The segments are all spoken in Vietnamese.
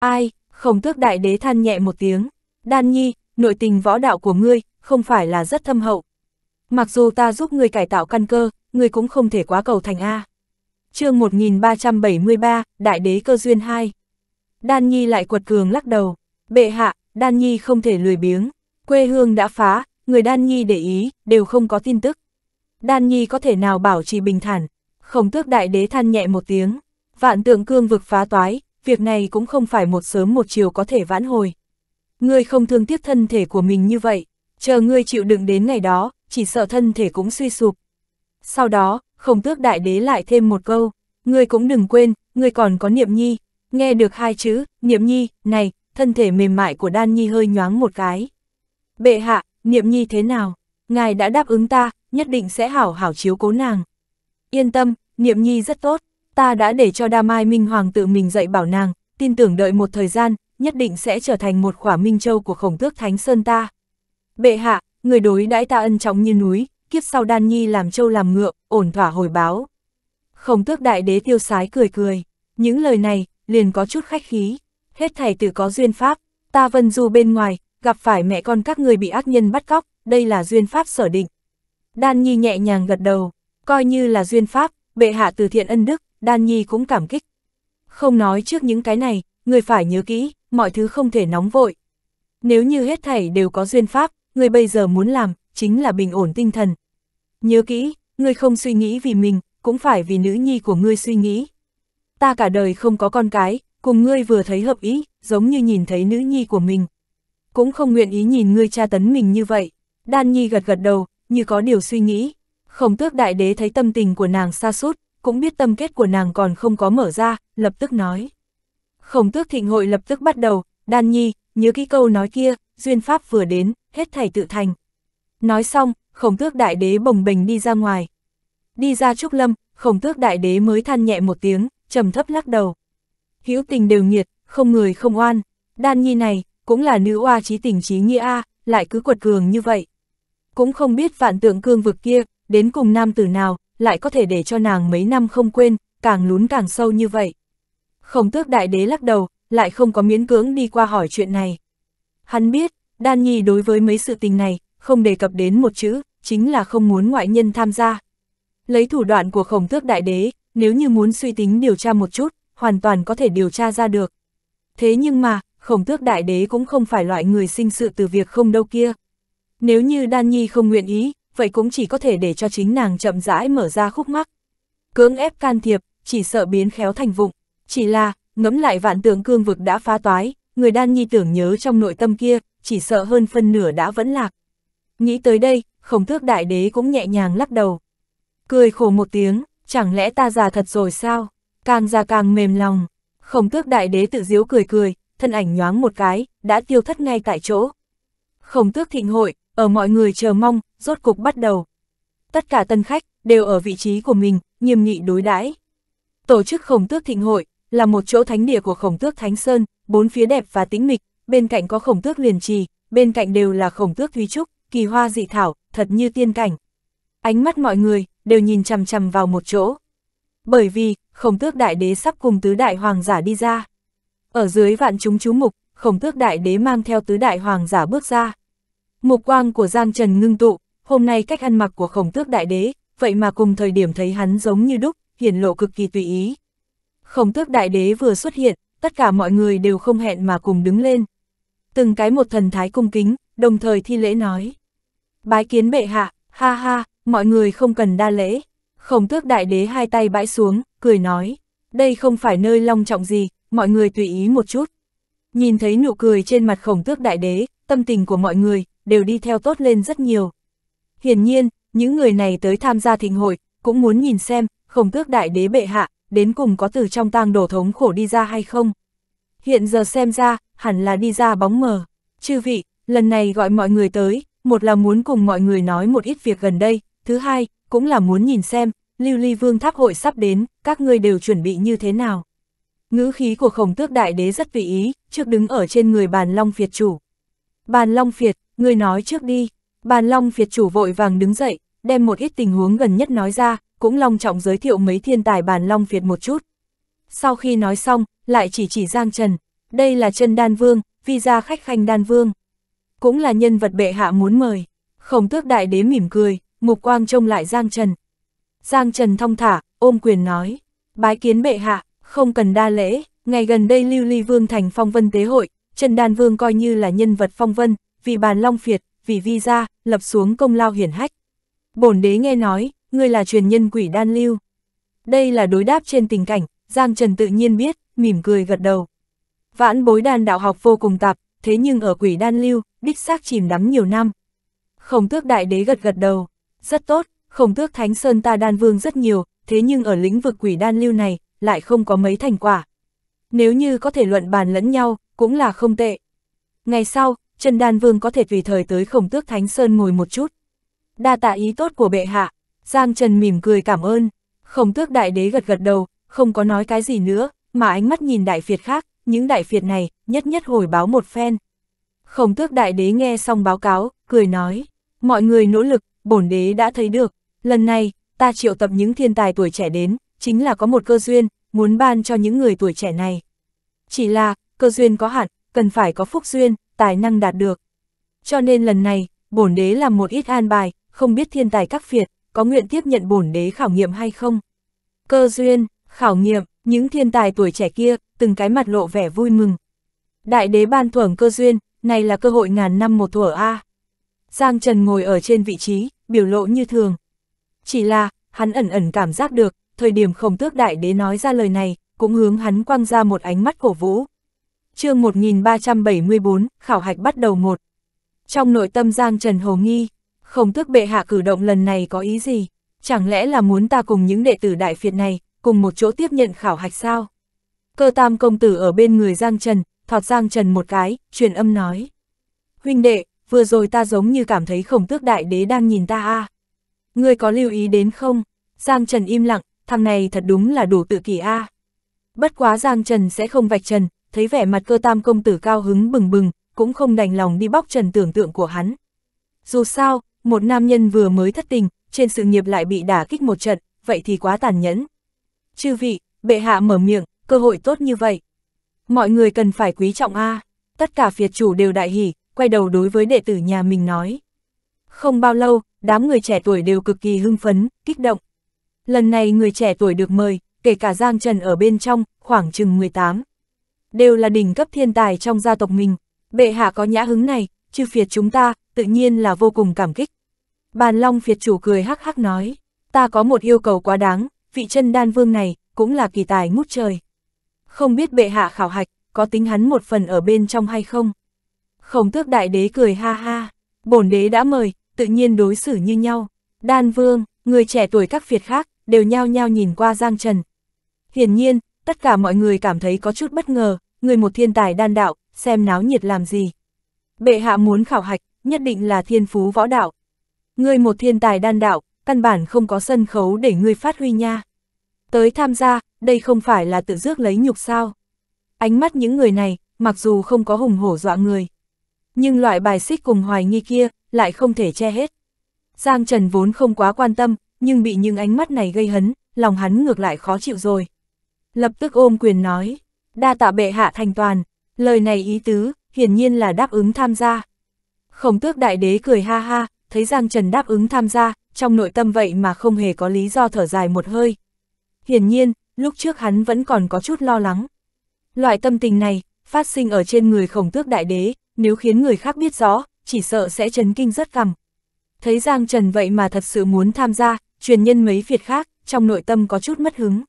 Ai, không tước đại đế than nhẹ một tiếng. Đan nhi, nội tình võ đạo của ngươi, không phải là rất thâm hậu. Mặc dù ta giúp ngươi cải tạo căn cơ, ngươi cũng không thể quá cầu thành A. chương 1373, Đại đế cơ duyên 2. Đan nhi lại quật cường lắc đầu. Bệ hạ, Đan nhi không thể lười biếng. Quê hương đã phá, người Đan nhi để ý, đều không có tin tức. Đan nhi có thể nào bảo trì bình thản. Không tước đại đế than nhẹ một tiếng. Vạn tượng cương vực phá toái, việc này cũng không phải một sớm một chiều có thể vãn hồi. Ngươi không thương tiếc thân thể của mình như vậy, chờ ngươi chịu đựng đến ngày đó, chỉ sợ thân thể cũng suy sụp. Sau đó, khổng tước đại đế lại thêm một câu, ngươi cũng đừng quên, ngươi còn có niệm nhi, nghe được hai chữ, niệm nhi, này, thân thể mềm mại của đan nhi hơi nhoáng một cái. Bệ hạ, niệm nhi thế nào? Ngài đã đáp ứng ta, nhất định sẽ hảo hảo chiếu cố nàng. Yên tâm, niệm nhi rất tốt, ta đã để cho Đa Mai Minh Hoàng tự mình dạy bảo nàng, tin tưởng đợi một thời gian, nhất định sẽ trở thành một khỏa minh châu của khổng tước Thánh Sơn ta. Bệ hạ, người đối đãi ta ân trọng như núi, kiếp sau đan nhi làm châu làm ngựa, ổn thỏa hồi báo. Khổng tước đại đế tiêu sái cười cười, những lời này, liền có chút khách khí, hết thầy tự có duyên pháp, ta vân du bên ngoài, gặp phải mẹ con các người bị ác nhân bắt cóc, đây là duyên pháp sở định. Đan nhi nhẹ nhàng gật đầu, coi như là duyên pháp, bệ hạ từ thiện ân đức, Đan Nhi cũng cảm kích. Không nói trước những cái này, người phải nhớ kỹ, mọi thứ không thể nóng vội. Nếu như hết thảy đều có duyên pháp, người bây giờ muốn làm, chính là bình ổn tinh thần. Nhớ kỹ, người không suy nghĩ vì mình, cũng phải vì nữ nhi của ngươi suy nghĩ. Ta cả đời không có con cái, cùng ngươi vừa thấy hợp ý, giống như nhìn thấy nữ nhi của mình. Cũng không nguyện ý nhìn ngươi tra tấn mình như vậy. Đan Nhi gật gật đầu, như có điều suy nghĩ. Khổng tước đại đế thấy tâm tình của nàng xa sút cũng biết tâm kết của nàng còn không có mở ra, lập tức nói. Khổng tước thịnh hội lập tức bắt đầu, đan nhi, nhớ kỹ câu nói kia, duyên pháp vừa đến, hết thảy tự thành. Nói xong, khổng tước đại đế bồng bình đi ra ngoài. Đi ra trúc lâm, khổng tước đại đế mới than nhẹ một tiếng, trầm thấp lắc đầu. hữu tình đều nhiệt, không người không oan, đan nhi này, cũng là nữ oa trí tình trí nghĩa A, lại cứ quật cường như vậy. Cũng không biết vạn tượng cương vực kia, đến cùng nam tử nào, lại có thể để cho nàng mấy năm không quên, càng lún càng sâu như vậy. Khổng tước đại đế lắc đầu, lại không có miễn cưỡng đi qua hỏi chuyện này. Hắn biết, Đan Nhi đối với mấy sự tình này, không đề cập đến một chữ, chính là không muốn ngoại nhân tham gia. Lấy thủ đoạn của khổng tước đại đế, nếu như muốn suy tính điều tra một chút, hoàn toàn có thể điều tra ra được. Thế nhưng mà, khổng tước đại đế cũng không phải loại người sinh sự từ việc không đâu kia. Nếu như Đan Nhi không nguyện ý, vậy cũng chỉ có thể để cho chính nàng chậm rãi mở ra khúc mắc. Cưỡng ép can thiệp, chỉ sợ biến khéo thành vụng. Chỉ là, ngẫm lại vạn tượng cương vực đã phá toái, người đan nhi tưởng nhớ trong nội tâm kia, chỉ sợ hơn phân nửa đã vẫn lạc. Nghĩ tới đây, khổng thước đại đế cũng nhẹ nhàng lắc đầu. Cười khổ một tiếng, chẳng lẽ ta già thật rồi sao? Càng già càng mềm lòng. Khổng thước đại đế tự diếu cười cười, thân ảnh nhoáng một cái, đã tiêu thất ngay tại chỗ. Khổng tước thịnh hội, ở mọi người chờ mong, rốt cục bắt đầu. Tất cả tân khách đều ở vị trí của mình, nghiêm nghị đối đãi. Tổ chức Khổng Tước Thịnh hội là một chỗ thánh địa của Khổng Tước Thánh Sơn, bốn phía đẹp và tĩnh mịch, bên cạnh có Khổng Tước Liền Trì, bên cạnh đều là Khổng Tước Thúy Trúc, kỳ hoa dị thảo, thật như tiên cảnh. Ánh mắt mọi người đều nhìn chằm chằm vào một chỗ. Bởi vì, Khổng Tước Đại Đế sắp cùng tứ đại hoàng giả đi ra. Ở dưới vạn chúng chú mục, Khổng Tước Đại Đế mang theo tứ đại hoàng giả bước ra. Mục quang của Giang Trần ngưng tụ, hôm nay cách ăn mặc của khổng tước đại đế, vậy mà cùng thời điểm thấy hắn giống như đúc, hiển lộ cực kỳ tùy ý. Khổng tước đại đế vừa xuất hiện, tất cả mọi người đều không hẹn mà cùng đứng lên. Từng cái một thần thái cung kính, đồng thời thi lễ nói. Bái kiến bệ hạ, ha ha, mọi người không cần đa lễ. Khổng tước đại đế hai tay bãi xuống, cười nói. Đây không phải nơi long trọng gì, mọi người tùy ý một chút. Nhìn thấy nụ cười trên mặt khổng tước đại đế, tâm tình của mọi người, đều đi theo tốt lên rất nhiều. Hiển nhiên, những người này tới tham gia thịnh hội, cũng muốn nhìn xem, khổng tước đại đế bệ hạ, đến cùng có từ trong tang đổ thống khổ đi ra hay không. Hiện giờ xem ra, hẳn là đi ra bóng mờ. Chư vị, lần này gọi mọi người tới, một là muốn cùng mọi người nói một ít việc gần đây, thứ hai, cũng là muốn nhìn xem, lưu ly vương tháp hội sắp đến, các ngươi đều chuẩn bị như thế nào. Ngữ khí của khổng tước đại đế rất vị ý, trước đứng ở trên người bàn long phiệt chủ. Bàn long phiệt, ngươi nói trước đi, bàn long Việt chủ vội vàng đứng dậy, đem một ít tình huống gần nhất nói ra, cũng long trọng giới thiệu mấy thiên tài bàn long Việt một chút. Sau khi nói xong, lại chỉ chỉ Giang Trần, đây là Trần Đan Vương, vi gia khách khanh Đan Vương. Cũng là nhân vật bệ hạ muốn mời, khổng tước đại đế mỉm cười, mục quang trông lại Giang Trần. Giang Trần thong thả, ôm quyền nói, bái kiến bệ hạ, không cần đa lễ, ngày gần đây Lưu Ly Vương thành phong vân tế hội, Trần Đan Vương coi như là nhân vật phong vân, vì bàn long phiệt, vì vi gia, lập xuống công lao hiển hách. Bổn đế nghe nói, ngươi là truyền nhân quỷ đan lưu. Đây là đối đáp trên tình cảnh, Giang Trần tự nhiên biết, mỉm cười gật đầu. Vãn bối đan đạo học vô cùng tạp, thế nhưng ở quỷ đan lưu, đích xác chìm đắm nhiều năm. Khổng tước đại đế gật gật đầu, rất tốt, khổng tước thánh sơn ta đan vương rất nhiều, thế nhưng ở lĩnh vực quỷ đan lưu này, lại không có mấy thành quả. Nếu như có thể luận bàn lẫn nhau, cũng là không tệ. Ngày sau, Trần đan vương có thể tùy thời tới khổng tước Thánh Sơn ngồi một chút. Đa tạ ý tốt của bệ hạ, Giang Trần mỉm cười cảm ơn, khổng tước đại đế gật gật đầu, không có nói cái gì nữa, mà ánh mắt nhìn đại phiệt khác, những đại phiệt này, nhất nhất hồi báo một phen. Khổng tước đại đế nghe xong báo cáo, cười nói, mọi người nỗ lực, bổn đế đã thấy được, lần này, ta triệu tập những thiên tài tuổi trẻ đến, chính là có một cơ duyên, muốn ban cho những người tuổi trẻ này. Chỉ là, cơ duyên có hạn, cần phải có phúc duyên, tài năng đạt được. Cho nên lần này, bổn đế làm một ít an bài, không biết thiên tài các phiệt, có nguyện tiếp nhận bổn đế khảo nghiệm hay không. Cơ duyên, khảo nghiệm, những thiên tài tuổi trẻ kia, từng cái mặt lộ vẻ vui mừng. Đại đế ban thưởng cơ duyên, này là cơ hội ngàn năm một thuở A. Giang Trần ngồi ở trên vị trí, biểu lộ như thường. Chỉ là, hắn ẩn ẩn cảm giác được, thời điểm khổng tước đại đế nói ra lời này, cũng hướng hắn quăng ra một ánh mắt cổ vũ chương 1374, khảo hạch bắt đầu một. Trong nội tâm Giang Trần Hồ Nghi, không thức bệ hạ cử động lần này có ý gì? Chẳng lẽ là muốn ta cùng những đệ tử đại phiệt này, cùng một chỗ tiếp nhận khảo hạch sao? Cơ tam công tử ở bên người Giang Trần, thọt Giang Trần một cái, truyền âm nói. Huynh đệ, vừa rồi ta giống như cảm thấy khổng tước đại đế đang nhìn ta a à. Ngươi có lưu ý đến không? Giang Trần im lặng, thằng này thật đúng là đủ tự kỷ a à. Bất quá Giang Trần sẽ không vạch trần, thấy vẻ mặt cơ tam công tử cao hứng bừng bừng, cũng không đành lòng đi bóc trần tưởng tượng của hắn. Dù sao, một nam nhân vừa mới thất tình, trên sự nghiệp lại bị đả kích một trận, vậy thì quá tàn nhẫn. Chư vị, bệ hạ mở miệng, cơ hội tốt như vậy. Mọi người cần phải quý trọng A, tất cả phiệt chủ đều đại hỉ, quay đầu đối với đệ tử nhà mình nói. Không bao lâu, đám người trẻ tuổi đều cực kỳ hưng phấn, kích động. Lần này người trẻ tuổi được mời, kể cả Giang Trần ở bên trong, khoảng chừng 18, đều là đỉnh cấp thiên tài trong gia tộc mình, bệ hạ có nhã hứng này, chư phiệt chúng ta, tự nhiên là vô cùng cảm kích. Bàn long phiệt chủ cười hắc hắc nói, ta có một yêu cầu quá đáng, vị chân đan vương này, cũng là kỳ tài ngút trời. Không biết bệ hạ khảo hạch, có tính hắn một phần ở bên trong hay không? Khổng tước đại đế cười ha ha, bổn đế đã mời, tự nhiên đối xử như nhau. Đan vương, người trẻ tuổi các phiệt khác, đều nhao nhao nhìn qua Giang Trần. Hiển nhiên, tất cả mọi người cảm thấy có chút bất ngờ, người một thiên tài đan đạo, xem náo nhiệt làm gì. Bệ hạ muốn khảo hạch, nhất định là thiên phú võ đạo. Người một thiên tài đan đạo, căn bản không có sân khấu để người phát huy nha. Tới tham gia, đây không phải là tự dước lấy nhục sao. Ánh mắt những người này, mặc dù không có hùng hổ dọa người. Nhưng loại bài xích cùng hoài nghi kia, lại không thể che hết. Giang Trần vốn không quá quan tâm, nhưng bị những ánh mắt này gây hấn, lòng hắn ngược lại khó chịu rồi lập tức ôm quyền nói, đa tạ bệ hạ thành toàn, lời này ý tứ, hiển nhiên là đáp ứng tham gia. Khổng tước đại đế cười ha ha, thấy Giang Trần đáp ứng tham gia, trong nội tâm vậy mà không hề có lý do thở dài một hơi. Hiển nhiên, lúc trước hắn vẫn còn có chút lo lắng. Loại tâm tình này, phát sinh ở trên người khổng tước đại đế, nếu khiến người khác biết rõ, chỉ sợ sẽ chấn kinh rất cằm. Thấy Giang Trần vậy mà thật sự muốn tham gia, truyền nhân mấy việc khác, trong nội tâm có chút mất hứng.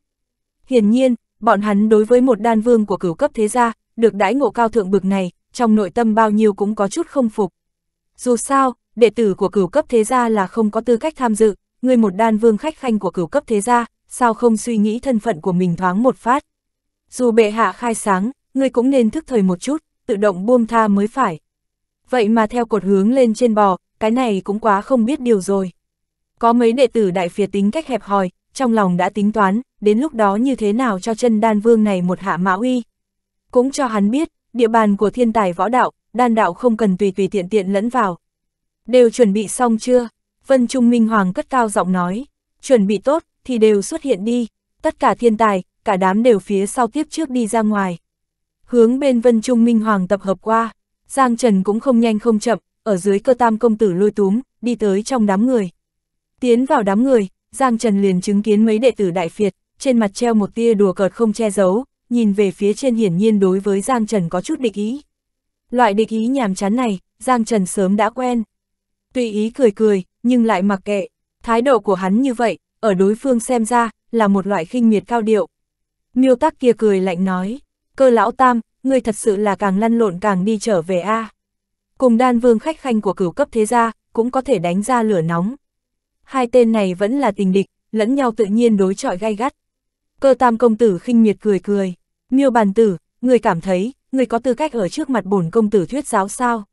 Hiển nhiên, bọn hắn đối với một đan vương của cửu cấp thế gia, được đãi ngộ cao thượng bực này, trong nội tâm bao nhiêu cũng có chút không phục. Dù sao, đệ tử của cửu cấp thế gia là không có tư cách tham dự, người một đan vương khách khanh của cửu cấp thế gia, sao không suy nghĩ thân phận của mình thoáng một phát. Dù bệ hạ khai sáng, người cũng nên thức thời một chút, tự động buông tha mới phải. Vậy mà theo cột hướng lên trên bò, cái này cũng quá không biết điều rồi. Có mấy đệ tử đại phía tính cách hẹp hòi, trong lòng đã tính toán, đến lúc đó như thế nào cho chân đan vương này một hạ mã uy. Cũng cho hắn biết, địa bàn của thiên tài võ đạo, đan đạo không cần tùy tùy tiện tiện lẫn vào. Đều chuẩn bị xong chưa? Vân Trung Minh Hoàng cất cao giọng nói, chuẩn bị tốt, thì đều xuất hiện đi, tất cả thiên tài, cả đám đều phía sau tiếp trước đi ra ngoài. Hướng bên Vân Trung Minh Hoàng tập hợp qua, Giang Trần cũng không nhanh không chậm, ở dưới cơ tam công tử lôi túm, đi tới trong đám người. Tiến vào đám người, Giang Trần liền chứng kiến mấy đệ tử Đại phiệt trên mặt treo một tia đùa cợt không che giấu, nhìn về phía trên hiển nhiên đối với Giang Trần có chút địch ý. Loại địch ý nhàm chán này, Giang Trần sớm đã quen. Tùy ý cười cười, nhưng lại mặc kệ, thái độ của hắn như vậy, ở đối phương xem ra, là một loại khinh miệt cao điệu. Miêu tắc kia cười lạnh nói, cơ lão tam, ngươi thật sự là càng lăn lộn càng đi trở về a à. Cùng đan vương khách khanh của cửu cấp thế gia, cũng có thể đánh ra lửa nóng hai tên này vẫn là tình địch, lẫn nhau tự nhiên đối chọi gay gắt. Cơ tam công tử khinh miệt cười cười, miêu bàn tử, người cảm thấy, người có tư cách ở trước mặt bổn công tử thuyết giáo sao.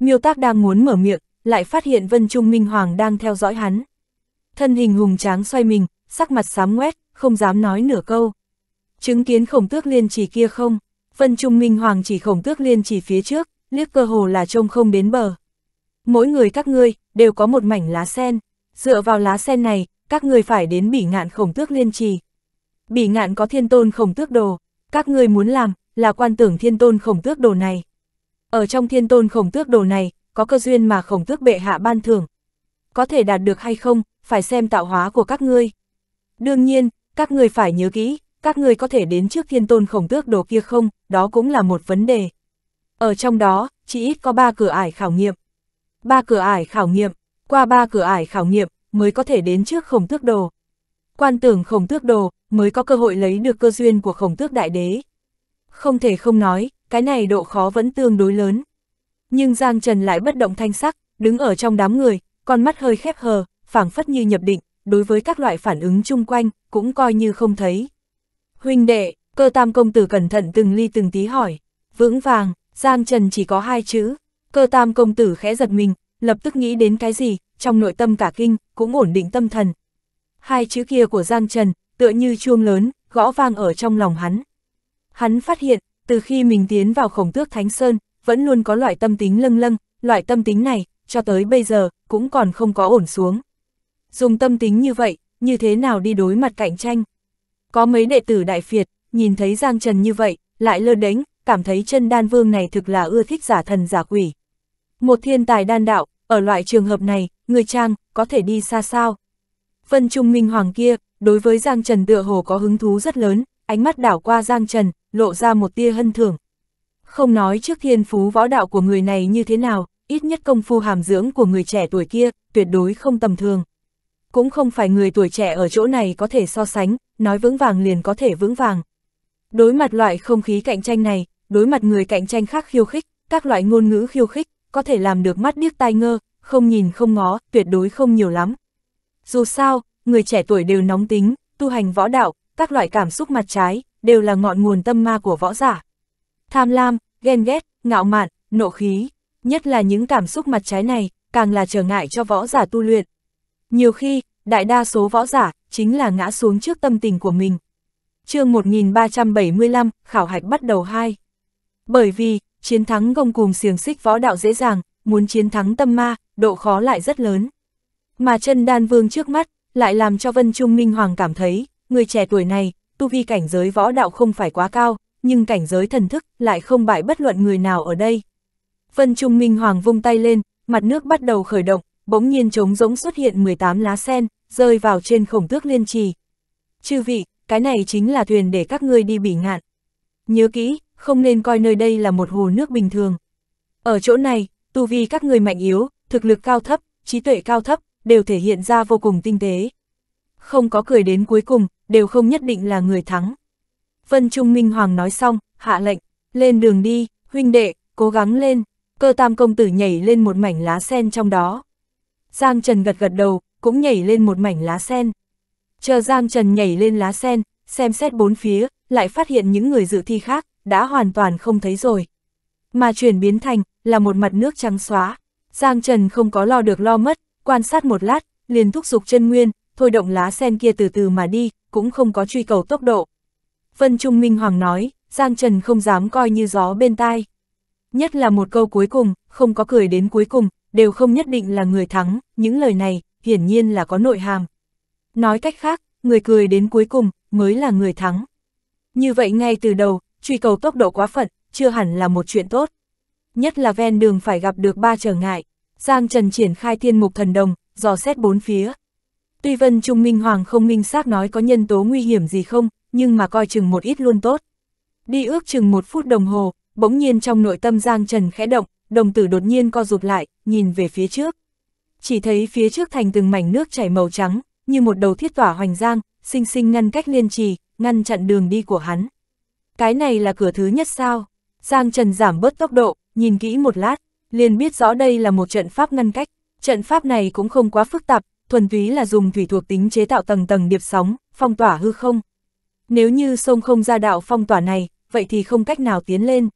Miêu tác đang muốn mở miệng, lại phát hiện Vân Trung Minh Hoàng đang theo dõi hắn. Thân hình hùng tráng xoay mình, sắc mặt xám ngoét, không dám nói nửa câu. Chứng kiến khổng tước liên chỉ kia không, Vân Trung Minh Hoàng chỉ khổng tước liên chỉ phía trước, liếc cơ hồ là trông không đến bờ. Mỗi người các ngươi đều có một mảnh lá sen dựa vào lá sen này, các người phải đến bỉ ngạn khổng tước liên trì. Bỉ ngạn có thiên tôn khổng tước đồ, các người muốn làm, là quan tưởng thiên tôn khổng tước đồ này. Ở trong thiên tôn khổng tước đồ này, có cơ duyên mà khổng tước bệ hạ ban thưởng. Có thể đạt được hay không, phải xem tạo hóa của các ngươi. Đương nhiên, các người phải nhớ kỹ, các người có thể đến trước thiên tôn khổng tước đồ kia không, đó cũng là một vấn đề. Ở trong đó, chỉ ít có ba cửa ải khảo nghiệm. Ba cửa ải khảo nghiệm, qua ba cửa ải khảo nghiệm mới có thể đến trước khổng tước đồ. Quan tưởng khổng tước đồ mới có cơ hội lấy được cơ duyên của khổng tước đại đế. Không thể không nói, cái này độ khó vẫn tương đối lớn. Nhưng Giang Trần lại bất động thanh sắc, đứng ở trong đám người, con mắt hơi khép hờ, phảng phất như nhập định, đối với các loại phản ứng chung quanh, cũng coi như không thấy. Huynh đệ, cơ tam công tử cẩn thận từng ly từng tí hỏi, vững vàng, Giang Trần chỉ có hai chữ, cơ tam công tử khẽ giật mình, lập tức nghĩ đến cái gì, trong nội tâm cả kinh, cũng ổn định tâm thần. Hai chữ kia của Giang Trần, tựa như chuông lớn, gõ vang ở trong lòng hắn. Hắn phát hiện, từ khi mình tiến vào khổng tước Thánh Sơn, vẫn luôn có loại tâm tính lâng lâng, loại tâm tính này, cho tới bây giờ, cũng còn không có ổn xuống. Dùng tâm tính như vậy, như thế nào đi đối mặt cạnh tranh? Có mấy đệ tử Đại Việt, nhìn thấy Giang Trần như vậy, lại lơ đánh, cảm thấy chân đan vương này thực là ưa thích giả thần giả quỷ. Một thiên tài đan đạo, ở loại trường hợp này, người trang, có thể đi xa sao? Vân Trung Minh Hoàng kia, đối với Giang Trần tựa hồ có hứng thú rất lớn, ánh mắt đảo qua Giang Trần, lộ ra một tia hân thưởng. Không nói trước thiên phú võ đạo của người này như thế nào, ít nhất công phu hàm dưỡng của người trẻ tuổi kia, tuyệt đối không tầm thường. Cũng không phải người tuổi trẻ ở chỗ này có thể so sánh, nói vững vàng liền có thể vững vàng. Đối mặt loại không khí cạnh tranh này, đối mặt người cạnh tranh khác khiêu khích, các loại ngôn ngữ khiêu khích, có thể làm được mắt điếc tai ngơ, không nhìn không ngó, tuyệt đối không nhiều lắm. Dù sao, người trẻ tuổi đều nóng tính, tu hành võ đạo, các loại cảm xúc mặt trái, đều là ngọn nguồn tâm ma của võ giả. Tham lam, ghen ghét, ngạo mạn, nộ khí, nhất là những cảm xúc mặt trái này, càng là trở ngại cho võ giả tu luyện. Nhiều khi, đại đa số võ giả, chính là ngã xuống trước tâm tình của mình. chương 1375, Khảo hạch bắt đầu 2 bởi vì, chiến thắng gông cùng xiềng xích võ đạo dễ dàng, muốn chiến thắng tâm ma, độ khó lại rất lớn. Mà chân đan vương trước mắt, lại làm cho Vân Trung Minh Hoàng cảm thấy, người trẻ tuổi này, tu vi cảnh giới võ đạo không phải quá cao, nhưng cảnh giới thần thức lại không bại bất luận người nào ở đây. Vân Trung Minh Hoàng vung tay lên, mặt nước bắt đầu khởi động, bỗng nhiên trống rỗng xuất hiện 18 lá sen, rơi vào trên khổng tước liên trì. Chư vị, cái này chính là thuyền để các ngươi đi bỉ ngạn. Nhớ kỹ, không nên coi nơi đây là một hồ nước bình thường. Ở chỗ này, tu vi các người mạnh yếu, thực lực cao thấp, trí tuệ cao thấp, đều thể hiện ra vô cùng tinh tế. Không có cười đến cuối cùng, đều không nhất định là người thắng. Vân Trung Minh Hoàng nói xong, hạ lệnh, lên đường đi, huynh đệ, cố gắng lên, cơ tam công tử nhảy lên một mảnh lá sen trong đó. Giang Trần gật gật đầu, cũng nhảy lên một mảnh lá sen. Chờ Giang Trần nhảy lên lá sen, xem xét bốn phía, lại phát hiện những người dự thi khác, đã hoàn toàn không thấy rồi. Mà chuyển biến thành, là một mặt nước trắng xóa. Giang Trần không có lo được lo mất, quan sát một lát, liền thúc giục chân nguyên, thôi động lá sen kia từ từ mà đi, cũng không có truy cầu tốc độ. Vân Trung Minh Hoàng nói, Giang Trần không dám coi như gió bên tai. Nhất là một câu cuối cùng, không có cười đến cuối cùng, đều không nhất định là người thắng, những lời này, hiển nhiên là có nội hàm. Nói cách khác, người cười đến cuối cùng, mới là người thắng. Như vậy ngay từ đầu, truy cầu tốc độ quá phận, chưa hẳn là một chuyện tốt. Nhất là ven đường phải gặp được ba trở ngại, Giang Trần triển khai thiên mục thần đồng, dò xét bốn phía. Tuy Vân Trung Minh Hoàng không minh xác nói có nhân tố nguy hiểm gì không, nhưng mà coi chừng một ít luôn tốt. Đi ước chừng một phút đồng hồ, bỗng nhiên trong nội tâm Giang Trần khẽ động, đồng tử đột nhiên co rụt lại, nhìn về phía trước. Chỉ thấy phía trước thành từng mảnh nước chảy màu trắng, như một đầu thiết tỏa hoành giang, xinh xinh ngăn cách liên trì, ngăn chặn đường đi của hắn. Cái này là cửa thứ nhất sao? Giang Trần giảm bớt tốc độ, nhìn kỹ một lát, liền biết rõ đây là một trận pháp ngăn cách. Trận pháp này cũng không quá phức tạp, thuần túy là dùng thủy thuộc tính chế tạo tầng tầng điệp sóng, phong tỏa hư không. Nếu như sông không ra đạo phong tỏa này, vậy thì không cách nào tiến lên.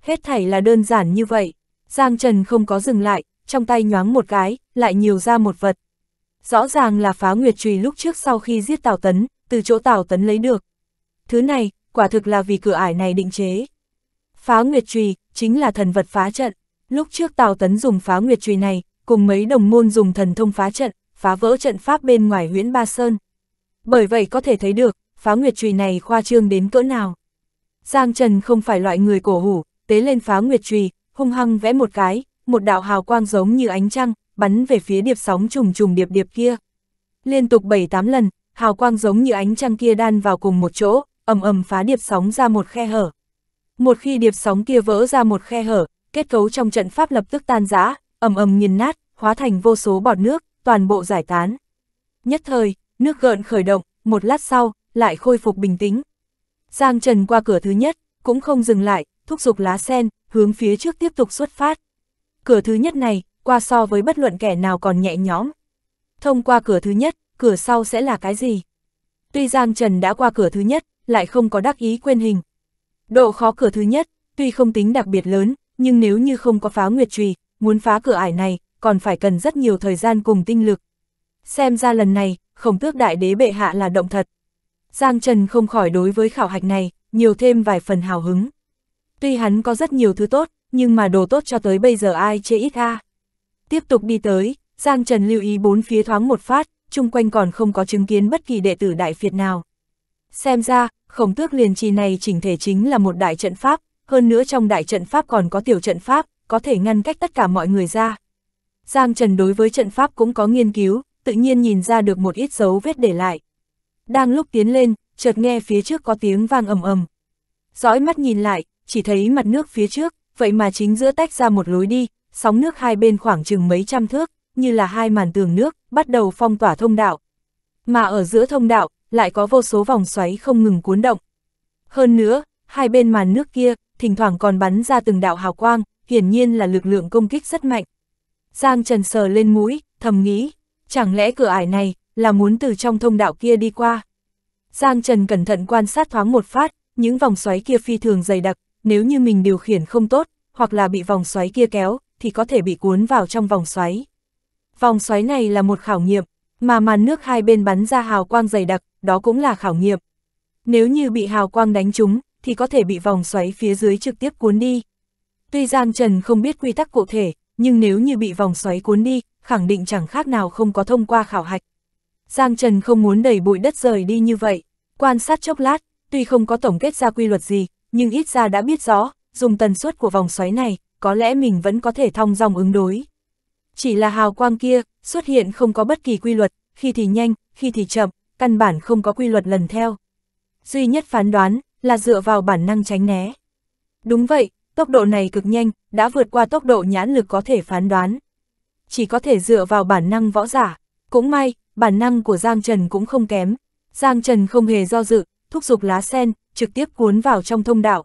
Hết thảy là đơn giản như vậy. Giang Trần không có dừng lại, trong tay nhoáng một cái, lại nhiều ra một vật. Rõ ràng là phá nguyệt trùy lúc trước sau khi giết Tào Tấn, từ chỗ Tào Tấn lấy được. Thứ này, quả thực là vì cửa ải này định chế. Phá Nguyệt Trùy, chính là thần vật phá trận. Lúc trước Tào Tấn dùng phá Nguyệt Trùy này, cùng mấy đồng môn dùng thần thông phá trận, phá vỡ trận pháp bên ngoài huyễn Ba Sơn. Bởi vậy có thể thấy được, phá Nguyệt Trùy này khoa trương đến cỡ nào. Giang Trần không phải loại người cổ hủ, tế lên phá Nguyệt Trùy, hung hăng vẽ một cái, một đạo hào quang giống như ánh trăng, bắn về phía điệp sóng trùng trùng điệp điệp kia. Liên tục 7-8 lần, hào quang giống như ánh trăng kia đan vào cùng một chỗ, ầm ầm phá điệp sóng ra một khe hở. Một khi điệp sóng kia vỡ ra một khe hở, kết cấu trong trận pháp lập tức tan rã, ầm ầm nghiền nát, hóa thành vô số bọt nước, toàn bộ giải tán. Nhất thời, nước gợn khởi động, một lát sau, lại khôi phục bình tĩnh. Giang Trần qua cửa thứ nhất, cũng không dừng lại, thúc giục lá sen, hướng phía trước tiếp tục xuất phát. Cửa thứ nhất này, qua so với bất luận kẻ nào còn nhẹ nhõm. Thông qua cửa thứ nhất, cửa sau sẽ là cái gì? Tuy Giang Trần đã qua cửa thứ nhất, lại không có đắc ý quên hình. Độ khó cửa thứ nhất, tuy không tính đặc biệt lớn, nhưng nếu như không có phá nguyệt trùy, muốn phá cửa ải này, còn phải cần rất nhiều thời gian cùng tinh lực. Xem ra lần này, khổng tước đại đế bệ hạ là động thật. Giang Trần không khỏi đối với khảo hạch này, nhiều thêm vài phần hào hứng. Tuy hắn có rất nhiều thứ tốt, nhưng mà đồ tốt cho tới bây giờ ai chê ít a Tiếp tục đi tới, Giang Trần lưu ý bốn phía thoáng một phát, chung quanh còn không có chứng kiến bất kỳ đệ tử Đại phiệt nào. Xem ra, khổng tước liền trì này chỉnh thể chính là một đại trận pháp, hơn nữa trong đại trận pháp còn có tiểu trận pháp, có thể ngăn cách tất cả mọi người ra. Giang Trần đối với trận pháp cũng có nghiên cứu, tự nhiên nhìn ra được một ít dấu vết để lại. Đang lúc tiến lên, chợt nghe phía trước có tiếng vang ầm ầm. Dõi mắt nhìn lại, chỉ thấy mặt nước phía trước, vậy mà chính giữa tách ra một lối đi, sóng nước hai bên khoảng chừng mấy trăm thước, như là hai màn tường nước, bắt đầu phong tỏa thông đạo. Mà ở giữa thông đạo, lại có vô số vòng xoáy không ngừng cuốn động. Hơn nữa, hai bên màn nước kia, thỉnh thoảng còn bắn ra từng đạo hào quang, hiển nhiên là lực lượng công kích rất mạnh. Giang Trần sờ lên mũi, thầm nghĩ, chẳng lẽ cửa ải này là muốn từ trong thông đạo kia đi qua. Giang Trần cẩn thận quan sát thoáng một phát, những vòng xoáy kia phi thường dày đặc, nếu như mình điều khiển không tốt, hoặc là bị vòng xoáy kia kéo, thì có thể bị cuốn vào trong vòng xoáy. Vòng xoáy này là một khảo nghiệm, mà màn nước hai bên bắn ra hào quang dày đặc, đó cũng là khảo nghiệm. Nếu như bị hào quang đánh trúng, thì có thể bị vòng xoáy phía dưới trực tiếp cuốn đi. Tuy Giang Trần không biết quy tắc cụ thể, nhưng nếu như bị vòng xoáy cuốn đi, khẳng định chẳng khác nào không có thông qua khảo hạch. Giang Trần không muốn đẩy bụi đất rời đi như vậy. Quan sát chốc lát, tuy không có tổng kết ra quy luật gì, nhưng ít ra đã biết rõ, dùng tần suất của vòng xoáy này, có lẽ mình vẫn có thể thong dòng ứng đối. Chỉ là hào quang kia, xuất hiện không có bất kỳ quy luật, khi thì nhanh, khi thì chậm, căn bản không có quy luật lần theo. Duy nhất phán đoán là dựa vào bản năng tránh né. Đúng vậy, tốc độ này cực nhanh, đã vượt qua tốc độ nhãn lực có thể phán đoán. Chỉ có thể dựa vào bản năng võ giả. Cũng may, bản năng của Giang Trần cũng không kém. Giang Trần không hề do dự, thúc giục lá sen, trực tiếp cuốn vào trong thông đạo.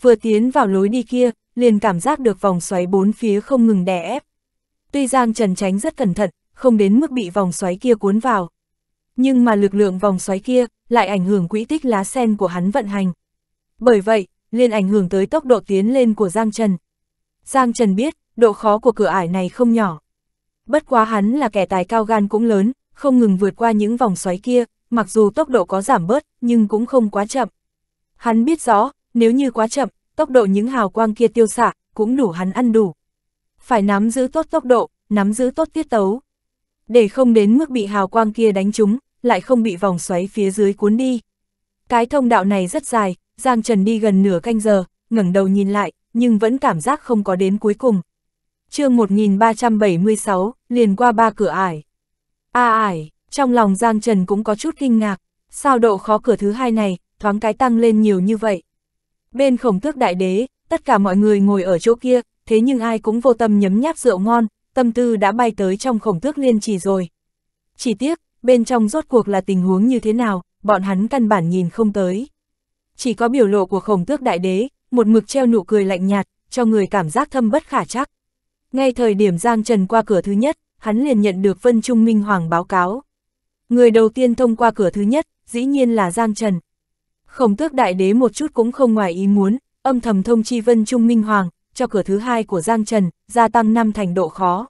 Vừa tiến vào lối đi kia, liền cảm giác được vòng xoáy bốn phía không ngừng đè ép. Tuy Giang Trần tránh rất cẩn thận, không đến mức bị vòng xoáy kia cuốn vào, nhưng mà lực lượng vòng xoáy kia lại ảnh hưởng quỹ tích lá sen của hắn vận hành. Bởi vậy, liền ảnh hưởng tới tốc độ tiến lên của Giang Trần. Giang Trần biết, độ khó của cửa ải này không nhỏ. Bất quá hắn là kẻ tài cao gan cũng lớn, không ngừng vượt qua những vòng xoáy kia, mặc dù tốc độ có giảm bớt, nhưng cũng không quá chậm. Hắn biết rõ, nếu như quá chậm, tốc độ những hào quang kia tiêu xạ, cũng đủ hắn ăn đủ. Phải nắm giữ tốt tốc độ, nắm giữ tốt tiết tấu. Để không đến mức bị hào quang kia đánh trúng, lại không bị vòng xoáy phía dưới cuốn đi. Cái thông đạo này rất dài, Giang Trần đi gần nửa canh giờ, ngẩng đầu nhìn lại, nhưng vẫn cảm giác không có đến cuối cùng. chương 1376, liền qua ba cửa ải. A ải, trong lòng Giang Trần cũng có chút kinh ngạc, sao độ khó cửa thứ hai này, thoáng cái tăng lên nhiều như vậy. Bên khổng tước đại đế, tất cả mọi người ngồi ở chỗ kia, thế nhưng ai cũng vô tâm nhấm nháp rượu ngon, tâm tư đã bay tới trong khổng tước liên trì rồi. Chỉ tiếc, bên trong rốt cuộc là tình huống như thế nào, bọn hắn căn bản nhìn không tới. Chỉ có biểu lộ của khổng tước đại đế, một mực treo nụ cười lạnh nhạt, cho người cảm giác thâm bất khả chắc. Ngay thời điểm Giang Trần qua cửa thứ nhất, hắn liền nhận được Vân Trung Minh Hoàng báo cáo. Người đầu tiên thông qua cửa thứ nhất, dĩ nhiên là Giang Trần. Khổng tước đại đế một chút cũng không ngoài ý muốn, âm thầm thông chi Vân Trung Minh Hoàng, cho cửa thứ hai của Giang Trần, gia tăng năm thành độ khó.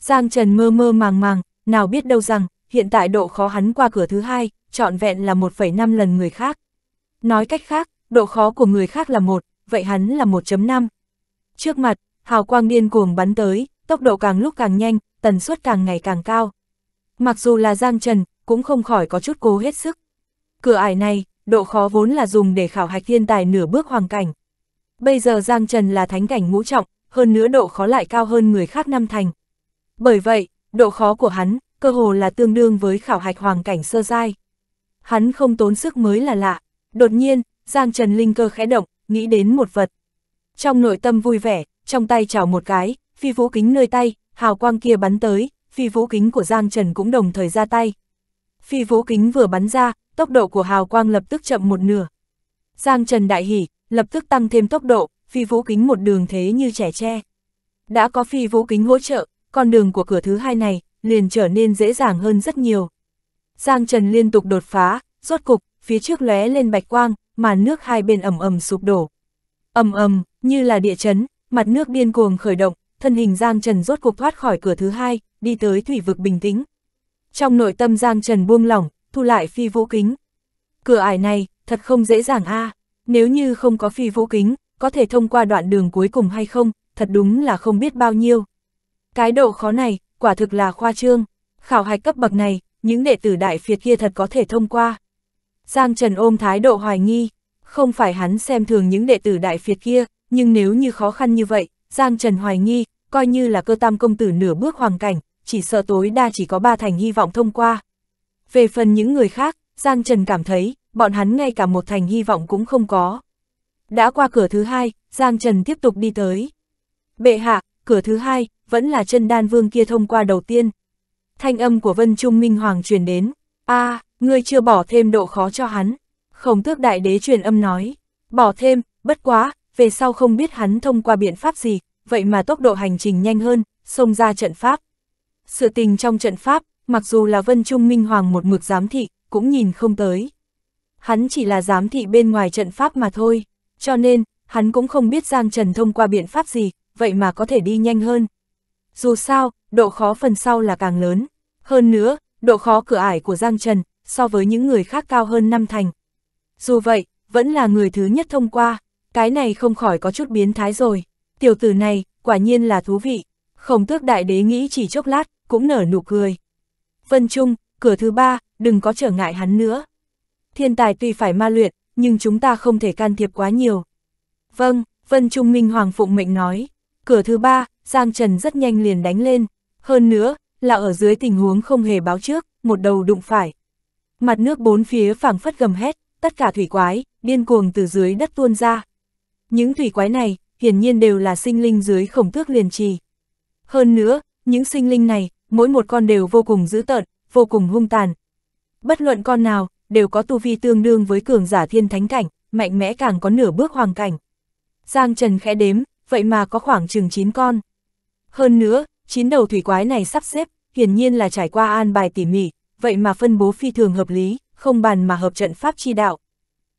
Giang Trần mơ mơ màng màng, nào biết đâu rằng, hiện tại độ khó hắn qua cửa thứ hai, trọn vẹn là 1,5 lần người khác. Nói cách khác, độ khó của người khác là 1, vậy hắn là 1.5. Trước mặt, hào quang điên cuồng bắn tới, tốc độ càng lúc càng nhanh, tần suất càng ngày càng cao. Mặc dù là Giang Trần, cũng không khỏi có chút cố hết sức. Cửa ải này, độ khó vốn là dùng để khảo hạch thiên tài nửa bước hoàng cảnh. Bây giờ Giang Trần là thánh cảnh ngũ trọng, hơn nữa độ khó lại cao hơn người khác năm thành. Bởi vậy, độ khó của hắn cơ hồ là tương đương với khảo hạch hoàng cảnh sơ giai. Hắn không tốn sức mới là lạ, đột nhiên, Giang Trần Linh cơ khẽ động, nghĩ đến một vật. Trong nội tâm vui vẻ, trong tay chảo một cái, phi vũ kính nơi tay, hào quang kia bắn tới, phi vũ kính của Giang Trần cũng đồng thời ra tay. Phi vũ kính vừa bắn ra, tốc độ của hào quang lập tức chậm một nửa. Giang Trần đại hỉ, lập tức tăng thêm tốc độ, phi vũ kính một đường thế như trẻ tre. Đã có phi vũ kính hỗ trợ, con đường của cửa thứ hai này, liền trở nên dễ dàng hơn rất nhiều. Giang Trần liên tục đột phá, rốt cục, phía trước lóe lên bạch quang, màn nước hai bên ầm ầm sụp đổ. Ầm ầm, như là địa chấn, mặt nước điên cuồng khởi động, thân hình Giang Trần rốt cục thoát khỏi cửa thứ hai, đi tới thủy vực bình tĩnh. Trong nội tâm Giang Trần buông lỏng, thu lại phi vũ kính. Cửa ải này, thật không dễ dàng a. À. nếu như không có phi vũ kính, có thể thông qua đoạn đường cuối cùng hay không, thật đúng là không biết bao nhiêu. Cái độ khó này, quả thực là khoa trương. Khảo hạch cấp bậc này, những đệ tử đại phiệt kia thật có thể thông qua. Giang Trần ôm thái độ hoài nghi, không phải hắn xem thường những đệ tử đại phiệt kia, nhưng nếu như khó khăn như vậy, Giang Trần hoài nghi, coi như là cơ tam công tử nửa bước hoàng cảnh, chỉ sợ tối đa chỉ có ba thành hy vọng thông qua. Về phần những người khác, Giang Trần cảm thấy, bọn hắn ngay cả một thành hy vọng cũng không có. Đã qua cửa thứ hai, Giang Trần tiếp tục đi tới. Bệ hạ, cửa thứ hai, vẫn là chân đan vương kia thông qua đầu tiên. Thanh âm của Vân Trung Minh Hoàng truyền đến, a à, ngươi chưa bỏ thêm độ khó cho hắn. Khổng tước đại đế truyền âm nói, bỏ thêm, bất quá, về sau không biết hắn thông qua biện pháp gì, vậy mà tốc độ hành trình nhanh hơn, xông ra trận pháp. Sự tình trong trận pháp, mặc dù là Vân Trung Minh Hoàng một mực giám thị, cũng nhìn không tới. Hắn chỉ là giám thị bên ngoài trận pháp mà thôi, cho nên, hắn cũng không biết Giang Trần thông qua biện pháp gì, vậy mà có thể đi nhanh hơn. Dù sao, độ khó phần sau là càng lớn. Hơn nữa, độ khó cửa ải của Giang Trần so với những người khác cao hơn năm thành. Dù vậy, vẫn là người thứ nhất thông qua, cái này không khỏi có chút biến thái rồi. Tiểu tử này, quả nhiên là thú vị. Khổng tước đại đế nghĩ chỉ chốc lát, cũng nở nụ cười. Vân Trung, cửa thứ ba, đừng có trở ngại hắn nữa. Thiên tài tuy phải ma luyện, nhưng chúng ta không thể can thiệp quá nhiều. Vâng, Vân Trung Minh Hoàng Phụng mệnh nói. Cửa thứ ba, Giang Trần rất nhanh liền đánh lên, hơn nữa, là ở dưới tình huống không hề báo trước, một đầu đụng phải. Mặt nước bốn phía phẳng phất gầm hét, tất cả thủy quái, điên cuồng từ dưới đất tuôn ra. Những thủy quái này, hiển nhiên đều là sinh linh dưới khổng tước liền trì. Hơn nữa, những sinh linh này, mỗi một con đều vô cùng dữ tợn, vô cùng hung tàn. Bất luận con nào, đều có tu vi tương đương với cường giả thiên thánh cảnh, mạnh mẽ càng có nửa bước hoàng cảnh. Giang Trần khẽ đếm, vậy mà có khoảng chừng 9 con. Hơn nữa, chín đầu thủy quái này sắp xếp, hiển nhiên là trải qua an bài tỉ mỉ, vậy mà phân bố phi thường hợp lý, không bàn mà hợp trận pháp chi đạo.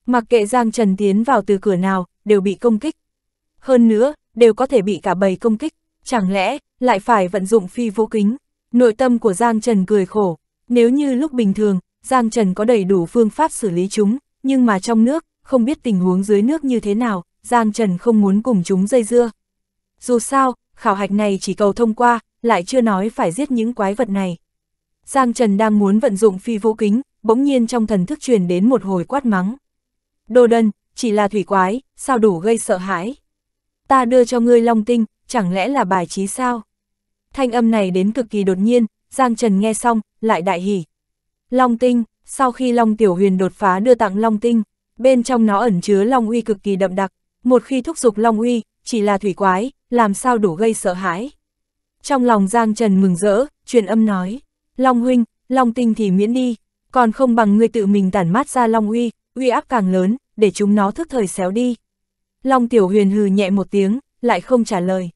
Mặc kệ Giang Trần tiến vào từ cửa nào, đều bị công kích. Hơn nữa, đều có thể bị cả bầy công kích, chẳng lẽ lại phải vận dụng phi vũ kính. Nội tâm của Giang Trần cười khổ, nếu như lúc bình thường, Giang Trần có đầy đủ phương pháp xử lý chúng, nhưng mà trong nước, không biết tình huống dưới nước như thế nào, Giang Trần không muốn cùng chúng dây dưa. Dù sao, khảo hạch này chỉ cầu thông qua, lại chưa nói phải giết những quái vật này. Giang Trần đang muốn vận dụng phi vũ kính, bỗng nhiên trong thần thức truyền đến một hồi quát mắng. Đồ đần, chỉ là thủy quái, sao đủ gây sợ hãi. Ta đưa cho ngươi long tinh, chẳng lẽ là bài trí sao? Thanh âm này đến cực kỳ đột nhiên, Giang Trần nghe xong, lại đại hỉ. Long tinh, sau khi Long Tiểu Huyền đột phá đưa tặng Long tinh, bên trong nó ẩn chứa Long uy cực kỳ đậm đặc, một khi thúc giục Long Uy, chỉ là thủy quái, làm sao đủ gây sợ hãi. Trong lòng Giang Trần mừng rỡ, truyền âm nói, Long Huynh, Long Tinh thì miễn đi, còn không bằng ngươi tự mình tản mát ra Long Uy, uy áp càng lớn, để chúng nó thức thời xéo đi. Long Tiểu Huyền hừ nhẹ một tiếng, lại không trả lời.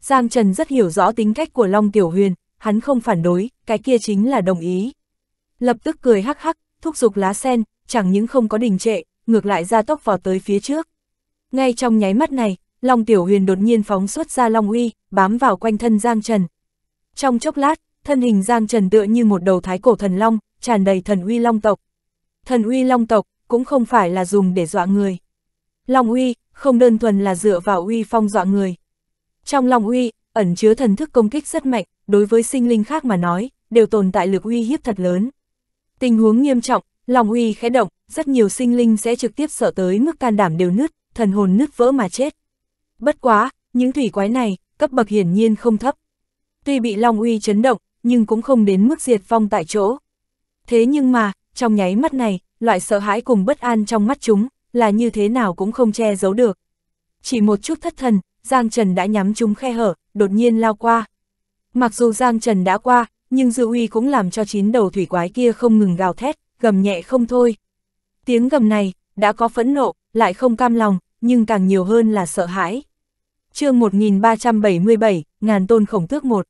Giang Trần rất hiểu rõ tính cách của Long Tiểu Huyền, hắn không phản đối, cái kia chính là đồng ý. Lập tức cười hắc hắc, thúc giục lá sen, chẳng những không có đình trệ, ngược lại ra tốc vào tới phía trước. Ngay trong nháy mắt này, Long Tiểu Huyền đột nhiên phóng xuất ra Long Uy, bám vào quanh thân Giang Trần. Trong chốc lát, thân hình Giang Trần tựa như một đầu thái cổ thần Long, tràn đầy thần uy Long tộc. Thần uy Long tộc cũng không phải là dùng để dọa người. Long uy không đơn thuần là dựa vào uy phong dọa người. Trong Long uy, ẩn chứa thần thức công kích rất mạnh, đối với sinh linh khác mà nói, đều tồn tại lực uy hiếp thật lớn. Tình huống nghiêm trọng, Long uy khẽ động, rất nhiều sinh linh sẽ trực tiếp sợ tới mức can đảm đều nứt, thần hồn nứt vỡ mà chết. Bất quá, những thủy quái này, cấp bậc hiển nhiên không thấp. Tuy bị Long Uy chấn động, nhưng cũng không đến mức diệt vong tại chỗ. Thế nhưng mà, trong nháy mắt này, loại sợ hãi cùng bất an trong mắt chúng, là như thế nào cũng không che giấu được. Chỉ một chút thất thần, Giang Trần đã nhắm chúng khe hở, đột nhiên lao qua. Mặc dù Giang Trần đã qua, nhưng dư uy cũng làm cho chín đầu thủy quái kia không ngừng gào thét, gầm nhẹ không thôi. Tiếng gầm này, đã có phẫn nộ, lại không cam lòng, nhưng càng nhiều hơn là sợ hãi. chương 1377, ngàn tôn khổng tước một.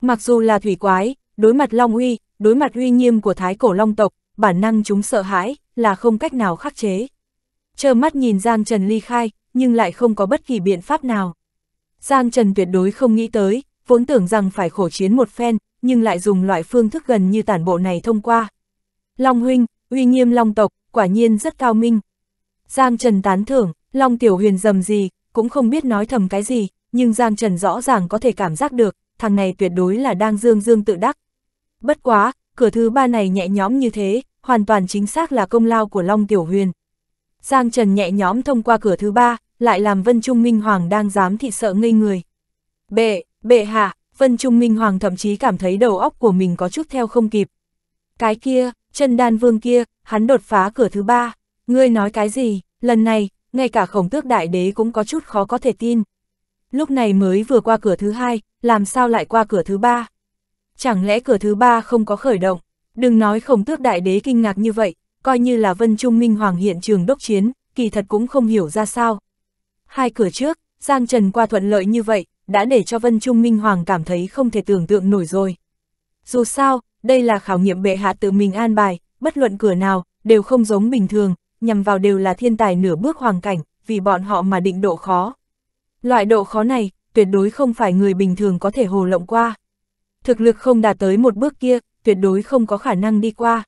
Mặc dù là thủy quái, đối mặt Long Uy, đối mặt uy nghiêm của Thái Cổ Long tộc, bản năng chúng sợ hãi, là không cách nào khắc chế. Chờ mắt nhìn Giang Trần ly khai, nhưng lại không có bất kỳ biện pháp nào. Giang Trần tuyệt đối không nghĩ tới, vốn tưởng rằng phải khổ chiến một phen, nhưng lại dùng loại phương thức gần như tản bộ này thông qua. Long huynh, uy nghiêm long tộc, quả nhiên rất cao minh. Giang Trần tán thưởng, Long Tiểu Huyền dầm gì, cũng không biết nói thầm cái gì, nhưng Giang Trần rõ ràng có thể cảm giác được, thằng này tuyệt đối là đang dương dương tự đắc. Bất quá, cửa thứ ba này nhẹ nhõm như thế, hoàn toàn chính xác là công lao của Long Tiểu Huyền. Giang Trần nhẹ nhõm thông qua cửa thứ ba, lại làm Vân Trung Minh Hoàng đang dám thị sợ ngây người. Bệ, bệ hạ, Vân Trung Minh Hoàng thậm chí cảm thấy đầu óc của mình có chút theo không kịp. Cái kia, chân đan vương kia, hắn đột phá cửa thứ ba. Ngươi nói cái gì, lần này, ngay cả khổng tước đại đế cũng có chút khó có thể tin. Lúc này mới vừa qua cửa thứ hai, làm sao lại qua cửa thứ ba? Chẳng lẽ cửa thứ ba không có khởi động? Đừng nói khổng tước đại đế kinh ngạc như vậy, coi như là vân trung minh hoàng hiện trường đốc chiến, kỳ thật cũng không hiểu ra sao. Hai cửa trước, Giang Trần qua thuận lợi như vậy, đã để cho vân trung minh hoàng cảm thấy không thể tưởng tượng nổi rồi. Dù sao, đây là khảo nghiệm bệ hạ tự mình an bài, bất luận cửa nào, đều không giống bình thường, nhằm vào đều là thiên tài nửa bước hoàng cảnh, vì bọn họ mà định độ khó. Loại độ khó này, tuyệt đối không phải người bình thường có thể hồ lộng qua. Thực lực không đạt tới một bước kia, tuyệt đối không có khả năng đi qua.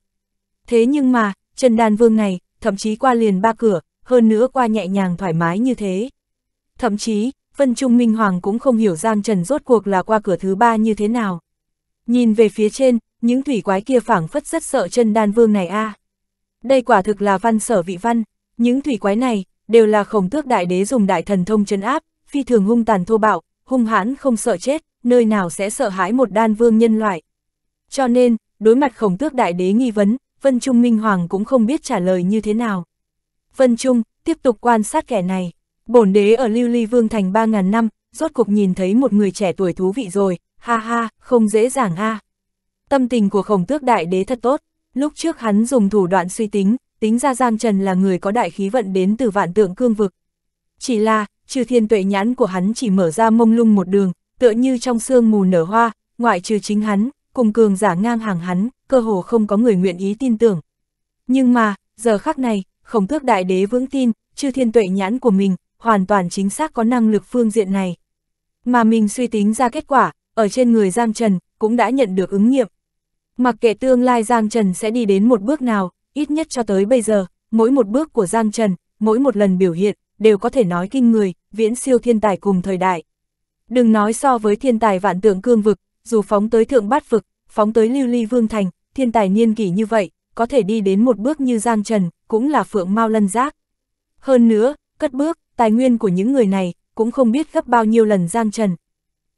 Thế nhưng mà, Trần Đan Vương này, thậm chí qua liền ba cửa, hơn nữa qua nhẹ nhàng thoải mái như thế. Thậm chí, Vân Trung Minh Hoàng cũng không hiểu Giang Trần rốt cuộc là qua cửa thứ ba như thế nào. Nhìn về phía trên, những thủy quái kia phảng phất rất sợ chân đan vương này a à. Đây quả thực là văn sở vị văn, những thủy quái này đều là khổng tước đại đế dùng đại thần thông chấn áp, phi thường hung tàn thô bạo, hung hãn không sợ chết, nơi nào sẽ sợ hãi một đan vương nhân loại. Cho nên, đối mặt khổng tước đại đế nghi vấn, Vân Trung Minh Hoàng cũng không biết trả lời như thế nào. Vân Trung, tiếp tục quan sát kẻ này. Bổn đế ở Lưu Ly Vương Thành 3.000 năm, rốt cuộc nhìn thấy một người trẻ tuổi thú vị rồi, ha ha, không dễ dàng ha Tâm tình của khổng tước đại đế thật tốt. Lúc trước hắn dùng thủ đoạn suy tính, tính ra Giang Trần là người có đại khí vận đến từ vạn tượng cương vực. Chỉ là, trừ thiên tuệ nhãn của hắn chỉ mở ra mông lung một đường, tựa như trong sương mù nở hoa, ngoại trừ chính hắn, cùng cường giả ngang hàng hắn, cơ hồ không có người nguyện ý tin tưởng. Nhưng mà, giờ khắc này, khổng tước đại đế vững tin, trừ thiên tuệ nhãn của mình, hoàn toàn chính xác có năng lực phương diện này. Mà mình suy tính ra kết quả, ở trên người Giang Trần, cũng đã nhận được ứng nghiệm. Mặc kệ tương lai Giang Trần sẽ đi đến một bước nào, ít nhất cho tới bây giờ, mỗi một bước của Giang Trần, mỗi một lần biểu hiện, đều có thể nói kinh người, viễn siêu thiên tài cùng thời đại. Đừng nói so với thiên tài vạn tượng cương vực, dù phóng tới thượng bát vực, phóng tới lưu ly vương thành, thiên tài niên kỷ như vậy, có thể đi đến một bước như Giang Trần, cũng là phượng mau lân giác. Hơn nữa, cất bước, tài nguyên của những người này, cũng không biết gấp bao nhiêu lần Giang Trần.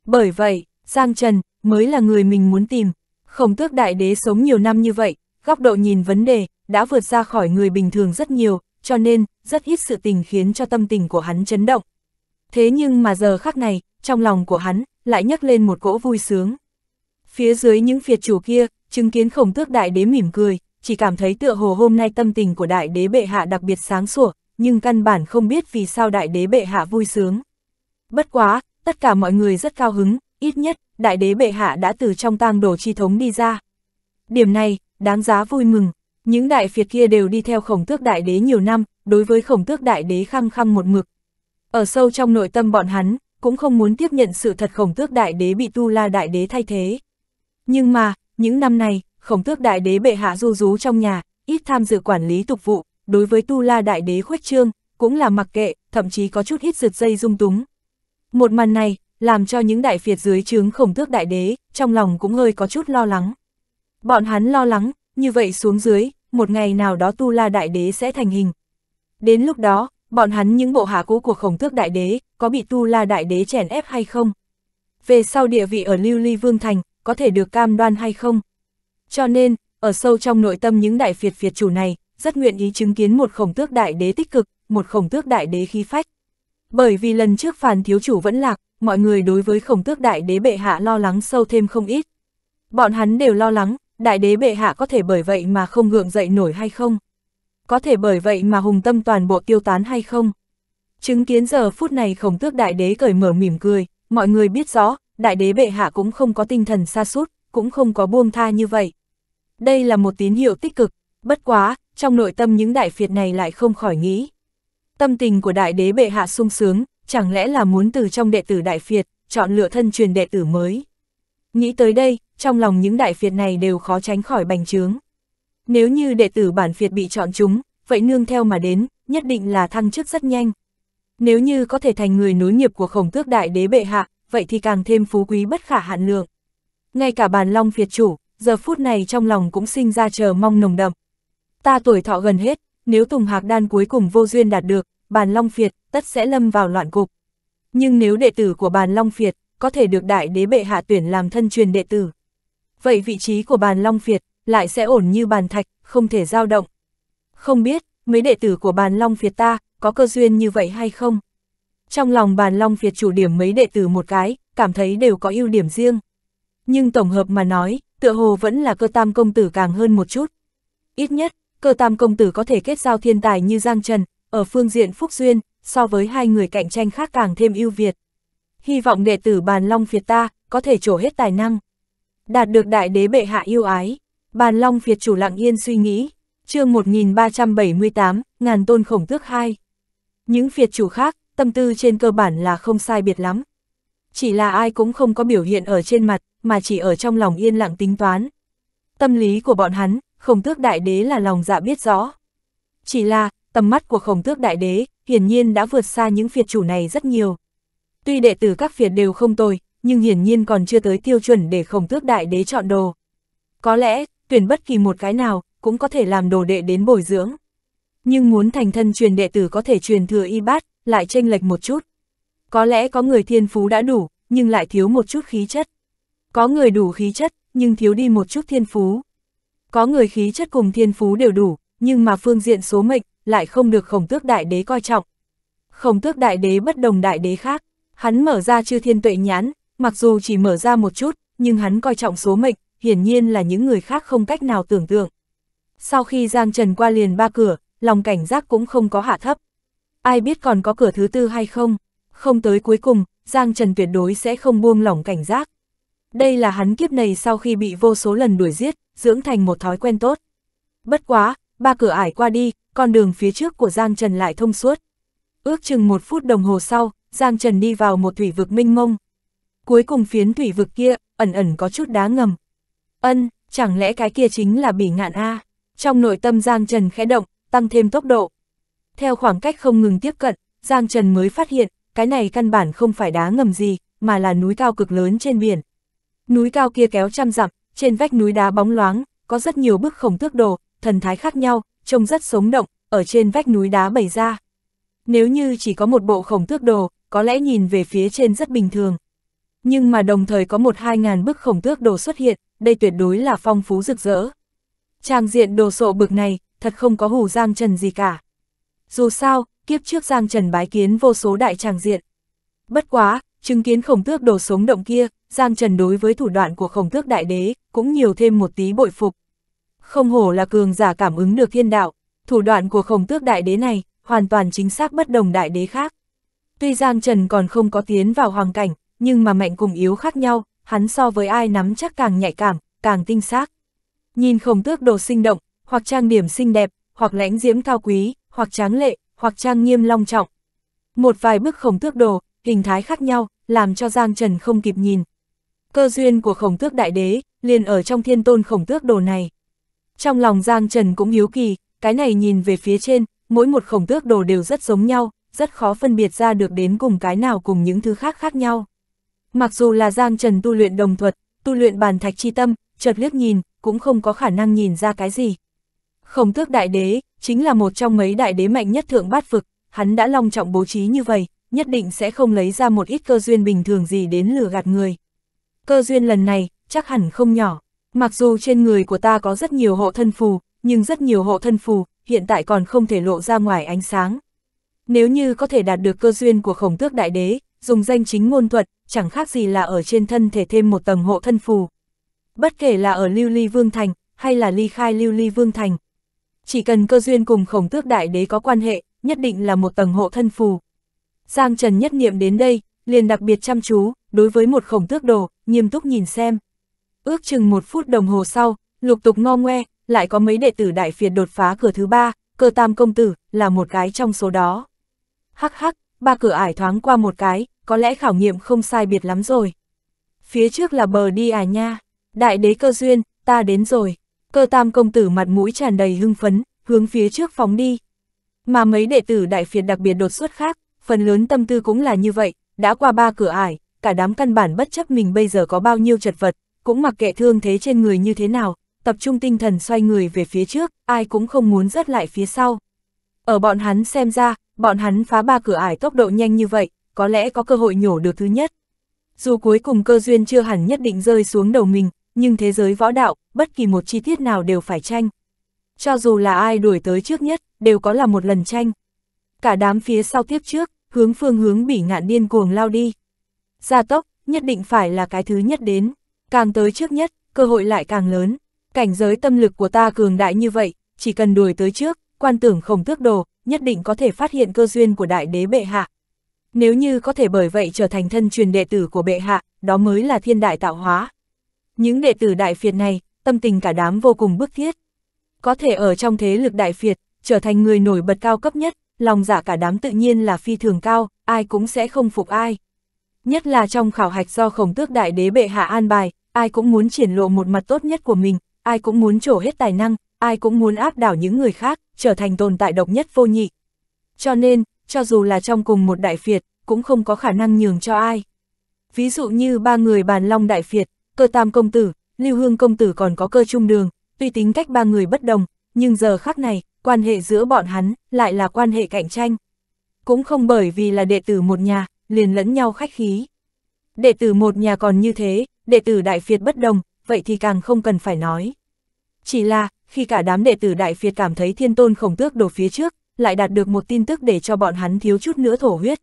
Bởi vậy, Giang Trần, mới là người mình muốn tìm. Không tước đại đế sống nhiều năm như vậy, góc độ nhìn vấn đề đã vượt ra khỏi người bình thường rất nhiều, cho nên rất ít sự tình khiến cho tâm tình của hắn chấn động. Thế nhưng mà giờ khắc này, trong lòng của hắn lại nhấc lên một cỗ vui sướng. Phía dưới những phiệt chủ kia, chứng kiến khổng tước đại đế mỉm cười, chỉ cảm thấy tựa hồ hôm nay tâm tình của đại đế bệ hạ đặc biệt sáng sủa, nhưng căn bản không biết vì sao đại đế bệ hạ vui sướng. Bất quá, tất cả mọi người rất cao hứng, ít nhất, đại đế bệ hạ đã từ trong tang đồ chi thống đi ra. Điểm này, đáng giá vui mừng, những đại phiệt kia đều đi theo khổng tước đại đế nhiều năm, đối với khổng tước đại đế khăng khăng một mực. Ở sâu trong nội tâm bọn hắn, cũng không muốn tiếp nhận sự thật khổng tước đại đế bị tu la đại đế thay thế. Nhưng mà, những năm này, khổng tước đại đế bệ hạ du rú trong nhà, ít tham dự quản lý tục vụ, đối với tu la đại đế khuếch trương, cũng là mặc kệ, thậm chí có chút ít rượt dây dung túng. Một màn này, làm cho những đại phiệt dưới trướng khổng tước đại đế, trong lòng cũng hơi có chút lo lắng. Bọn hắn lo lắng, như vậy xuống dưới, một ngày nào đó tu la đại đế sẽ thành hình. Đến lúc đó, bọn hắn những bộ hạ cũ của khổng tước đại đế, có bị tu la đại đế chèn ép hay không? Về sau địa vị ở Lưu Ly Vương Thành, có thể được cam đoan hay không? Cho nên, ở sâu trong nội tâm những đại phiệt phiệt chủ này, rất nguyện ý chứng kiến một khổng tước đại đế tích cực, một khổng tước đại đế khí phách. Bởi vì lần trước phàn thiếu chủ vẫn lạc, mọi người đối với khổng tước đại đế bệ hạ lo lắng sâu thêm không ít. Bọn hắn đều lo lắng, đại đế bệ hạ có thể bởi vậy mà không gượng dậy nổi hay không? Có thể bởi vậy mà hùng tâm toàn bộ tiêu tán hay không? Chứng kiến giờ phút này khổng tước đại đế cởi mở mỉm cười, mọi người biết rõ, đại đế bệ hạ cũng không có tinh thần xa sút cũng không có buông tha như vậy. Đây là một tín hiệu tích cực, bất quá, trong nội tâm những đại phiệt này lại không khỏi nghĩ. Tâm tình của đại đế bệ hạ sung sướng, chẳng lẽ là muốn từ trong đệ tử Đại phiệt chọn lựa thân truyền đệ tử mới. Nghĩ tới đây, trong lòng những Đại phiệt này đều khó tránh khỏi bành trướng. Nếu như đệ tử bản phiệt bị chọn chúng, vậy nương theo mà đến, nhất định là thăng chức rất nhanh. Nếu như có thể thành người nối nghiệp của khổng tước đại đế bệ hạ, vậy thì càng thêm phú quý bất khả hạn lượng. Ngay cả bàn long phiệt chủ, giờ phút này trong lòng cũng sinh ra chờ mong nồng đậm. Ta tuổi thọ gần hết, nếu Tùng Hạc Đan cuối cùng vô duyên đạt được, bàn Long Việt tất sẽ lâm vào loạn cục. Nhưng nếu đệ tử của bàn Long Việt có thể được đại đế bệ hạ tuyển làm thân truyền đệ tử, vậy vị trí của bàn Long Việt lại sẽ ổn như bàn thạch, không thể dao động. Không biết, mấy đệ tử của bàn Long Việt ta có cơ duyên như vậy hay không? Trong lòng bàn Long Việt chủ điểm mấy đệ tử một cái, cảm thấy đều có ưu điểm riêng. Nhưng tổng hợp mà nói, tựa hồ vẫn là cơ tam công tử càng hơn một chút. Ít nhất, cơ tam công tử có thể kết giao thiên tài như Giang Trần, ở phương diện Phúc Duyên, so với hai người cạnh tranh khác càng thêm ưu việt. Hy vọng đệ tử Bàn Long Việt ta có thể trổ hết tài năng. Đạt được đại đế bệ hạ yêu ái, Bàn Long Việt chủ lặng yên suy nghĩ, chương 1378, ngàn tôn khổng tước 2. Những Việt chủ khác, tâm tư trên cơ bản là không sai biệt lắm. Chỉ là ai cũng không có biểu hiện ở trên mặt, mà chỉ ở trong lòng yên lặng tính toán. Tâm lý của bọn hắn, khổng tước đại đế là lòng dạ biết rõ. Chỉ là, tầm mắt của khổng tước đại đế, hiển nhiên đã vượt xa những phiệt chủ này rất nhiều. Tuy đệ tử các phiệt đều không tồi, nhưng hiển nhiên còn chưa tới tiêu chuẩn để khổng tước đại đế chọn đồ. Có lẽ, tuyển bất kỳ một cái nào, cũng có thể làm đồ đệ đến bồi dưỡng. Nhưng muốn thành thân truyền đệ tử có thể truyền thừa y bát, lại tranh lệch một chút. Có lẽ có người thiên phú đã đủ, nhưng lại thiếu một chút khí chất. Có người đủ khí chất, nhưng thiếu đi một chút thiên phú. Có người khí chất cùng thiên phú đều đủ, nhưng mà phương diện số mệnh, lại không được khổng tước đại đế coi trọng. Khổng tước đại đế bất đồng đại đế khác, hắn mở ra chư thiên tuệ nhãn, mặc dù chỉ mở ra một chút, nhưng hắn coi trọng số mệnh, hiển nhiên là những người khác không cách nào tưởng tượng. Sau khi Giang Trần qua liền ba cửa, lòng cảnh giác cũng không có hạ thấp. Ai biết còn có cửa thứ tư hay không? Không tới cuối cùng, Giang Trần tuyệt đối sẽ không buông lỏng cảnh giác. Đây là hắn kiếp này sau khi bị vô số lần đuổi giết, dưỡng thành một thói quen tốt. Bất quá, ba cửa ải qua đi, con đường phía trước của Giang Trần lại thông suốt. Ước chừng một phút đồng hồ sau, Giang Trần đi vào một thủy vực minh mông. Cuối cùng phiến thủy vực kia, ẩn ẩn có chút đá ngầm. Ân, chẳng lẽ cái kia chính là bỉ ngạn A? Trong nội tâm Giang Trần khẽ động, tăng thêm tốc độ. Theo khoảng cách không ngừng tiếp cận, Giang Trần mới phát hiện, cái này căn bản không phải đá ngầm gì, mà là núi cao cực lớn trên biển. Núi cao kia kéo trăm dặm, trên vách núi đá bóng loáng, có rất nhiều bức khổng tước đồ, thần thái khác nhau, trông rất sống động, ở trên vách núi đá bày ra. Nếu như chỉ có một bộ khổng tước đồ, có lẽ nhìn về phía trên rất bình thường. Nhưng mà đồng thời có một hai ngàn bức khổng tước đồ xuất hiện, đây tuyệt đối là phong phú rực rỡ. Trang diện đồ sộ bực này, thật không có hù Giang Trần gì cả. Dù sao, kiếp trước Giang Trần bái kiến vô số đại tràng diện. Bất quá, chứng kiến khổng tước đồ sống động kia, Giang Trần đối với thủ đoạn của khổng tước đại đế, cũng nhiều thêm một tí bội phục không hổ là cường giả cảm ứng được thiên đạo, thủ đoạn của khổng tước đại đế này, hoàn toàn chính xác bất đồng đại đế khác. Tuy Giang Trần còn không có tiến vào hoàng cảnh, nhưng mà mạnh cùng yếu khác nhau, hắn so với ai nắm chắc càng nhạy cảm, càng tinh xác. Nhìn khổng tước đồ sinh động, hoặc trang điểm xinh đẹp, hoặc lãnh diễm cao quý, hoặc tráng lệ, hoặc trang nghiêm long trọng. Một vài bức khổng tước đồ, hình thái khác nhau, làm cho Giang Trần không kịp nhìn. Cơ duyên của khổng tước đại đế, liền ở trong thiên tôn khổng tước đồ này. Trong lòng Giang Trần cũng hiếu kỳ, cái này nhìn về phía trên, mỗi một khổng tước đồ đều rất giống nhau, rất khó phân biệt ra được đến cùng cái nào cùng những thứ khác khác nhau. Mặc dù là Giang Trần tu luyện đồng thuật, tu luyện bàn thạch chi tâm, chợt liếc nhìn, cũng không có khả năng nhìn ra cái gì. Khổng tước đại đế, chính là một trong mấy đại đế mạnh nhất thượng bát vực, hắn đã long trọng bố trí như vậy, nhất định sẽ không lấy ra một ít cơ duyên bình thường gì đến lừa gạt người. Cơ duyên lần này, chắc hẳn không nhỏ. Mặc dù trên người của ta có rất nhiều hộ thân phù, nhưng rất nhiều hộ thân phù hiện tại còn không thể lộ ra ngoài ánh sáng. Nếu như có thể đạt được cơ duyên của khổng tước đại đế, dùng danh chính ngôn thuật, chẳng khác gì là ở trên thân thể thêm một tầng hộ thân phù. Bất kể là ở Lưu Ly Vương Thành, hay là ly khai Lưu Ly Vương Thành. Chỉ cần cơ duyên cùng khổng tước đại đế có quan hệ, nhất định là một tầng hộ thân phù. Giang Trần nhất niệm đến đây, liền đặc biệt chăm chú, đối với một khổng tước đồ, nghiêm túc nhìn xem. Ước chừng một phút đồng hồ sau, lục tục ngo ngoe, lại có mấy đệ tử đại phiệt đột phá cửa thứ ba, cơ tam công tử, là một cái trong số đó. Hắc hắc, ba cửa ải thoáng qua một cái, có lẽ khảo nghiệm không sai biệt lắm rồi. Phía trước là bờ đi à nha, đại đế cơ duyên, ta đến rồi. Cơ tam công tử mặt mũi tràn đầy hưng phấn, hướng phía trước phóng đi. Mà mấy đệ tử đại phiệt đặc biệt đột xuất khác, phần lớn tâm tư cũng là như vậy, đã qua ba cửa ải, cả đám căn bản bất chấp mình bây giờ có bao nhiêu chật vật, cũng mặc kệ thương thế trên người như thế nào, tập trung tinh thần xoay người về phía trước, ai cũng không muốn rớt lại phía sau. Ở bọn hắn xem ra, bọn hắn phá ba cửa ải tốc độ nhanh như vậy, có lẽ có cơ hội nhổ được thứ nhất. Dù cuối cùng cơ duyên chưa hẳn nhất định rơi xuống đầu mình, nhưng thế giới võ đạo, bất kỳ một chi tiết nào đều phải tranh. Cho dù là ai đuổi tới trước nhất, đều có là một lần tranh. Cả đám phía sau tiếp trước, hướng phương hướng bỉ ngạn điên cuồng lao đi. Gia tốc, nhất định phải là cái thứ nhất đến. Càng tới trước nhất, cơ hội lại càng lớn. Cảnh giới tâm lực của ta cường đại như vậy, chỉ cần đuổi tới trước, quan tưởng không tước đồ, nhất định có thể phát hiện cơ duyên của đại đế bệ hạ. Nếu như có thể bởi vậy trở thành thân truyền đệ tử của bệ hạ, đó mới là thiên đại tạo hóa. Những đệ tử đại phiệt này, tâm tình cả đám vô cùng bức thiết. Có thể ở trong thế lực đại phiệt, trở thành người nổi bật cao cấp nhất, lòng giả dạ cả đám tự nhiên là phi thường cao, ai cũng sẽ không phục ai. Nhất là trong khảo hạch do khổng tước đại đế bệ hạ an bài, ai cũng muốn triển lộ một mặt tốt nhất của mình, ai cũng muốn trổ hết tài năng, ai cũng muốn áp đảo những người khác, trở thành tồn tại độc nhất vô nhị. Cho nên, cho dù là trong cùng một đại Việt, cũng không có khả năng nhường cho ai. Ví dụ như ba người bàn long đại Việt, cơ tam công tử, lưu hương công tử còn có cơ trung đường, tuy tính cách ba người bất đồng, nhưng giờ khác này, quan hệ giữa bọn hắn lại là quan hệ cạnh tranh. Cũng không bởi vì là đệ tử một nhà, liền lẫn nhau khách khí. Đệ tử một nhà còn như thế, đệ tử Đại phiệt bất đồng, vậy thì càng không cần phải nói. Chỉ là, khi cả đám đệ tử Đại phiệt cảm thấy thiên tôn khổng tước đổ phía trước, lại đạt được một tin tức để cho bọn hắn thiếu chút nữa thổ huyết.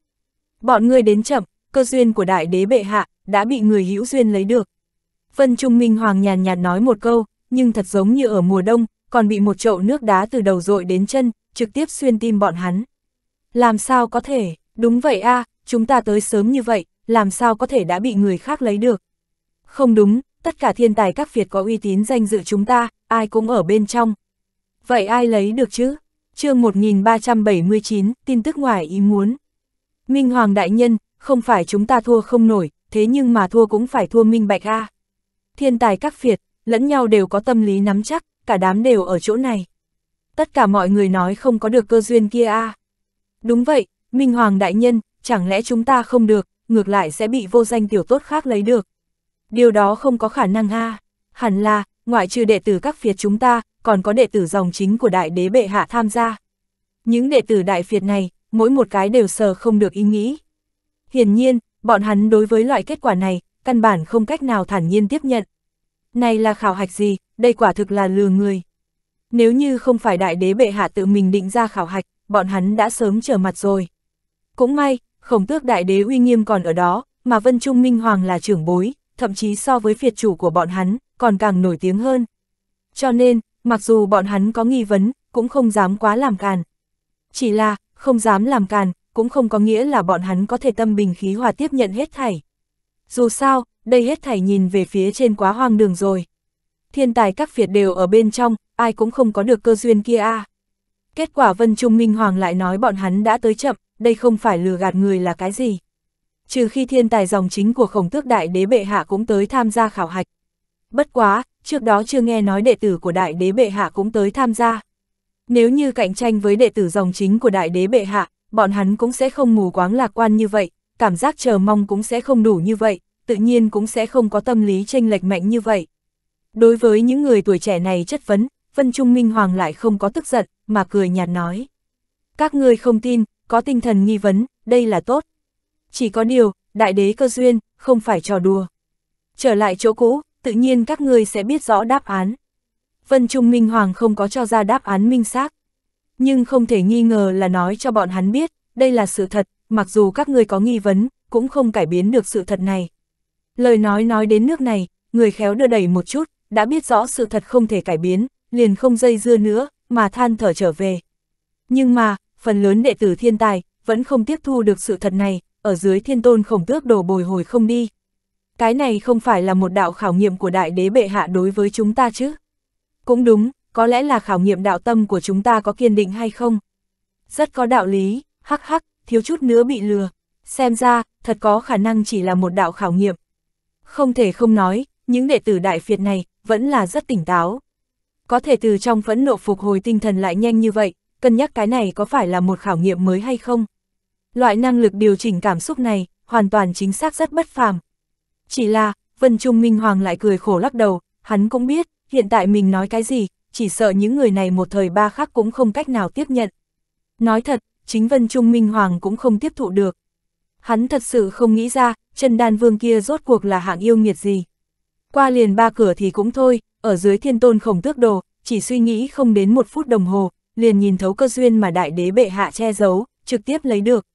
Bọn người đến chậm, cơ duyên của đại đế bệ hạ, đã bị người hữu duyên lấy được. Vân Trung Minh Hoàng nhàn nhạt nói một câu, nhưng thật giống như ở mùa đông, còn bị một chậu nước đá từ đầu dội đến chân, trực tiếp xuyên tim bọn hắn. Làm sao có thể, đúng vậy a à, chúng ta tới sớm như vậy, làm sao có thể đã bị người khác lấy được. Không đúng, tất cả thiên tài các Việt có uy tín danh dự chúng ta, ai cũng ở bên trong. Vậy ai lấy được chứ? chương 1379, tin tức ngoài ý muốn. Minh Hoàng Đại Nhân, không phải chúng ta thua không nổi, thế nhưng mà thua cũng phải thua minh bạch a. Thiên tài các Việt, lẫn nhau đều có tâm lý nắm chắc, cả đám đều ở chỗ này. Tất cả mọi người nói không có được cơ duyên kia a. Đúng vậy, Minh Hoàng Đại Nhân, chẳng lẽ chúng ta không được, ngược lại sẽ bị vô danh tiểu tốt khác lấy được. Điều đó không có khả năng ha, Hẳn là, ngoại trừ đệ tử các phiệt chúng ta, còn có đệ tử dòng chính của đại đế bệ hạ tham gia. Những đệ tử đại phiệt này, mỗi một cái đều sờ không được ý nghĩ. Hiển nhiên, bọn hắn đối với loại kết quả này, căn bản không cách nào thản nhiên tiếp nhận. Này là khảo hạch gì, đây quả thực là lừa người. Nếu như không phải đại đế bệ hạ tự mình định ra khảo hạch, bọn hắn đã sớm trở mặt rồi. Cũng may, khổng tước đại đế uy nghiêm còn ở đó, mà Vân Trung Minh Hoàng là trưởng bối, thậm chí so với Việt chủ của bọn hắn, còn càng nổi tiếng hơn. Cho nên, mặc dù bọn hắn có nghi vấn, cũng không dám quá làm càn. Chỉ là, không dám làm càn, cũng không có nghĩa là bọn hắn có thể tâm bình khí hòa tiếp nhận hết thảy. Dù sao, đây hết thảy nhìn về phía trên quá hoang đường rồi. Thiên tài các Việt đều ở bên trong, ai cũng không có được cơ duyên kia a. À. Kết quả Vân Trung Minh Hoàng lại nói bọn hắn đã tới chậm, đây không phải lừa gạt người là cái gì trừ khi thiên tài dòng chính của khổng tước đại đế bệ hạ cũng tới tham gia khảo hạch. Bất quá, trước đó chưa nghe nói đệ tử của đại đế bệ hạ cũng tới tham gia. Nếu như cạnh tranh với đệ tử dòng chính của đại đế bệ hạ, bọn hắn cũng sẽ không mù quáng lạc quan như vậy, cảm giác chờ mong cũng sẽ không đủ như vậy, tự nhiên cũng sẽ không có tâm lý tranh lệch mạnh như vậy. Đối với những người tuổi trẻ này chất vấn, Vân Trung Minh Hoàng lại không có tức giận, mà cười nhạt nói. Các ngươi không tin, có tinh thần nghi vấn, đây là tốt, chỉ có điều, đại đế cơ duyên, không phải trò đùa. Trở lại chỗ cũ, tự nhiên các ngươi sẽ biết rõ đáp án. Vân Trung Minh Hoàng không có cho ra đáp án minh xác, nhưng không thể nghi ngờ là nói cho bọn hắn biết, đây là sự thật, mặc dù các ngươi có nghi vấn, cũng không cải biến được sự thật này. Lời nói nói đến nước này, người khéo đưa đẩy một chút, đã biết rõ sự thật không thể cải biến, liền không dây dưa nữa, mà than thở trở về. Nhưng mà, phần lớn đệ tử thiên tài, vẫn không tiếp thu được sự thật này, ở dưới thiên tôn khổng tước đổ bồi hồi không đi. Cái này không phải là một đạo khảo nghiệm của đại đế bệ hạ đối với chúng ta chứ? Cũng đúng, có lẽ là khảo nghiệm đạo tâm của chúng ta có kiên định hay không? Rất có đạo lý, hắc hắc, thiếu chút nữa bị lừa. Xem ra, thật có khả năng chỉ là một đạo khảo nghiệm. Không thể không nói, những đệ tử đại phiệt này, vẫn là rất tỉnh táo. Có thể từ trong phẫn nộ phục hồi tinh thần lại nhanh như vậy, cân nhắc cái này có phải là một khảo nghiệm mới hay không? Loại năng lực điều chỉnh cảm xúc này, hoàn toàn chính xác rất bất phàm. Chỉ là, Vân Trung Minh Hoàng lại cười khổ lắc đầu, hắn cũng biết, hiện tại mình nói cái gì, chỉ sợ những người này một thời ba khác cũng không cách nào tiếp nhận. Nói thật, chính Vân Trung Minh Hoàng cũng không tiếp thụ được. Hắn thật sự không nghĩ ra, chân đan vương kia rốt cuộc là hạng yêu nghiệt gì. Qua liền ba cửa thì cũng thôi, ở dưới thiên tôn khổng tước đồ, chỉ suy nghĩ không đến một phút đồng hồ, liền nhìn thấu cơ duyên mà đại đế bệ hạ che giấu, trực tiếp lấy được.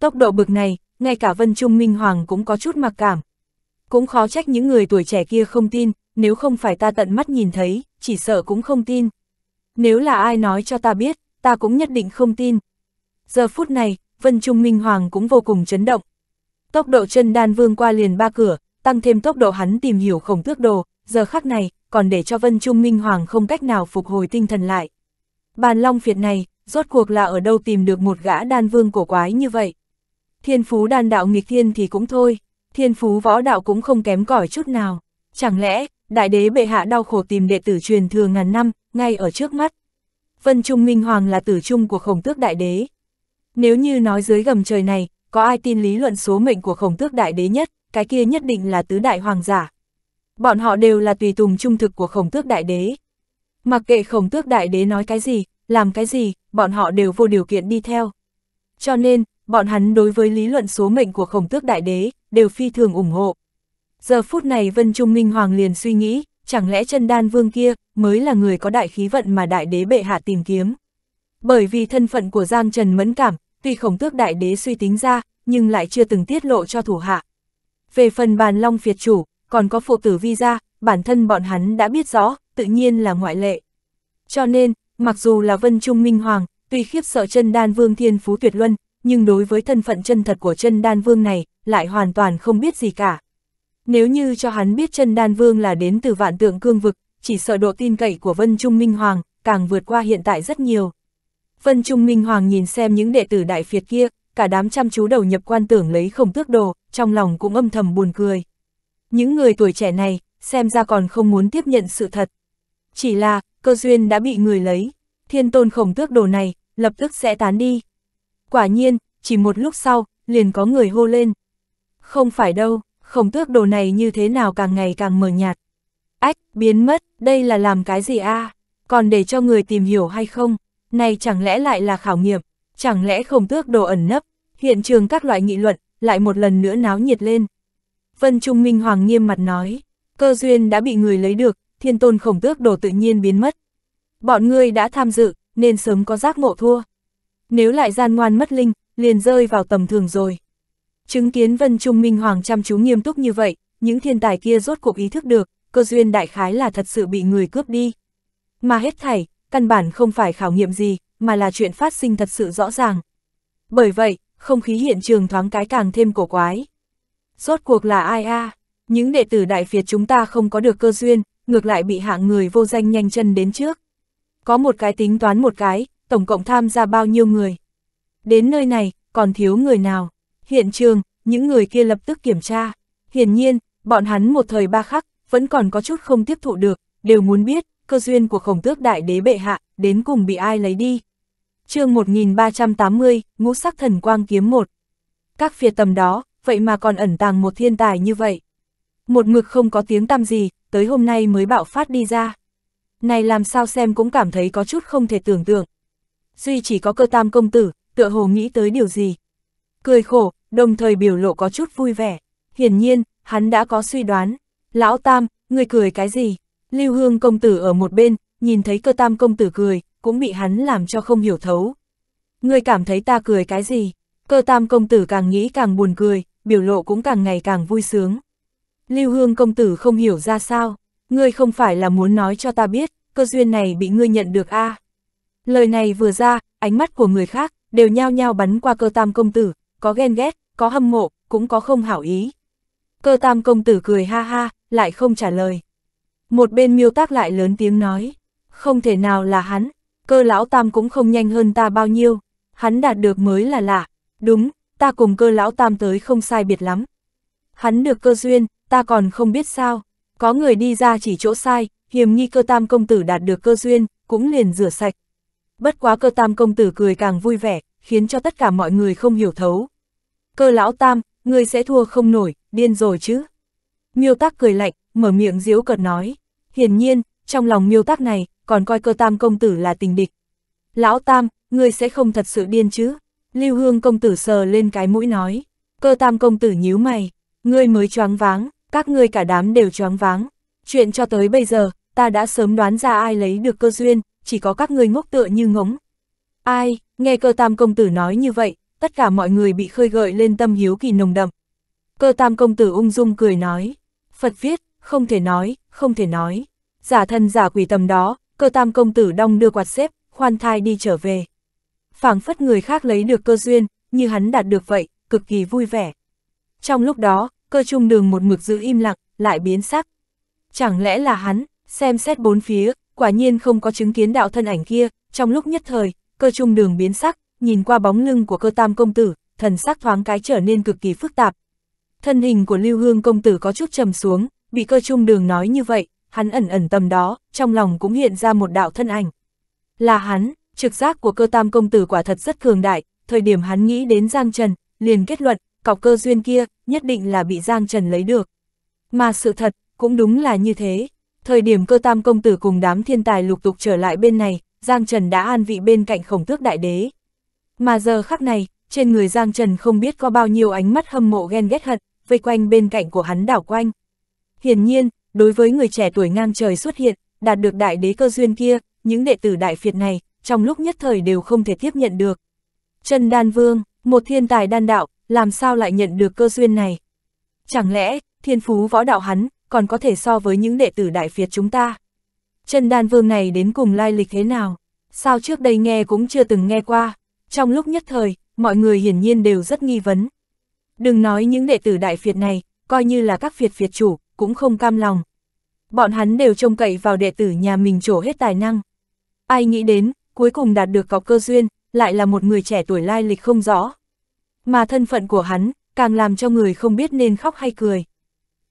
Tốc độ bực này, ngay cả Vân Trung Minh Hoàng cũng có chút mặc cảm. Cũng khó trách những người tuổi trẻ kia không tin, nếu không phải ta tận mắt nhìn thấy, chỉ sợ cũng không tin. Nếu là ai nói cho ta biết, ta cũng nhất định không tin. Giờ phút này, Vân Trung Minh Hoàng cũng vô cùng chấn động. Tốc độ chân đan vương qua liền ba cửa, tăng thêm tốc độ hắn tìm hiểu khổng tước đồ, giờ khắc này, còn để cho Vân Trung Minh Hoàng không cách nào phục hồi tinh thần lại. Bàn long phiệt này, rốt cuộc là ở đâu tìm được một gã đan vương cổ quái như vậy. Thiên phú đan đạo nghịch thiên thì cũng thôi, thiên phú võ đạo cũng không kém cỏi chút nào. Chẳng lẽ, đại đế bệ hạ đau khổ tìm đệ tử truyền thừa ngàn năm, ngay ở trước mắt. Vân Trung Minh Hoàng là tử trung của khổng tước đại đế. Nếu như nói dưới gầm trời này, có ai tin lý luận số mệnh của khổng tước đại đế nhất, cái kia nhất định là tứ đại hoàng giả. Bọn họ đều là tùy tùng trung thực của khổng tước đại đế. Mặc kệ khổng tước đại đế nói cái gì, làm cái gì, bọn họ đều vô điều kiện đi theo. Cho nên, bọn hắn đối với lý luận số mệnh của khổng tước đại đế, đều phi thường ủng hộ. Giờ phút này Vân Trung Minh Hoàng liền suy nghĩ, chẳng lẽ chân đan vương kia mới là người có đại khí vận mà đại đế bệ hạ tìm kiếm. Bởi vì thân phận của Giang Trần mẫn cảm, tuy khổng tước đại đế suy tính ra, nhưng lại chưa từng tiết lộ cho thủ hạ. Về phần bàn long phiệt chủ, còn có phụ tử vi gia bản thân bọn hắn đã biết rõ, tự nhiên là ngoại lệ. Cho nên, mặc dù là Vân Trung Minh Hoàng, tuy khiếp sợ chân đan vương thiên phú tuyệt luân, nhưng đối với thân phận chân thật của chân đan vương này, lại hoàn toàn không biết gì cả. Nếu như cho hắn biết chân đan vương là đến từ vạn tượng cương vực, chỉ sợ độ tin cậy của Vân Trung Minh Hoàng, càng vượt qua hiện tại rất nhiều. Vân Trung Minh Hoàng nhìn xem những đệ tử Đại phiệt kia, cả đám chăm chú đầu nhập quan tưởng lấy không tước đồ, trong lòng cũng âm thầm buồn cười. Những người tuổi trẻ này, xem ra còn không muốn tiếp nhận sự thật. Chỉ là, cơ duyên đã bị người lấy, thiên tôn khổng tước đồ này, lập tức sẽ tán đi. Quả nhiên, chỉ một lúc sau, liền có người hô lên. Không phải đâu, khổng tước đồ này như thế nào càng ngày càng mờ nhạt. Ách, biến mất, đây là làm cái gì a à? Còn để cho người tìm hiểu hay không? Này chẳng lẽ lại là khảo nghiệm? Chẳng lẽ khổng tước đồ ẩn nấp? Hiện trường các loại nghị luận, lại một lần nữa náo nhiệt lên. Vân Trung Minh Hoàng nghiêm mặt nói, cơ duyên đã bị người lấy được, thiên tôn khổng tước đồ tự nhiên biến mất. Bọn ngươi đã tham dự, nên sớm có giác ngộ thua. Nếu lại gian ngoan mất linh, liền rơi vào tầm thường rồi. Chứng kiến Vân Trung Minh Hoàng chăm chú nghiêm túc như vậy, những thiên tài kia rốt cuộc ý thức được, cơ duyên đại khái là thật sự bị người cướp đi. Mà hết thảy, căn bản không phải khảo nghiệm gì, mà là chuyện phát sinh thật sự rõ ràng. Bởi vậy, không khí hiện trường thoáng cái càng thêm cổ quái. Rốt cuộc là ai a? Những đệ tử Đại Việt chúng ta không có được cơ duyên, ngược lại bị hạng người vô danh nhanh chân đến trước. Có một cái tính toán một cái, tổng cộng tham gia bao nhiêu người. Đến nơi này, còn thiếu người nào. Hiện trường, những người kia lập tức kiểm tra. Hiển nhiên, bọn hắn một thời ba khắc, vẫn còn có chút không tiếp thụ được, đều muốn biết, cơ duyên của khổng tước đại đế bệ hạ, đến cùng bị ai lấy đi. chương 1380, ngũ sắc thần quang kiếm một Các phía tầm đó, vậy mà còn ẩn tàng một thiên tài như vậy. Một mực không có tiếng tăm gì, tới hôm nay mới bạo phát đi ra. Này làm sao xem cũng cảm thấy có chút không thể tưởng tượng, duy chỉ có cơ tam công tử, tựa hồ nghĩ tới điều gì. Cười khổ, đồng thời biểu lộ có chút vui vẻ. Hiển nhiên, hắn đã có suy đoán. Lão tam, người cười cái gì? Lưu hương công tử ở một bên, nhìn thấy cơ tam công tử cười, cũng bị hắn làm cho không hiểu thấu. Người cảm thấy ta cười cái gì? Cơ tam công tử càng nghĩ càng buồn cười, biểu lộ cũng càng ngày càng vui sướng. Lưu hương công tử không hiểu ra sao, ngươi không phải là muốn nói cho ta biết, cơ duyên này bị ngươi nhận được a à? Lời này vừa ra, ánh mắt của người khác, đều nhao nhao bắn qua cơ tam công tử, có ghen ghét, có hâm mộ, cũng có không hảo ý. Cơ tam công tử cười ha ha, lại không trả lời. Một bên miêu tác lại lớn tiếng nói, không thể nào là hắn, cơ lão tam cũng không nhanh hơn ta bao nhiêu, hắn đạt được mới là lạ, đúng, ta cùng cơ lão tam tới không sai biệt lắm. Hắn được cơ duyên, ta còn không biết sao, có người đi ra chỉ chỗ sai, hiểm nghi cơ tam công tử đạt được cơ duyên, cũng liền rửa sạch. Bất quá cơ tam công tử cười càng vui vẻ, khiến cho tất cả mọi người không hiểu thấu. Cơ lão tam, ngươi sẽ thua không nổi, điên rồi chứ. Miêu tác cười lạnh, mở miệng diếu cợt nói. Hiển nhiên, trong lòng miêu tác này, còn coi cơ tam công tử là tình địch. Lão tam, ngươi sẽ không thật sự điên chứ. Lưu hương công tử sờ lên cái mũi nói. Cơ tam công tử nhíu mày, ngươi mới choáng váng, các ngươi cả đám đều choáng váng. Chuyện cho tới bây giờ, ta đã sớm đoán ra ai lấy được cơ duyên, chỉ có các ngươi ngốc tựa như ngỗng. Ai, nghe cơ tam công tử nói như vậy, tất cả mọi người bị khơi gợi lên tâm hiếu kỳ nồng đậm. Cơ tam công tử ung dung cười nói, Phật viết, không thể nói, không thể nói. Giả thân giả quỷ tầm đó, cơ tam công tử đong đưa quạt xếp, khoan thai đi trở về. phảng phất người khác lấy được cơ duyên, như hắn đạt được vậy, cực kỳ vui vẻ. Trong lúc đó, cơ trung đường một mực giữ im lặng, lại biến sắc. Chẳng lẽ là hắn, xem xét bốn phía, quả nhiên không có chứng kiến đạo thân ảnh kia, trong lúc nhất thời, cơ trung đường biến sắc, nhìn qua bóng lưng của cơ tam công tử, thần sắc thoáng cái trở nên cực kỳ phức tạp. Thân hình của Lưu Hương công tử có chút trầm xuống, bị cơ trung đường nói như vậy, hắn ẩn ẩn tầm đó, trong lòng cũng hiện ra một đạo thân ảnh. Là hắn, trực giác của cơ tam công tử quả thật rất cường đại, thời điểm hắn nghĩ đến Giang Trần, liền kết luận, cọc cơ duyên kia, nhất định là bị Giang Trần lấy được. Mà sự thật, cũng đúng là như thế. Thời điểm cơ tam công tử cùng đám thiên tài lục tục trở lại bên này, Giang Trần đã an vị bên cạnh khổng tước đại đế. Mà giờ khắc này, trên người Giang Trần không biết có bao nhiêu ánh mắt hâm mộ ghen ghét hận, vây quanh bên cạnh của hắn đảo quanh. Hiển nhiên, đối với người trẻ tuổi ngang trời xuất hiện, đạt được đại đế cơ duyên kia, những đệ tử đại phiệt này, trong lúc nhất thời đều không thể tiếp nhận được. Trần Đan Vương, một thiên tài đan đạo, làm sao lại nhận được cơ duyên này? Chẳng lẽ, thiên phú võ đạo hắn, còn có thể so với những đệ tử Đại Việt chúng ta. Chân đan vương này đến cùng lai lịch thế nào? Sao trước đây nghe cũng chưa từng nghe qua? Trong lúc nhất thời, mọi người hiển nhiên đều rất nghi vấn. Đừng nói những đệ tử Đại Việt này, coi như là các Việt Việt chủ, cũng không cam lòng. Bọn hắn đều trông cậy vào đệ tử nhà mình trổ hết tài năng. Ai nghĩ đến, cuối cùng đạt được có cơ duyên, lại là một người trẻ tuổi lai lịch không rõ. Mà thân phận của hắn, càng làm cho người không biết nên khóc hay cười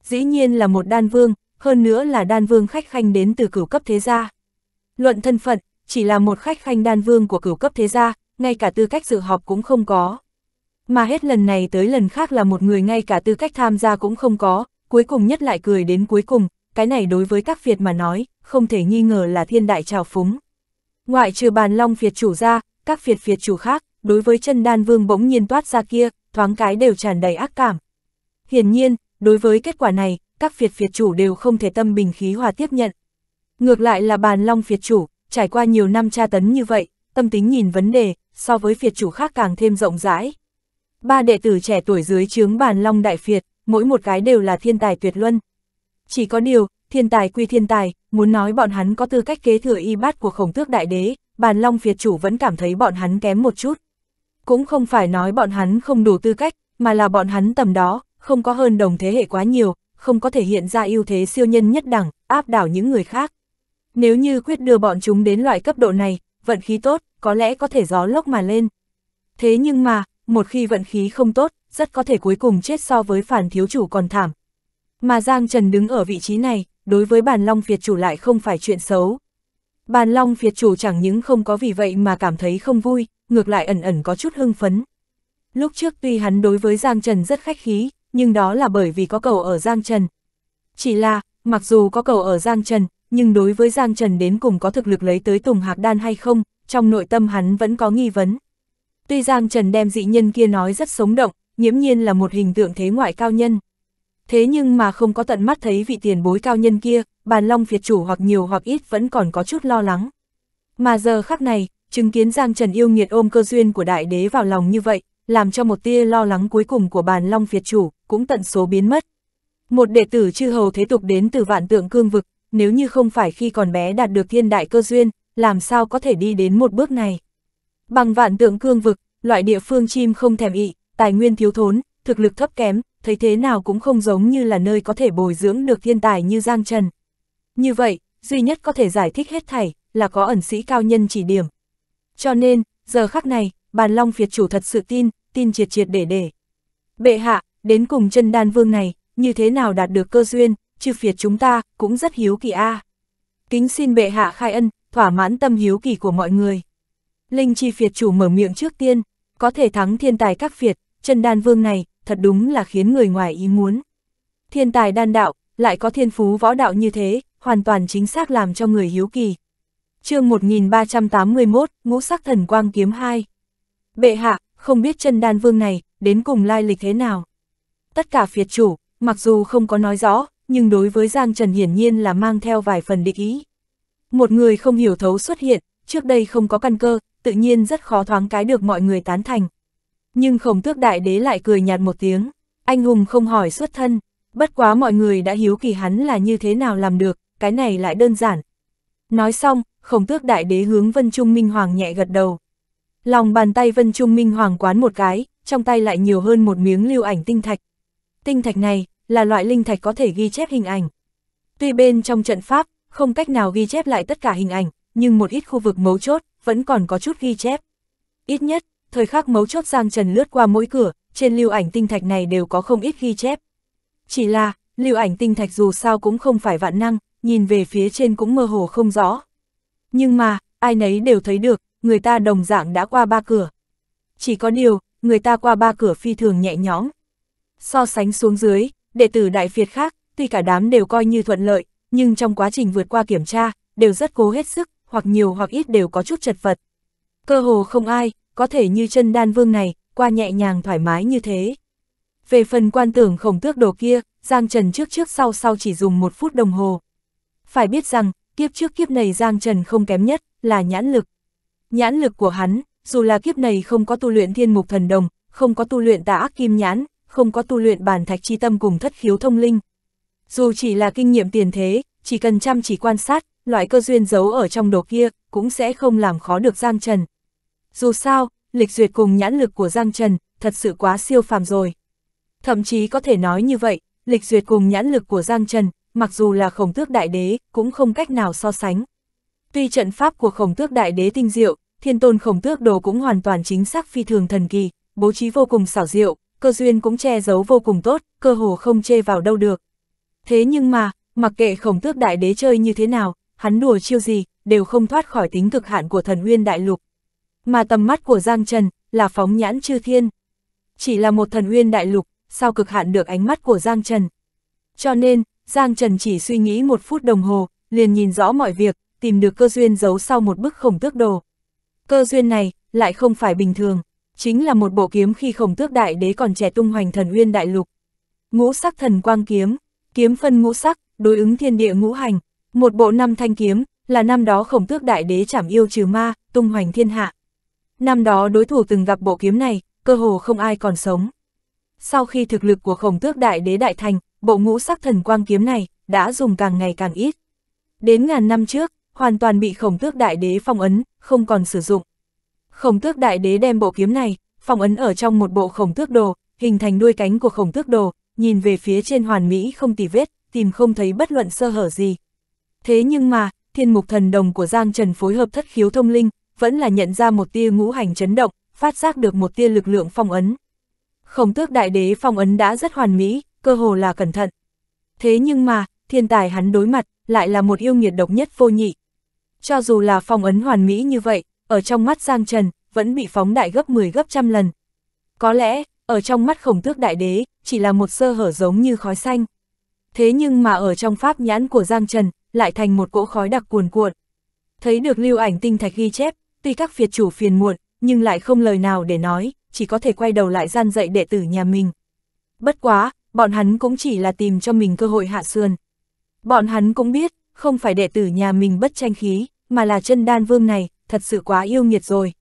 dĩ nhiên là một đan vương, hơn nữa là đan vương khách khanh đến từ cửu cấp thế gia. Luận thân phận, chỉ là một khách khanh đan vương của cửu cấp thế gia, ngay cả tư cách dự họp cũng không có. Mà hết lần này tới lần khác là một người ngay cả tư cách tham gia cũng không có, cuối cùng nhất lại cười đến cuối cùng, cái này đối với các Việt mà nói, không thể nghi ngờ là thiên đại trào phúng. Ngoại trừ bàn long Việt chủ ra, các Việt Việt chủ khác, đối với chân đan vương bỗng nhiên toát ra kia, thoáng cái đều tràn đầy ác cảm. Hiển nhiên, đối với kết quả này, các Việt Việt chủ đều không thể tâm bình khí hòa tiếp nhận. Ngược lại là bàn long Việt chủ, trải qua nhiều năm tra tấn như vậy, tâm tính nhìn vấn đề, so với Việt chủ khác càng thêm rộng rãi. Ba đệ tử trẻ tuổi dưới chướng bàn long đại Việt, mỗi một cái đều là thiên tài tuyệt luân. Chỉ có điều, thiên tài quy thiên tài, muốn nói bọn hắn có tư cách kế thừa y bát của khổng tước đại đế, bàn long Việt chủ vẫn cảm thấy bọn hắn kém một chút. Cũng không phải nói bọn hắn không đủ tư cách, mà là bọn hắn tầm đó, không có hơn đồng thế hệ quá nhiều, không có thể hiện ra ưu thế siêu nhân nhất đẳng, áp đảo những người khác. Nếu như quyết đưa bọn chúng đến loại cấp độ này, vận khí tốt, có lẽ có thể gió lốc mà lên. Thế nhưng mà, một khi vận khí không tốt, rất có thể cuối cùng chết so với phản thiếu chủ còn thảm. Mà Giang Trần đứng ở vị trí này, đối với bàn long phiệt chủ lại không phải chuyện xấu. Bàn long phiệt chủ chẳng những không có vì vậy mà cảm thấy không vui, ngược lại ẩn ẩn có chút hưng phấn. Lúc trước tuy hắn đối với Giang Trần rất khách khí, nhưng đó là bởi vì có cầu ở Giang Trần. Chỉ là, mặc dù có cầu ở Giang Trần, nhưng đối với Giang Trần đến cùng có thực lực lấy tới Tùng Hạc Đan hay không, trong nội tâm hắn vẫn có nghi vấn. Tuy Giang Trần đem dị nhân kia nói rất sống động, nhiễm nhiên là một hình tượng thế ngoại cao nhân. Thế nhưng mà không có tận mắt thấy vị tiền bối cao nhân kia, bàn long phiệt chủ hoặc nhiều hoặc ít vẫn còn có chút lo lắng. Mà giờ khắc này, chứng kiến Giang Trần yêu nghiệt ôm cơ duyên của đại đế vào lòng như vậy, làm cho một tia lo lắng cuối cùng của bàn long việt chủ, cũng tận số biến mất. Một đệ tử chư hầu thế tục đến từ vạn tượng cương vực, nếu như không phải khi còn bé đạt được thiên đại cơ duyên, làm sao có thể đi đến một bước này. Bằng vạn tượng cương vực, loại địa phương chim không thèm ị, tài nguyên thiếu thốn, thực lực thấp kém, thấy thế nào cũng không giống như là nơi có thể bồi dưỡng được thiên tài như Giang Trần. Như vậy, duy nhất có thể giải thích hết thảy là có ẩn sĩ cao nhân chỉ điểm. Cho nên, giờ khắc này, bàn long phiệt chủ thật sự tin, tin triệt triệt để để. Bệ hạ, đến cùng chân đan vương này, như thế nào đạt được cơ duyên, chư phiệt chúng ta, cũng rất hiếu kỳ a à. Kính xin bệ hạ khai ân, thỏa mãn tâm hiếu kỳ của mọi người. Linh chi phiệt chủ mở miệng trước tiên, có thể thắng thiên tài các phiệt, chân đan vương này, thật đúng là khiến người ngoài ý muốn. Thiên tài đan đạo, lại có thiên phú võ đạo như thế, hoàn toàn chính xác làm cho người hiếu kỳ. chương 1381, Ngũ sắc thần quang kiếm 2 bệ hạ, không biết chân đan vương này, đến cùng lai lịch thế nào. Tất cả phiệt chủ, mặc dù không có nói rõ, nhưng đối với Giang Trần hiển nhiên là mang theo vài phần định ý. Một người không hiểu thấu xuất hiện, trước đây không có căn cơ, tự nhiên rất khó thoáng cái được mọi người tán thành. Nhưng khổng tước đại đế lại cười nhạt một tiếng, anh hùng không hỏi xuất thân, bất quá mọi người đã hiếu kỳ hắn là như thế nào làm được, cái này lại đơn giản. Nói xong, khổng tước đại đế hướng Vân Trung Minh Hoàng nhẹ gật đầu. Lòng bàn tay Vân Trung Minh Hoàng quán một cái, trong tay lại nhiều hơn một miếng lưu ảnh tinh thạch. Tinh thạch này là loại linh thạch có thể ghi chép hình ảnh. Tuy bên trong trận pháp không cách nào ghi chép lại tất cả hình ảnh, nhưng một ít khu vực mấu chốt vẫn còn có chút ghi chép. Ít nhất, thời khắc mấu chốt Giang Trần lướt qua mỗi cửa, trên lưu ảnh tinh thạch này đều có không ít ghi chép. Chỉ là, lưu ảnh tinh thạch dù sao cũng không phải vạn năng, nhìn về phía trên cũng mơ hồ không rõ. Nhưng mà, ai nấy đều thấy được, người ta đồng dạng đã qua ba cửa. Chỉ có điều, người ta qua ba cửa phi thường nhẹ nhõm. So sánh xuống dưới, đệ tử Đại Việt khác, tuy cả đám đều coi như thuận lợi, nhưng trong quá trình vượt qua kiểm tra, đều rất cố hết sức, hoặc nhiều hoặc ít đều có chút chật vật. Cơ hồ không ai, có thể như chân đan vương này, qua nhẹ nhàng thoải mái như thế. Về phần quan tưởng khổng tước đồ kia, Giang Trần trước trước sau sau chỉ dùng một phút đồng hồ. Phải biết rằng, kiếp trước kiếp này Giang Trần không kém nhất, là nhãn lực. Nhãn lực của hắn, dù là kiếp này không có tu luyện thiên mục thần đồng, không có tu luyện tà ác kim nhãn, không có tu luyện bản thạch chi tâm cùng thất khiếu thông linh. Dù chỉ là kinh nghiệm tiền thế, chỉ cần chăm chỉ quan sát, loại cơ duyên giấu ở trong đồ kia, cũng sẽ không làm khó được Giang Trần. Dù sao, lịch duyệt cùng nhãn lực của Giang Trần, thật sự quá siêu phàm rồi. Thậm chí có thể nói như vậy, lịch duyệt cùng nhãn lực của Giang Trần, mặc dù là khổng tước đại đế, cũng không cách nào so sánh. Tuy trận pháp của khổng tước đại đế tinh diệu, thiên tôn khổng tước đồ cũng hoàn toàn chính xác phi thường thần kỳ, bố trí vô cùng xảo diệu, cơ duyên cũng che giấu vô cùng tốt, cơ hồ không chê vào đâu được. Thế nhưng mà, mặc kệ khổng tước đại đế chơi như thế nào, hắn đùa chiêu gì, đều không thoát khỏi tính cực hạn của thần nguyên đại lục. Mà tầm mắt của Giang Trần, là phóng nhãn chư thiên. Chỉ là một thần nguyên đại lục, sao cực hạn được ánh mắt của Giang Trần. Cho nên, Giang Trần chỉ suy nghĩ một phút đồng hồ, liền nhìn rõ mọi việc, tìm được cơ duyên giấu sau một bức khổng tước đồ. Cơ duyên này, lại không phải bình thường, chính là một bộ kiếm khi khổng tước đại đế còn trẻ tung hoành thần uyên đại lục. Ngũ sắc thần quang kiếm, kiếm phân ngũ sắc, đối ứng thiên địa ngũ hành, một bộ năm thanh kiếm, là năm đó khổng tước đại đế chảm yêu trừ ma, tung hoành thiên hạ. Năm đó đối thủ từng gặp bộ kiếm này, cơ hồ không ai còn sống. Sau khi thực lực của khổng tước đại đế đại thành, bộ ngũ sắc thần quang kiếm này, đã dùng càng ngày càng ít. Đến ngàn năm trước, hoàn toàn bị khổng tước đại đế phong ấn, không còn sử dụng. Khổng tước đại đế đem bộ kiếm này, phong ấn ở trong một bộ khổng tước đồ, hình thành đuôi cánh của khổng tước đồ, nhìn về phía trên hoàn mỹ không tì vết, tìm không thấy bất luận sơ hở gì. Thế nhưng mà, thiên mục thần đồng của Giang Trần phối hợp thất khiếu thông linh, vẫn là nhận ra một tia ngũ hành chấn động, phát giác được một tia lực lượng phong ấn. Khổng tước đại đế phong ấn đã rất hoàn mỹ, cơ hồ là cẩn thận. Thế nhưng mà, thiên tài hắn đối mặt, lại là một yêu nghiệt độc nhất vô nhị, cho dù là phong ấn hoàn mỹ như vậy, ở trong mắt Giang Trần, vẫn bị phóng đại gấp 10 gấp trăm lần. Có lẽ, ở trong mắt khổng tước đại đế, chỉ là một sơ hở giống như khói xanh. Thế nhưng mà ở trong pháp nhãn của Giang Trần, lại thành một cỗ khói đặc cuồn cuộn. Thấy được lưu ảnh tinh thạch ghi chép, tuy các phiệt chủ phiền muộn, nhưng lại không lời nào để nói, chỉ có thể quay đầu lại gian dạy đệ tử nhà mình. Bất quá, bọn hắn cũng chỉ là tìm cho mình cơ hội hạ sườn. Bọn hắn cũng biết, không phải đệ tử nhà mình bất tranh khí, mà là chân đan vương này, thật sự quá yêu nghiệt rồi.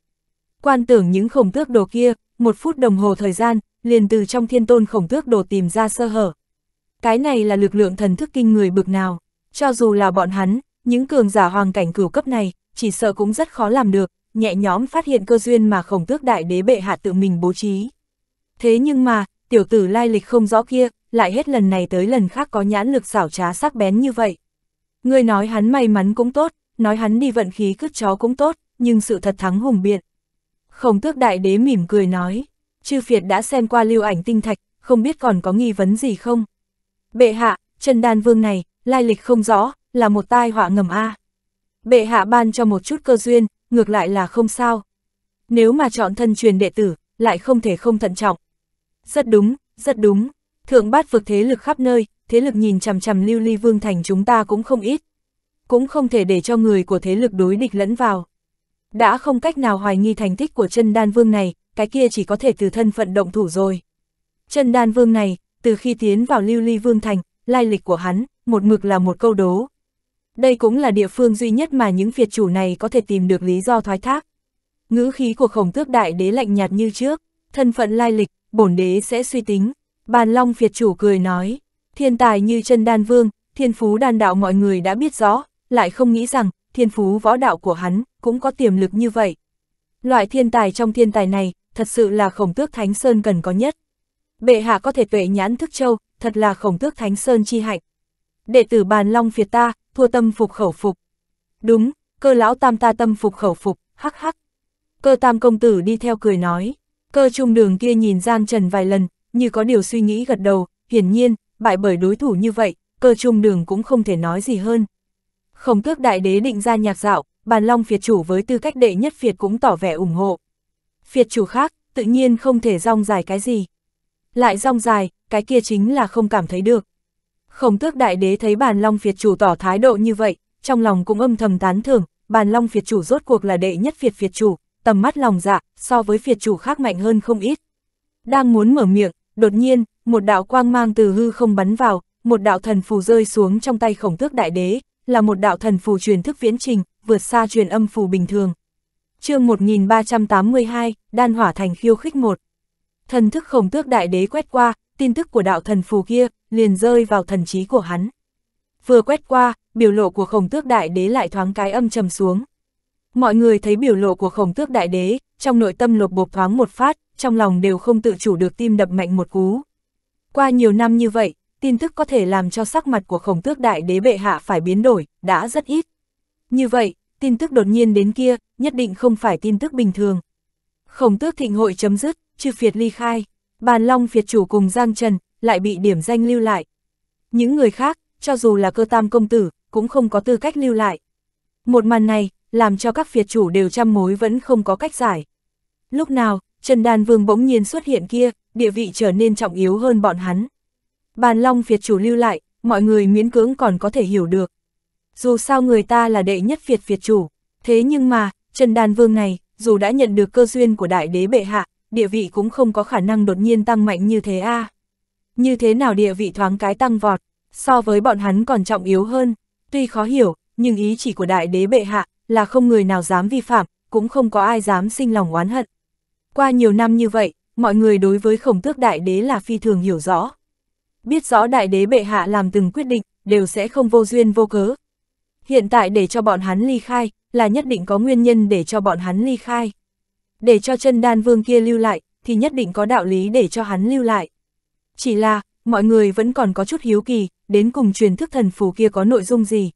Quan tưởng những khổng tước đồ kia, một phút đồng hồ thời gian, liền từ trong thiên tôn khổng tước đồ tìm ra sơ hở. Cái này là lực lượng thần thức kinh người bực nào, cho dù là bọn hắn, những cường giả hoàng cảnh cửu cấp này, chỉ sợ cũng rất khó làm được, nhẹ nhõm phát hiện cơ duyên mà khổng tước đại đế bệ hạ tự mình bố trí. Thế nhưng mà, tiểu tử lai lịch không rõ kia, lại hết lần này tới lần khác có nhãn lực xảo trá sắc bén như vậy. Người nói hắn may mắn cũng tốt, nói hắn đi vận khí cướp chó cũng tốt, nhưng sự thật thắng hùng biện. Khổng tước đại đế mỉm cười nói, chư phiệt đã xem qua lưu ảnh tinh thạch, không biết còn có nghi vấn gì không? Bệ hạ, chân đan vương này, lai lịch không rõ, là một tai họa ngầm A. Bệ hạ ban cho một chút cơ duyên, ngược lại là không sao. Nếu mà chọn thân truyền đệ tử, lại không thể không thận trọng. Rất đúng, rất đúng. Thượng bát vực thế lực khắp nơi, thế lực nhìn chằm chằm lưu ly vương thành chúng ta cũng không ít cũng không thể để cho người của thế lực đối địch lẫn vào. Đã không cách nào hoài nghi thành tích của chân đan vương này, cái kia chỉ có thể từ thân phận động thủ rồi. Chân đan vương này, từ khi tiến vào lưu ly vương thành, lai lịch của hắn, một mực là một câu đố. Đây cũng là địa phương duy nhất mà những phiệt chủ này có thể tìm được lý do thoái thác. Ngữ khí của khổng tước đại đế lạnh nhạt như trước, thân phận lai lịch, bổn đế sẽ suy tính. Bàn long phiệt chủ cười nói, thiên tài như chân đan vương, thiên phú đan đạo mọi người đã biết rõ, lại không nghĩ rằng, thiên phú võ đạo của hắn cũng có tiềm lực như vậy. Loại thiên tài trong thiên tài này, thật sự là khổng tước Thánh Sơn cần có nhất. Bệ hạ có thể tuệ nhãn thức châu, thật là khổng tước Thánh Sơn chi hạnh. Đệ tử bàn long phiệt ta, thua tâm phục khẩu phục. Đúng, cơ lão tam ta tâm phục khẩu phục, hắc hắc. Cơ tam công tử đi theo cười nói, cơ trung đường kia nhìn Giang Trần vài lần, như có điều suy nghĩ gật đầu, hiển nhiên, bại bởi đối thủ như vậy, cơ trung đường cũng không thể nói gì hơn. Khổng tước đại đế định ra nhạc dạo, bàn long phiệt chủ với tư cách đệ nhất phiệt cũng tỏ vẻ ủng hộ. Phiệt chủ khác, tự nhiên không thể rong dài cái gì. Lại rong dài, cái kia chính là không cảm thấy được. Khổng tước đại đế thấy bàn long phiệt chủ tỏ thái độ như vậy, trong lòng cũng âm thầm tán thưởng, bàn long phiệt chủ rốt cuộc là đệ nhất phiệt phiệt chủ, tầm mắt lòng dạ, so với phiệt chủ khác mạnh hơn không ít. Đang muốn mở miệng, đột nhiên, một đạo quang mang từ hư không bắn vào, một đạo thần phù rơi xuống trong tay khổng tước đại đế, là một đạo thần phù truyền thức viễn trình, vượt xa truyền âm phù bình thường. chương 1382, Đan Hỏa Thành khiêu khích một Thần thức khổng tước đại đế quét qua, tin tức của đạo thần phù kia, liền rơi vào thần trí của hắn. Vừa quét qua, biểu lộ của khổng tước đại đế lại thoáng cái âm trầm xuống. Mọi người thấy biểu lộ của khổng tước đại đế, trong nội tâm lột bột thoáng một phát, trong lòng đều không tự chủ được tim đập mạnh một cú. Qua nhiều năm như vậy, tin tức có thể làm cho sắc mặt của khổng tước đại đế bệ hạ phải biến đổi, đã rất ít. Như vậy, tin tức đột nhiên đến kia, nhất định không phải tin tức bình thường. Khổng tước thịnh hội chấm dứt, chư phiệt ly khai, bàn long phiệt chủ cùng Giang Trần, lại bị điểm danh lưu lại. Những người khác, cho dù là cơ tam công tử, cũng không có tư cách lưu lại. Một màn này, làm cho các phiệt chủ đều trăm mối vẫn không có cách giải. Lúc nào, Trần đan Vương bỗng nhiên xuất hiện kia, địa vị trở nên trọng yếu hơn bọn hắn. Bàn long Việt chủ lưu lại, mọi người miễn cưỡng còn có thể hiểu được. Dù sao người ta là đệ nhất Việt Việt chủ, thế nhưng mà, Trần Đàn Vương này, dù đã nhận được cơ duyên của đại đế bệ hạ, địa vị cũng không có khả năng đột nhiên tăng mạnh như thế a. À. Như thế nào địa vị thoáng cái tăng vọt, so với bọn hắn còn trọng yếu hơn, tuy khó hiểu, nhưng ý chỉ của đại đế bệ hạ là không người nào dám vi phạm, cũng không có ai dám sinh lòng oán hận. Qua nhiều năm như vậy, mọi người đối với khổng tước đại đế là phi thường hiểu rõ biết rõ đại đế bệ hạ làm từng quyết định, đều sẽ không vô duyên vô cớ. Hiện tại để cho bọn hắn ly khai, là nhất định có nguyên nhân để cho bọn hắn ly khai. Để cho chân đan vương kia lưu lại, thì nhất định có đạo lý để cho hắn lưu lại. Chỉ là, mọi người vẫn còn có chút hiếu kỳ, đến cùng truyền thức thần phù kia có nội dung gì.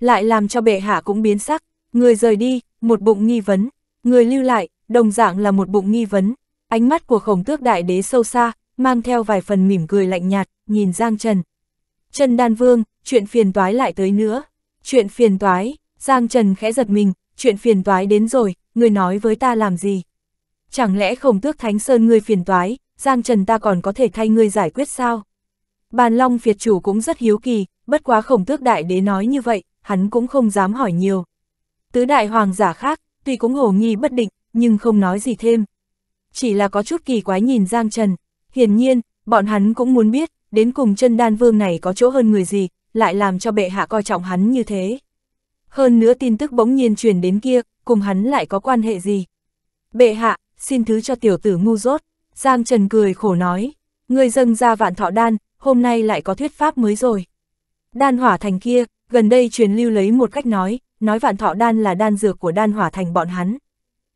Lại làm cho bệ hạ cũng biến sắc, người rời đi, một bụng nghi vấn, người lưu lại, đồng dạng là một bụng nghi vấn. Ánh mắt của khổng tước đại đế sâu xa, mang theo vài phần mỉm cười lạnh nhạt, nhìn Giang Trần. Trần Đan Vương, chuyện phiền toái lại tới nữa. Chuyện phiền toái, Giang Trần khẽ giật mình, chuyện phiền toái đến rồi, người nói với ta làm gì? Chẳng lẽ không tước Thánh Sơn ngươi phiền toái, Giang Trần ta còn có thể thay ngươi giải quyết sao? Bàn Long Việt chủ cũng rất hiếu kỳ, bất quá khổng tước đại đế nói như vậy, hắn cũng không dám hỏi nhiều. Tứ đại hoàng giả khác, tuy cũng hồ nghi bất định, nhưng không nói gì thêm. Chỉ là có chút kỳ quái nhìn Giang Trần, Hiển nhiên, bọn hắn cũng muốn biết, đến cùng chân đan vương này có chỗ hơn người gì, lại làm cho bệ hạ coi trọng hắn như thế. Hơn nữa tin tức bỗng nhiên truyền đến kia, cùng hắn lại có quan hệ gì. Bệ hạ, xin thứ cho tiểu tử ngu dốt. Giang Trần cười khổ nói, người dâng ra vạn thọ đan, hôm nay lại có thuyết pháp mới rồi. Đan hỏa thành kia, gần đây truyền lưu lấy một cách nói, nói vạn thọ đan là đan dược của đan hỏa thành bọn hắn.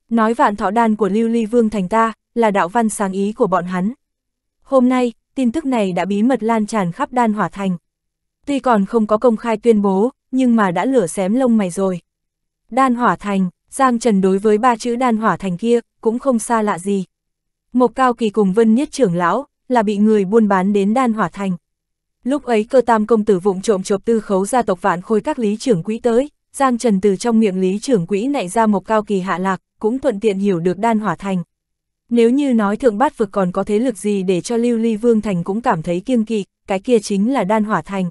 Nói vạn thọ đan của lưu ly vương thành ta, là đạo văn sáng ý của bọn hắn. Hôm nay, tin tức này đã bí mật lan tràn khắp đan hỏa thành. Tuy còn không có công khai tuyên bố, nhưng mà đã lửa xém lông mày rồi. Đan hỏa thành, Giang Trần đối với ba chữ đan hỏa thành kia, cũng không xa lạ gì. Một cao kỳ cùng vân nhất trưởng lão, là bị người buôn bán đến đan hỏa thành. Lúc ấy cơ tam công tử vụng trộm chộp tư khấu gia tộc vạn khôi các lý trưởng quỹ tới, Giang Trần từ trong miệng lý trưởng quỹ nảy ra một cao kỳ hạ lạc, cũng thuận tiện hiểu được đan hỏa thành. Nếu như nói thượng bát vực còn có thế lực gì để cho Lưu Ly Vương Thành cũng cảm thấy kiêng kỵ, cái kia chính là Đan Hỏa Thành.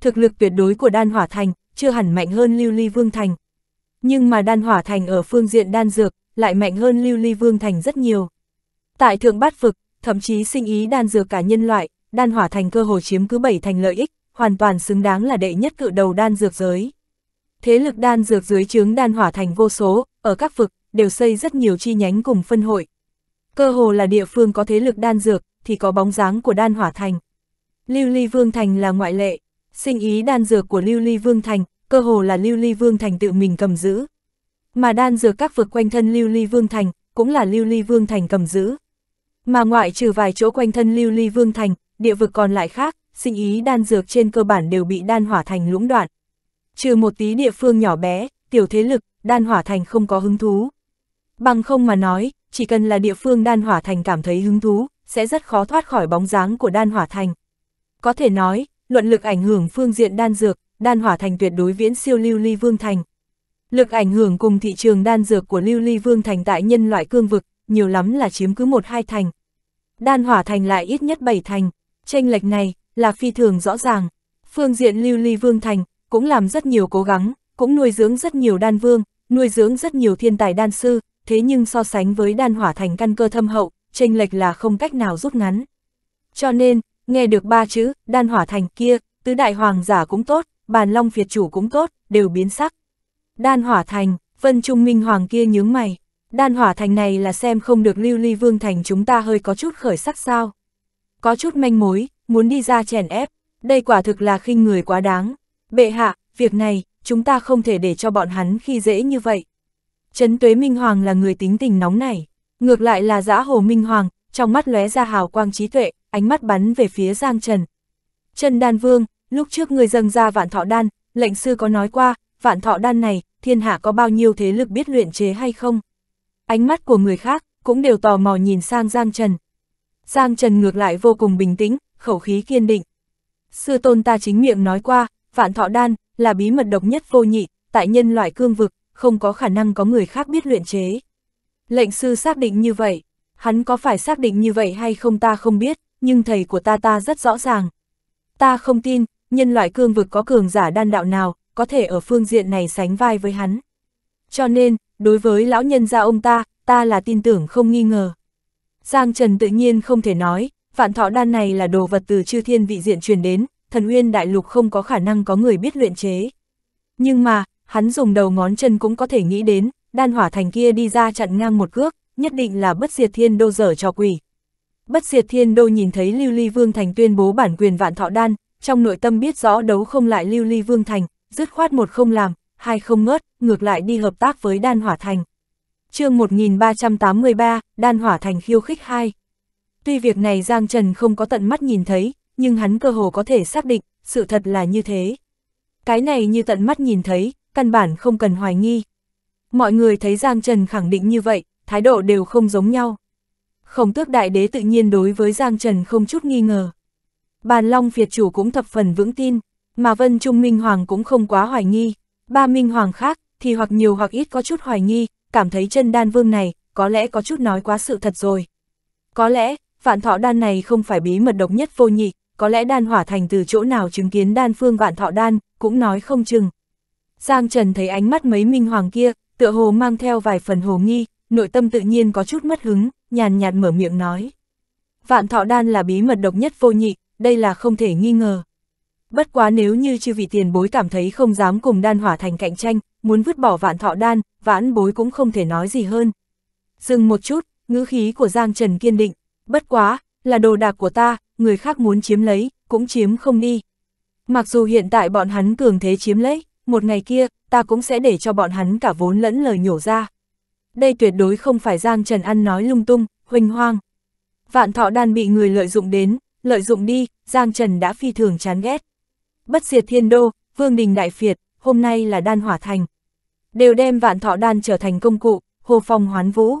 Thực lực tuyệt đối của Đan Hỏa Thành chưa hẳn mạnh hơn Lưu Ly Vương Thành. Nhưng mà Đan Hỏa Thành ở phương diện đan dược lại mạnh hơn Lưu Ly Vương Thành rất nhiều. Tại thượng bát vực, thậm chí sinh ý đan dược cả nhân loại, Đan Hỏa Thành cơ hồ chiếm cứ bảy thành lợi ích, hoàn toàn xứng đáng là đệ nhất cự đầu đan dược giới. Thế lực đan dược dưới trướng Đan Hỏa Thành vô số, ở các vực đều xây rất nhiều chi nhánh cùng phân hội, Cơ hồ là địa phương có thế lực đan dược, thì có bóng dáng của đan hỏa thành. Lưu Ly Vương Thành là ngoại lệ, sinh ý đan dược của Lưu Ly Vương Thành, cơ hồ là Lưu Ly Vương Thành tự mình cầm giữ. Mà đan dược các vực quanh thân Lưu Ly Vương Thành, cũng là Lưu Ly Vương Thành cầm giữ. Mà ngoại trừ vài chỗ quanh thân Lưu Ly Vương Thành, địa vực còn lại khác, sinh ý đan dược trên cơ bản đều bị đan hỏa thành lũng đoạn. Trừ một tí địa phương nhỏ bé, tiểu thế lực, đan hỏa thành không có hứng thú. Bằng không mà nói, chỉ cần là địa phương đan hỏa thành cảm thấy hứng thú, sẽ rất khó thoát khỏi bóng dáng của đan hỏa thành. Có thể nói, luận lực ảnh hưởng phương diện đan dược, đan hỏa thành tuyệt đối viễn siêu lưu ly vương thành. Lực ảnh hưởng cùng thị trường đan dược của lưu ly vương thành tại nhân loại cương vực, nhiều lắm là chiếm cứ một hai thành. Đan hỏa thành lại ít nhất bảy thành, tranh lệch này là phi thường rõ ràng. Phương diện lưu ly vương thành cũng làm rất nhiều cố gắng, cũng nuôi dưỡng rất nhiều đan vương, nuôi dưỡng rất nhiều thiên tài đan sư, thế nhưng so sánh với đan hỏa thành căn cơ thâm hậu, chênh lệch là không cách nào rút ngắn. Cho nên, nghe được ba chữ, đan hỏa thành kia, tứ đại hoàng giả cũng tốt, bàn long phiệt chủ cũng tốt, đều biến sắc. Đan hỏa thành, vân trung minh hoàng kia nhướng mày, đan hỏa thành này là xem không được lưu ly vương thành chúng ta hơi có chút khởi sắc sao. Có chút manh mối, muốn đi ra chèn ép, đây quả thực là khinh người quá đáng. Bệ hạ, việc này, chúng ta không thể để cho bọn hắn khi dễ như vậy. Trấn Tuế Minh Hoàng là người tính tình nóng nảy, ngược lại là giã hồ Minh Hoàng, trong mắt lóe ra hào quang trí tuệ, ánh mắt bắn về phía Giang Trần. Trần Đan Vương, lúc trước người dâng ra vạn thọ đan, lệnh sư có nói qua, vạn thọ đan này, thiên hạ có bao nhiêu thế lực biết luyện chế hay không? Ánh mắt của người khác, cũng đều tò mò nhìn sang Giang Trần. Giang Trần ngược lại vô cùng bình tĩnh, khẩu khí kiên định. Sư tôn ta chính miệng nói qua, vạn thọ đan, là bí mật độc nhất vô nhị, tại nhân loại cương vực, không có khả năng có người khác biết luyện chế. Lệnh sư xác định như vậy, hắn có phải xác định như vậy hay không ta không biết, nhưng thầy của ta ta rất rõ ràng. Ta không tin, nhân loại cương vực có cường giả đan đạo nào, có thể ở phương diện này sánh vai với hắn. Cho nên, đối với lão nhân gia ông ta, ta là tin tưởng không nghi ngờ. Giang Trần tự nhiên không thể nói, vạn thọ đan này là đồ vật từ chư thiên vị diện truyền đến, thần uyên đại lục không có khả năng có người biết luyện chế. Nhưng mà, hắn dùng đầu ngón chân cũng có thể nghĩ đến, đan hỏa thành kia đi ra chặn ngang một cước, nhất định là bất diệt thiên đô dở cho quỷ. Bất diệt thiên đô nhìn thấy Lưu Ly Vương Thành tuyên bố bản quyền vạn thọ đan, trong nội tâm biết rõ đấu không lại Lưu Ly Vương Thành, dứt khoát một không làm, hai không ngớt, ngược lại đi hợp tác với đan hỏa thành. chương 1383, đan hỏa thành khiêu khích 2. Tuy việc này Giang Trần không có tận mắt nhìn thấy, nhưng hắn cơ hồ có thể xác định, sự thật là như thế. Cái này như tận mắt nhìn thấy, căn bản không cần hoài nghi. Mọi người thấy Giang Trần khẳng định như vậy, thái độ đều không giống nhau. Khổng tước đại đế tự nhiên đối với Giang Trần không chút nghi ngờ. Bàn Long Việt chủ cũng thập phần vững tin, mà Vân Trung Minh Hoàng cũng không quá hoài nghi. Ba Minh Hoàng khác thì hoặc nhiều hoặc ít có chút hoài nghi, cảm thấy chân đan vương này có lẽ có chút nói quá sự thật rồi. Có lẽ, vạn thọ đan này không phải bí mật độc nhất vô nhị, có lẽ đan hỏa thành từ chỗ nào chứng kiến đan phương vạn thọ đan, cũng nói không chừng, Giang Trần thấy ánh mắt mấy minh hoàng kia, tựa hồ mang theo vài phần hồ nghi, nội tâm tự nhiên có chút mất hứng, nhàn nhạt mở miệng nói. Vạn thọ đan là bí mật độc nhất vô nhị, đây là không thể nghi ngờ. Bất quá nếu như chư vị tiền bối cảm thấy không dám cùng đan hỏa thành cạnh tranh, muốn vứt bỏ vạn thọ đan, vãn bối cũng không thể nói gì hơn. Dừng một chút, ngữ khí của Giang Trần kiên định, bất quá, là đồ đạc của ta, người khác muốn chiếm lấy, cũng chiếm không đi. Mặc dù hiện tại bọn hắn cường thế chiếm lấy, một ngày kia, ta cũng sẽ để cho bọn hắn cả vốn lẫn lời nhổ ra. Đây tuyệt đối không phải Giang Trần Ăn nói lung tung, huỳnh hoang. Vạn thọ đan bị người lợi dụng đến, lợi dụng đi, Giang Trần đã phi thường chán ghét. Bất diệt thiên đô, vương đình đại phiệt, hôm nay là đan hỏa thành. Đều đem vạn thọ đan trở thành công cụ, hồ phong hoán vũ.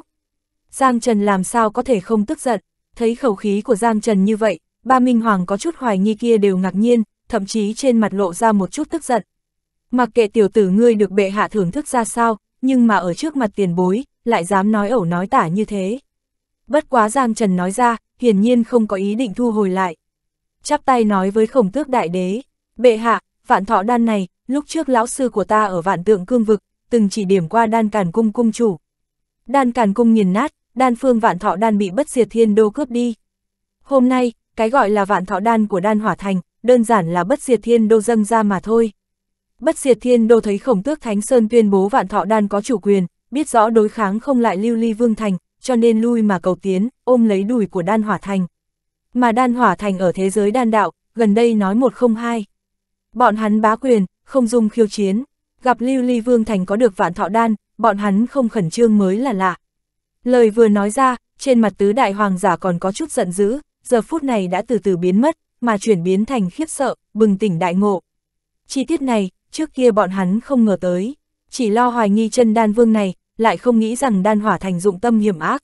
Giang Trần làm sao có thể không tức giận, thấy khẩu khí của Giang Trần như vậy, ba Minh Hoàng có chút hoài nghi kia đều ngạc nhiên, thậm chí trên mặt lộ ra một chút tức giận. Mặc kệ tiểu tử ngươi được bệ hạ thưởng thức ra sao, nhưng mà ở trước mặt tiền bối, lại dám nói ẩu nói tả như thế. Bất quá Giang Trần nói ra, hiển nhiên không có ý định thu hồi lại. Chắp tay nói với khổng tước đại đế, bệ hạ, vạn thọ đan này, lúc trước lão sư của ta ở vạn tượng cương vực, từng chỉ điểm qua đan càn cung cung chủ. Đan càn cung nghiền nát, đan phương vạn thọ đan bị bất diệt thiên đô cướp đi. Hôm nay, cái gọi là vạn thọ đan của đan hỏa thành, đơn giản là bất diệt thiên đô dâng ra mà thôi bất diệt thiên đô thấy khổng tước Thánh Sơn tuyên bố vạn thọ đan có chủ quyền, biết rõ đối kháng không lại lưu ly vương thành, cho nên lui mà cầu tiến, ôm lấy đùi của đan hỏa thành. Mà đan hỏa thành ở thế giới đan đạo, gần đây nói một không hai. Bọn hắn bá quyền, không dung khiêu chiến, gặp lưu ly vương thành có được vạn thọ đan, bọn hắn không khẩn trương mới là lạ. Lời vừa nói ra, trên mặt tứ đại hoàng giả còn có chút giận dữ, giờ phút này đã từ từ biến mất, mà chuyển biến thành khiếp sợ, bừng tỉnh đại ngộ. Chi tiết này, trước kia bọn hắn không ngờ tới, chỉ lo hoài nghi chân đan vương này, lại không nghĩ rằng đan hỏa thành dụng tâm hiểm ác.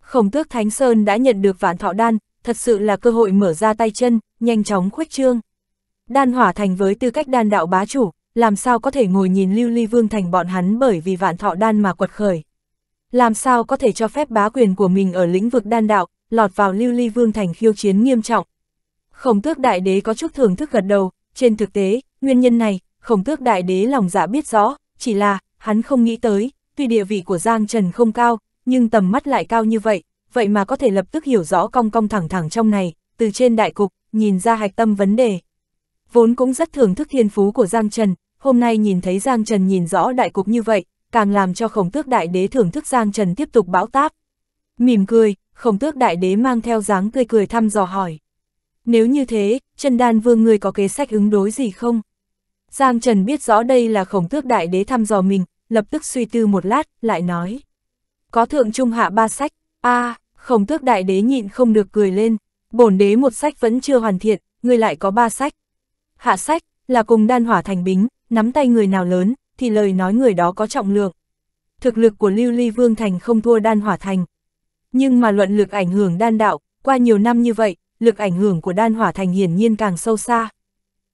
Khổng tước Thánh Sơn đã nhận được vạn thọ đan, thật sự là cơ hội mở ra tay chân, nhanh chóng khuếch trương. Đan hỏa thành với tư cách đan đạo bá chủ, làm sao có thể ngồi nhìn lưu ly vương thành bọn hắn bởi vì vạn thọ đan mà quật khởi. Làm sao có thể cho phép bá quyền của mình ở lĩnh vực đan đạo, lọt vào lưu ly vương thành khiêu chiến nghiêm trọng. Khổng tước đại đế có chút thưởng thức gật đầu, trên thực tế, nguyên nhân này, khổng tước đại đế lòng dạ biết rõ, chỉ là, hắn không nghĩ tới, tuy địa vị của Giang Trần không cao, nhưng tầm mắt lại cao như vậy, vậy mà có thể lập tức hiểu rõ cong cong thẳng thẳng trong này, từ trên đại cục, nhìn ra hạch tâm vấn đề. Vốn cũng rất thưởng thức thiên phú của Giang Trần, hôm nay nhìn thấy Giang Trần nhìn rõ đại cục như vậy, càng làm cho khổng tước đại đế thưởng thức Giang Trần tiếp tục bão táp. Mỉm cười, khổng tước đại đế mang theo dáng tươi cười thăm dò hỏi. Nếu như thế, trần đan vương người có kế sách ứng đối gì không? Giang Trần biết rõ đây là khổng tước đại đế thăm dò mình, lập tức suy tư một lát, lại nói. Có thượng trung hạ ba sách, a à, khổng tước đại đế nhịn không được cười lên, bổn đế một sách vẫn chưa hoàn thiện, người lại có ba sách. Hạ sách, là cùng đan hỏa thành bính, nắm tay người nào lớn, thì lời nói người đó có trọng lượng. Thực lực của Lưu Ly Vương Thành không thua đan hỏa thành. Nhưng mà luận lực ảnh hưởng đan đạo, qua nhiều năm như vậy, lực ảnh hưởng của đan hỏa thành hiển nhiên càng sâu xa.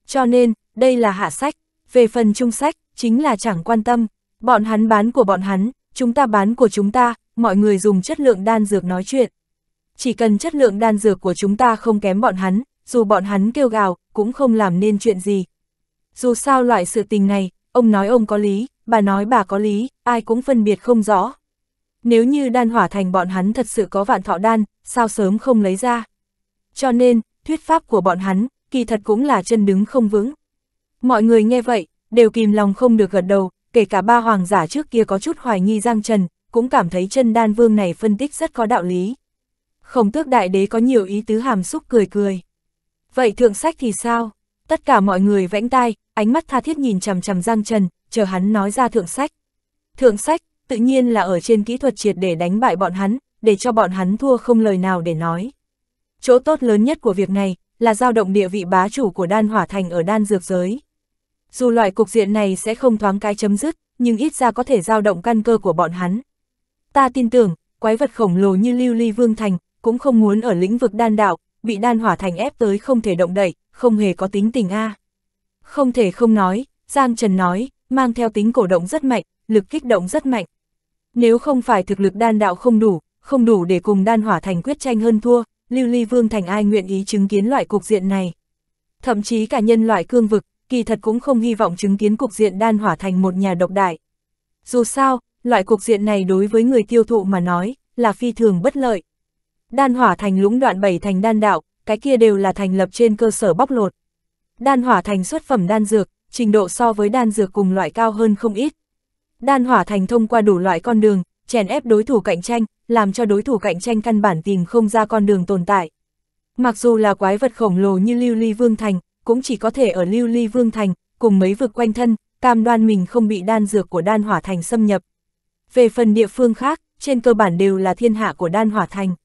Cho nên, đây là hạ sách, về phần trung sách, chính là chẳng quan tâm, bọn hắn bán của bọn hắn, chúng ta bán của chúng ta, mọi người dùng chất lượng đan dược nói chuyện. Chỉ cần chất lượng đan dược của chúng ta không kém bọn hắn, dù bọn hắn kêu gào, cũng không làm nên chuyện gì. Dù sao loại sự tình này, ông nói ông có lý, bà nói bà có lý, ai cũng phân biệt không rõ. Nếu như đan hỏa thành bọn hắn thật sự có vạn thọ đan, sao sớm không lấy ra. Cho nên, thuyết pháp của bọn hắn, kỳ thật cũng là chân đứng không vững. Mọi người nghe vậy, đều kìm lòng không được gật đầu, kể cả ba hoàng giả trước kia có chút hoài nghi Giang Trần, cũng cảm thấy chân đan vương này phân tích rất có đạo lý. Khổng tước đại đế có nhiều ý tứ hàm xúc cười cười. Vậy thượng sách thì sao? Tất cả mọi người vãnh tai, ánh mắt tha thiết nhìn chằm chằm Giang Trần, chờ hắn nói ra thượng sách. Thượng sách, tự nhiên là ở trên kỹ thuật triệt để đánh bại bọn hắn, để cho bọn hắn thua không lời nào để nói. Chỗ tốt lớn nhất của việc này, là dao động địa vị bá chủ của đan hỏa thành ở đan dược giới. Dù loại cục diện này sẽ không thoáng cái chấm dứt, nhưng ít ra có thể dao động căn cơ của bọn hắn. Ta tin tưởng, quái vật khổng lồ như Lưu Ly Vương Thành cũng không muốn ở lĩnh vực đan đạo, bị đan hỏa thành ép tới không thể động đậy, không hề có tính tình a. Không thể không nói, Giang Trần nói, mang theo tính cổ động rất mạnh, lực kích động rất mạnh. Nếu không phải thực lực đan đạo không đủ, không đủ để cùng đan hỏa thành quyết tranh hơn thua, lưu ly vương thành ai nguyện ý chứng kiến loại cục diện này. Thậm chí cả nhân loại cương vực, kỳ thật cũng không hy vọng chứng kiến cục diện đan hỏa thành một nhà độc đại. Dù sao, loại cục diện này đối với người tiêu thụ mà nói, là phi thường bất lợi. Đan hỏa thành lũng đoạn bảy thành đan đạo, cái kia đều là thành lập trên cơ sở bóc lột. Đan hỏa thành xuất phẩm đan dược, trình độ so với đan dược cùng loại cao hơn không ít. Đan hỏa thành thông qua đủ loại con đường, chèn ép đối thủ cạnh tranh, làm cho đối thủ cạnh tranh căn bản tìm không ra con đường tồn tại. Mặc dù là quái vật khổng lồ như Lưu Ly Vương Thành, cũng chỉ có thể ở Lưu Ly Vương Thành, cùng mấy vực quanh thân, cam đoan mình không bị đan dược của đan hỏa thành xâm nhập. Về phần địa phương khác, trên cơ bản đều là thiên hạ của đan hỏa thành.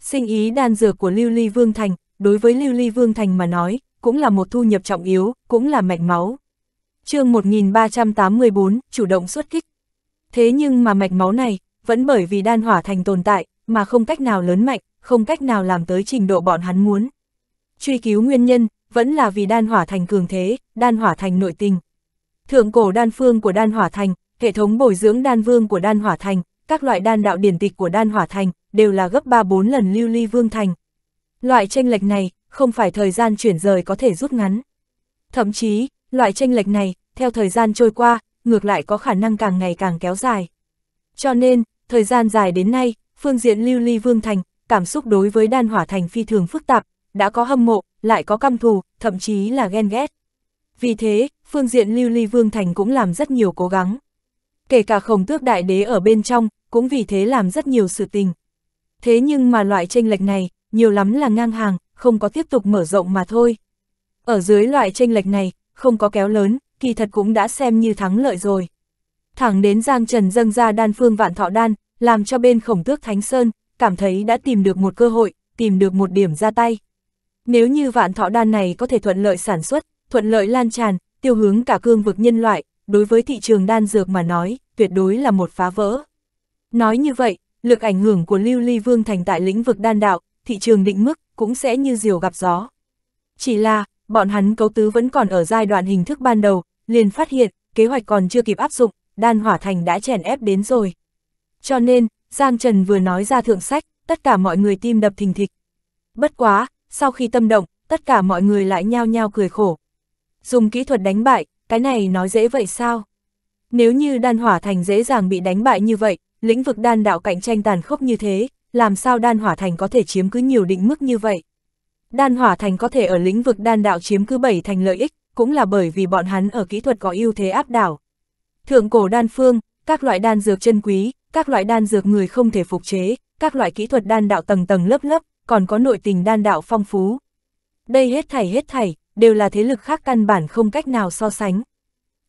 Sinh ý đan dược của Lưu Ly Vương Thành, đối với Lưu Ly Vương Thành mà nói, cũng là một thu nhập trọng yếu, cũng là mạch máu. chương 1384, chủ động xuất kích. Thế nhưng mà mạch máu này, vẫn bởi vì đan hỏa thành tồn tại, mà không cách nào lớn mạnh, không cách nào làm tới trình độ bọn hắn muốn. Truy cứu nguyên nhân, vẫn là vì đan hỏa thành cường thế, đan hỏa thành nội tình. Thượng cổ đan phương của đan hỏa thành, hệ thống bồi dưỡng đan vương của đan hỏa thành, các loại đan đạo điển tịch của đan hỏa thành, đều là gấp 3-4 lần lưu ly vương thành. Loại tranh lệch này, không phải thời gian chuyển rời có thể rút ngắn. Thậm chí, loại tranh lệch này, theo thời gian trôi qua, ngược lại có khả năng càng ngày càng kéo dài. Cho nên, thời gian dài đến nay, phương diện lưu ly vương thành, cảm xúc đối với đan hỏa thành phi thường phức tạp, đã có hâm mộ, lại có căm thù, thậm chí là ghen ghét. Vì thế, phương diện lưu ly vương thành cũng làm rất nhiều cố gắng. Kể cả khổng tước đại đế ở bên trong, cũng vì thế làm rất nhiều sự tình. Thế nhưng mà loại tranh lệch này, nhiều lắm là ngang hàng, không có tiếp tục mở rộng mà thôi. Ở dưới loại tranh lệch này, không có kéo lớn, kỳ thật cũng đã xem như thắng lợi rồi thẳng đến Giang Trần dâng ra đan phương vạn thọ đan, làm cho bên khổng tước Thánh Sơn, cảm thấy đã tìm được một cơ hội, tìm được một điểm ra tay. Nếu như vạn thọ đan này có thể thuận lợi sản xuất, thuận lợi lan tràn, tiêu hướng cả cương vực nhân loại, đối với thị trường đan dược mà nói, tuyệt đối là một phá vỡ. Nói như vậy, lực ảnh hưởng của Lưu Ly Vương Thành tại lĩnh vực đan đạo, thị trường định mức, cũng sẽ như diều gặp gió. Chỉ là, bọn hắn cấu tứ vẫn còn ở giai đoạn hình thức ban đầu, liền phát hiện, kế hoạch còn chưa kịp áp dụng, đan hỏa thành đã chèn ép đến rồi. Cho nên, Giang Trần vừa nói ra thượng sách, tất cả mọi người tim đập thình thịch. Bất quá, sau khi tâm động, tất cả mọi người lại nhao nhao cười khổ. Dùng kỹ thuật đánh bại, cái này nói dễ vậy sao? Nếu như đan hỏa thành dễ dàng bị đánh bại như vậy, lĩnh vực đan đạo cạnh tranh tàn khốc như thế, làm sao đan hỏa thành có thể chiếm cứ nhiều định mức như vậy? Đan hỏa thành có thể ở lĩnh vực đan đạo chiếm cứ bảy thành lợi ích, cũng là bởi vì bọn hắn ở kỹ thuật có ưu thế áp đảo thượng cổ đan phương, các loại đan dược chân quý, các loại đan dược người không thể phục chế, các loại kỹ thuật đan đạo tầng tầng lớp lớp, còn có nội tình đan đạo phong phú. Đây hết thảy hết thảy, đều là thế lực khác căn bản không cách nào so sánh.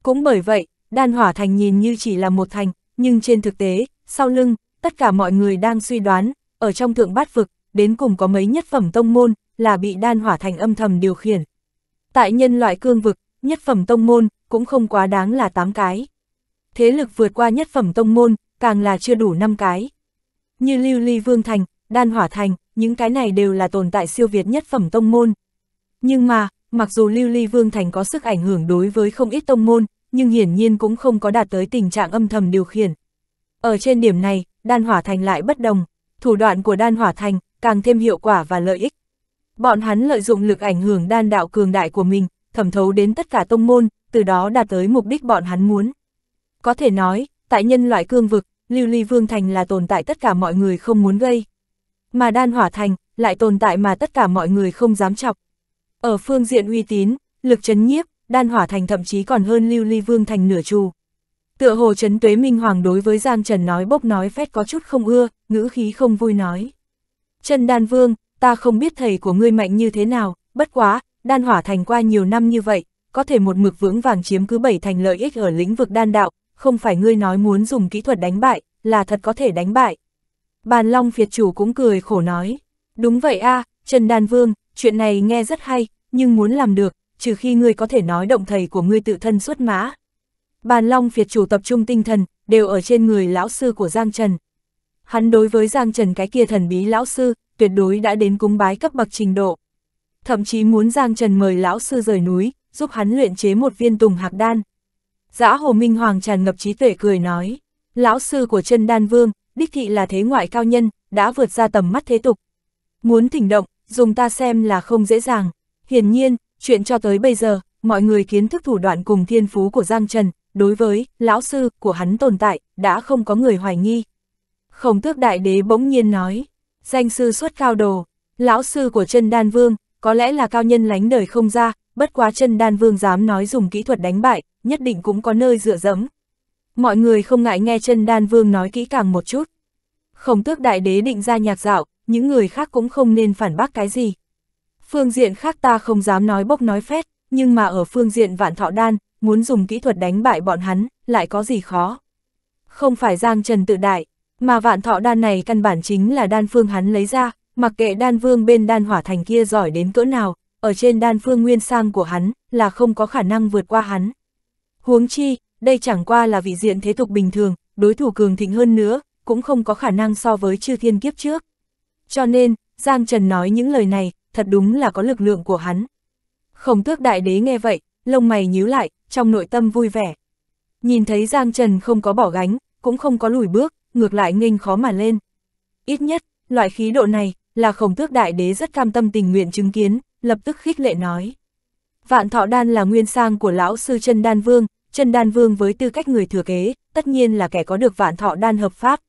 Cũng bởi vậy, đan hỏa thành nhìn như chỉ là một thành, nhưng trên thực tế, sau lưng, tất cả mọi người đang suy đoán, ở trong thượng bát vực, đến cùng có mấy nhất phẩm tông môn, là bị đan hỏa thành âm thầm điều khiển. Tại nhân loại cương vực, nhất phẩm tông môn, cũng không quá đáng là tám cái thế lực vượt qua nhất phẩm tông môn, càng là chưa đủ năm cái. Như Lưu Ly Vương Thành, Đan Hỏa Thành, những cái này đều là tồn tại siêu việt nhất phẩm tông môn. Nhưng mà, mặc dù Lưu Ly Vương Thành có sức ảnh hưởng đối với không ít tông môn, nhưng hiển nhiên cũng không có đạt tới tình trạng âm thầm điều khiển. Ở trên điểm này, Đan Hỏa Thành lại bất đồng, thủ đoạn của Đan Hỏa Thành càng thêm hiệu quả và lợi ích. Bọn hắn lợi dụng lực ảnh hưởng đan đạo cường đại của mình, thẩm thấu đến tất cả tông môn, từ đó đạt tới mục đích bọn hắn muốn. Có thể nói, tại nhân loại cương vực, lưu ly vương thành là tồn tại tất cả mọi người không muốn gây. Mà đan hỏa thành, lại tồn tại mà tất cả mọi người không dám chọc. Ở phương diện uy tín, lực chấn nhiếp, đan hỏa thành thậm chí còn hơn lưu ly vương thành nửa chu. Tựa hồ chấn tuế minh hoàng đối với Giang Trần nói bốc nói phét có chút không ưa, ngữ khí không vui nói. Trần đan vương, ta không biết thầy của ngươi mạnh như thế nào, bất quá, đan hỏa thành qua nhiều năm như vậy, có thể một mực vững vàng chiếm cứ bảy thành lợi ích ở lĩnh vực đan đạo, không phải ngươi nói muốn dùng kỹ thuật đánh bại, là thật có thể đánh bại. Bàn Long Việt chủ cũng cười khổ nói, đúng vậy a Trần Đan Vương, chuyện này nghe rất hay, nhưng muốn làm được, trừ khi ngươi có thể nói động thầy của ngươi tự thân xuất mã. Bàn Long Việt chủ tập trung tinh thần, đều ở trên người lão sư của Giang Trần. Hắn đối với Giang Trần cái kia thần bí lão sư, tuyệt đối đã đến cúng bái cấp bậc trình độ. Thậm chí muốn Giang Trần mời lão sư rời núi, giúp hắn luyện chế một viên tùng hạc đan. Giã hồ minh hoàng tràn ngập trí tuệ cười nói, lão sư của chân đan vương, đích thị là thế ngoại cao nhân, đã vượt ra tầm mắt thế tục. Muốn thỉnh động, dùng ta xem là không dễ dàng. Hiển nhiên, chuyện cho tới bây giờ, mọi người kiến thức thủ đoạn cùng thiên phú của Giang Trần, đối với lão sư của hắn tồn tại, đã không có người hoài nghi. Khổng tước đại đế bỗng nhiên nói, danh sư xuất cao đồ, lão sư của chân đan vương, có lẽ là cao nhân lánh đời không ra, bất quá chân đan vương dám nói dùng kỹ thuật đánh bại, nhất định cũng có nơi dựa dẫm. Mọi người không ngại nghe chân đan vương nói kỹ càng một chút. Khổng tước đại đế định ra nhạc dạo, những người khác cũng không nên phản bác cái gì. Phương diện khác ta không dám nói bốc nói phét, nhưng mà ở phương diện vạn thọ đan, muốn dùng kỹ thuật đánh bại bọn hắn, lại có gì khó. Không phải Giang Trần tự đại, mà vạn thọ đan này căn bản chính là đan phương hắn lấy ra, mặc kệ đan vương bên đan hỏa thành kia giỏi đến cỡ nào, ở trên đan phương nguyên sang của hắn, là không có khả năng vượt qua hắn. Huống chi, đây chẳng qua là vị diện thế tục bình thường, đối thủ cường thịnh hơn nữa, cũng không có khả năng so với chư thiên kiếp trước. Cho nên, Giang Trần nói những lời này, thật đúng là có lực lượng của hắn. Khổng tước đại đế nghe vậy, lông mày nhíu lại, trong nội tâm vui vẻ. Nhìn thấy Giang Trần không có bỏ gánh, cũng không có lùi bước, ngược lại nghênh khó mà lên. Ít nhất, loại khí độ này, là khổng tước đại đế rất cam tâm tình nguyện chứng kiến, lập tức khích lệ nói. Vạn thọ đan là nguyên sang của lão sư chân đan vương, chân đan vương với tư cách người thừa kế, tất nhiên là kẻ có được vạn thọ đan hợp pháp.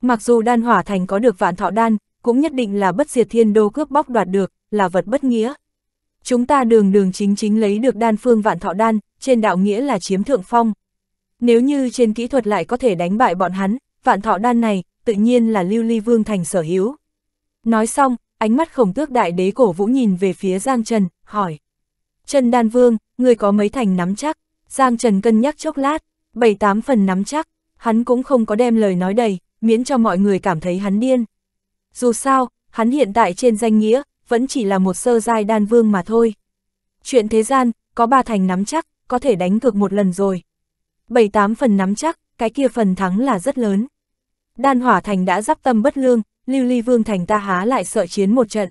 Mặc dù đan hỏa thành có được vạn thọ đan, cũng nhất định là bất diệt thiên đô cướp bóc đoạt được, là vật bất nghĩa. Chúng ta đường đường chính chính lấy được đan phương vạn thọ đan, trên đạo nghĩa là chiếm thượng phong. Nếu như trên kỹ thuật lại có thể đánh bại bọn hắn, vạn thọ đan này, tự nhiên là lưu ly vương thành sở hữu. Nói xong, ánh mắt khổng tước đại đế cổ vũ nhìn về phía Giang Trần, hỏi. Trần Đan Vương, người có mấy thành nắm chắc? Giang Trần cân nhắc chốc lát, bảy tám phần nắm chắc, hắn cũng không có đem lời nói đầy, miễn cho mọi người cảm thấy hắn điên. Dù sao, hắn hiện tại trên danh nghĩa, vẫn chỉ là một sơ giai đan vương mà thôi. Chuyện thế gian, có ba thành nắm chắc, có thể đánh cược một lần rồi. Bảy tám phần nắm chắc, cái kia phần thắng là rất lớn. Đan hỏa thành đã giáp tâm bất lương, lưu ly vương thành ta há lại sợ chiến một trận.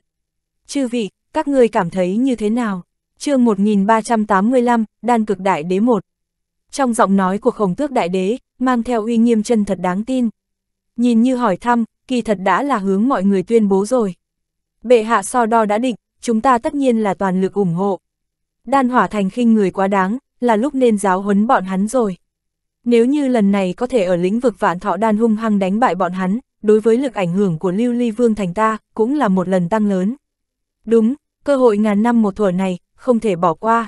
Chư vị, các ngươi cảm thấy như thế nào? chương 1385, Đan cực đại đế 1. Trong giọng nói của khổng tước đại đế, mang theo uy nghiêm chân thật đáng tin. Nhìn như hỏi thăm, kỳ thật đã là hướng mọi người tuyên bố rồi. Bệ hạ so đo đã định, chúng ta tất nhiên là toàn lực ủng hộ. Đan hỏa thành khinh người quá đáng, là lúc nên giáo huấn bọn hắn rồi. Nếu như lần này có thể ở lĩnh vực vạn thọ đan hung hăng đánh bại bọn hắn, đối với lực ảnh hưởng của Lưu Ly Vương thành ta, cũng là một lần tăng lớn. Đúng, cơ hội ngàn năm một thuở này, không thể bỏ qua.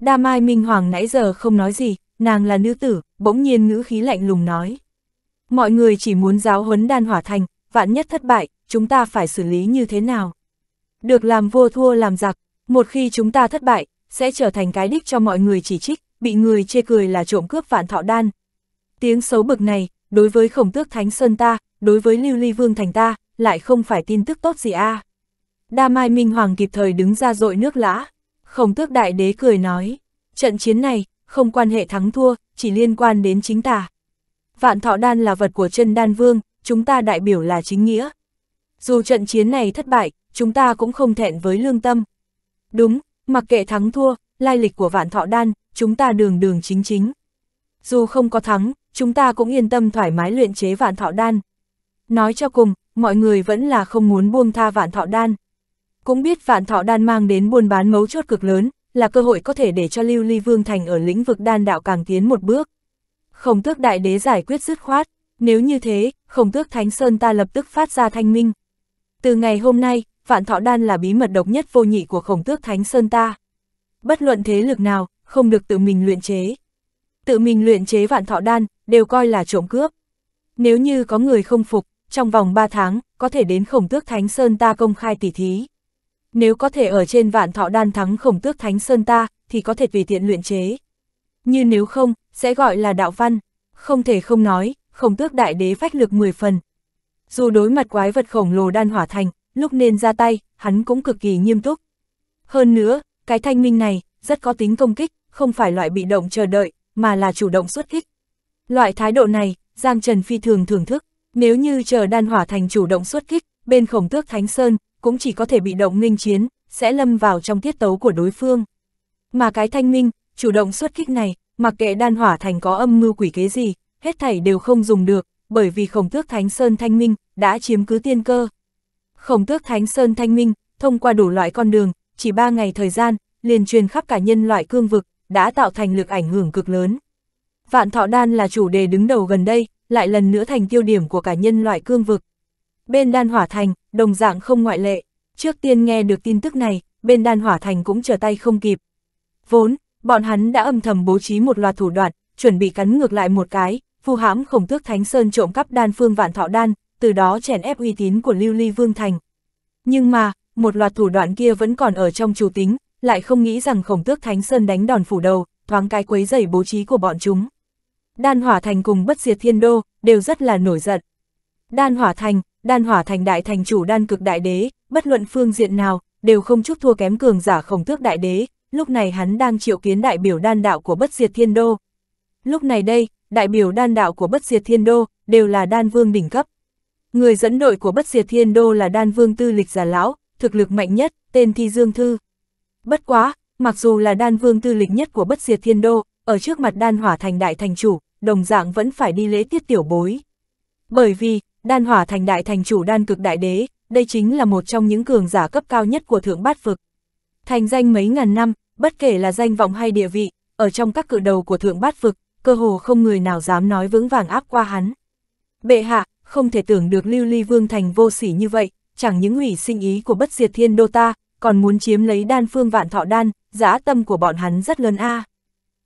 Đa Mai Minh Hoàng nãy giờ không nói gì, nàng là nữ tử, bỗng nhiên ngữ khí lạnh lùng nói. Mọi người chỉ muốn giáo huấn đan hỏa thành, vạn nhất thất bại, chúng ta phải xử lý như thế nào? Được làm vua thua làm giặc, một khi chúng ta thất bại, sẽ trở thành cái đích cho mọi người chỉ trích, bị người chê cười là trộm cướp vạn thọ đan. Tiếng xấu bực này, đối với khổng tước thánh sơn ta, đối với Lưu Ly Vương thành ta, lại không phải tin tức tốt gì a. À. Đa Mai Minh Hoàng kịp thời đứng ra dội nước lã. Khổng tước đại đế cười nói, trận chiến này, không quan hệ thắng thua, chỉ liên quan đến chính ta Vạn thọ đan là vật của chân đan vương, chúng ta đại biểu là chính nghĩa. Dù trận chiến này thất bại, chúng ta cũng không thẹn với lương tâm. Đúng, mặc kệ thắng thua, lai lịch của vạn thọ đan, chúng ta đường đường chính chính. Dù không có thắng, chúng ta cũng yên tâm thoải mái luyện chế vạn thọ đan, Nói cho cùng, mọi người vẫn là không muốn buông tha vạn thọ đan. Cũng biết vạn thọ đan mang đến buôn bán mấu chốt cực lớn, là cơ hội có thể để cho Lưu Ly Vương Thành ở lĩnh vực đan đạo càng tiến một bước. Khổng tước đại đế giải quyết dứt khoát, nếu như thế, khổng tước Thánh Sơn ta lập tức phát ra thanh minh. Từ ngày hôm nay, vạn thọ đan là bí mật độc nhất vô nhị của khổng tước Thánh Sơn ta. Bất luận thế lực nào, không được tự mình luyện chế. Tự mình luyện chế vạn thọ đan, đều coi là trộm cướp. Nếu như có người không phục, trong vòng 3 tháng, có thể đến khổng tước Thánh Sơn ta công khai tỉ thí. Nếu có thể ở trên vạn thọ đan thắng khổng tước Thánh Sơn ta, thì có thể vì tiện luyện chế. Như nếu không, sẽ gọi là đạo văn. Không thể không nói, khổng tước đại đế phách lực 10 phần. Dù đối mặt quái vật khổng lồ đan hỏa thành, lúc nên ra tay, hắn cũng cực kỳ nghiêm túc. Hơn nữa, cái thanh minh này, rất có tính công kích, không phải loại bị động chờ đợi, mà là chủ động xuất kích. Loại thái độ này, Giang Trần phi thường thưởng thức. Nếu như chờ đan hỏa thành chủ động xuất kích, bên khổng tước Thánh Sơn cũng chỉ có thể bị động nghênh chiến, sẽ lâm vào trong tiết tấu của đối phương. Mà cái thanh minh, chủ động xuất kích này, mặc kệ đan hỏa thành có âm mưu quỷ kế gì, hết thảy đều không dùng được, bởi vì khổng tước Thánh Sơn thanh minh đã chiếm cứ tiên cơ. Khổng tước Thánh Sơn thanh minh, thông qua đủ loại con đường, chỉ ba ngày thời gian, liền truyền khắp cả nhân loại cương vực, đã tạo thành lực ảnh hưởng cực lớn. Vạn thọ đan là chủ đề đứng đầu gần đây, lại lần nữa thành tiêu điểm của cả nhân loại cương vực. Bên đan hỏa thành, đồng dạng không ngoại lệ, trước tiên nghe được tin tức này, bên đan hỏa thành cũng trở tay không kịp. Vốn, bọn hắn đã âm thầm bố trí một loạt thủ đoạn, chuẩn bị cắn ngược lại một cái, phu hãm khổng tước Thánh Sơn trộm cắp đan phương vạn thọ đan, từ đó chèn ép uy tín của Lưu Ly Vương Thành. Nhưng mà, một loạt thủ đoạn kia vẫn còn ở trong chủ tính, lại không nghĩ rằng khổng tước Thánh Sơn đánh đòn phủ đầu, thoáng cái quấy dày bố trí của bọn chúng. Đan Hỏa Thành cùng Bất Diệt Thiên Đô đều rất là nổi giận. Đan Hỏa Thành, Đan Hỏa Thành đại thành chủ Đan Cực Đại Đế, bất luận phương diện nào, đều không chút thua kém cường giả khổng tước đại đế, lúc này hắn đang triệu kiến đại biểu đan đạo của Bất Diệt Thiên Đô. Lúc này đây, đại biểu đan đạo của Bất Diệt Thiên Đô đều là đan vương đỉnh cấp. Người dẫn đội của Bất Diệt Thiên Đô là đan vương tư lịch già lão, thực lực mạnh nhất, tên Thi Dương Thư. Bất quá, mặc dù là đan vương tư lịch nhất của Bất Diệt Thiên Đô, ở trước mặt đan hỏa thành đại thành chủ, đồng dạng vẫn phải đi lễ tiết tiểu bối. Bởi vì, đan hỏa thành đại thành chủ đan cực đại đế, đây chính là một trong những cường giả cấp cao nhất của thượng bát vực. Thành danh mấy ngàn năm, bất kể là danh vọng hay địa vị, ở trong các cự đầu của thượng bát vực, cơ hồ không người nào dám nói vững vàng áp qua hắn. Bệ hạ, không thể tưởng được lưu ly vương thành vô sỉ như vậy, chẳng những hủy sinh ý của bất diệt thiên đô ta, còn muốn chiếm lấy đan phương vạn thọ đan, giã tâm của bọn hắn rất lớn a à.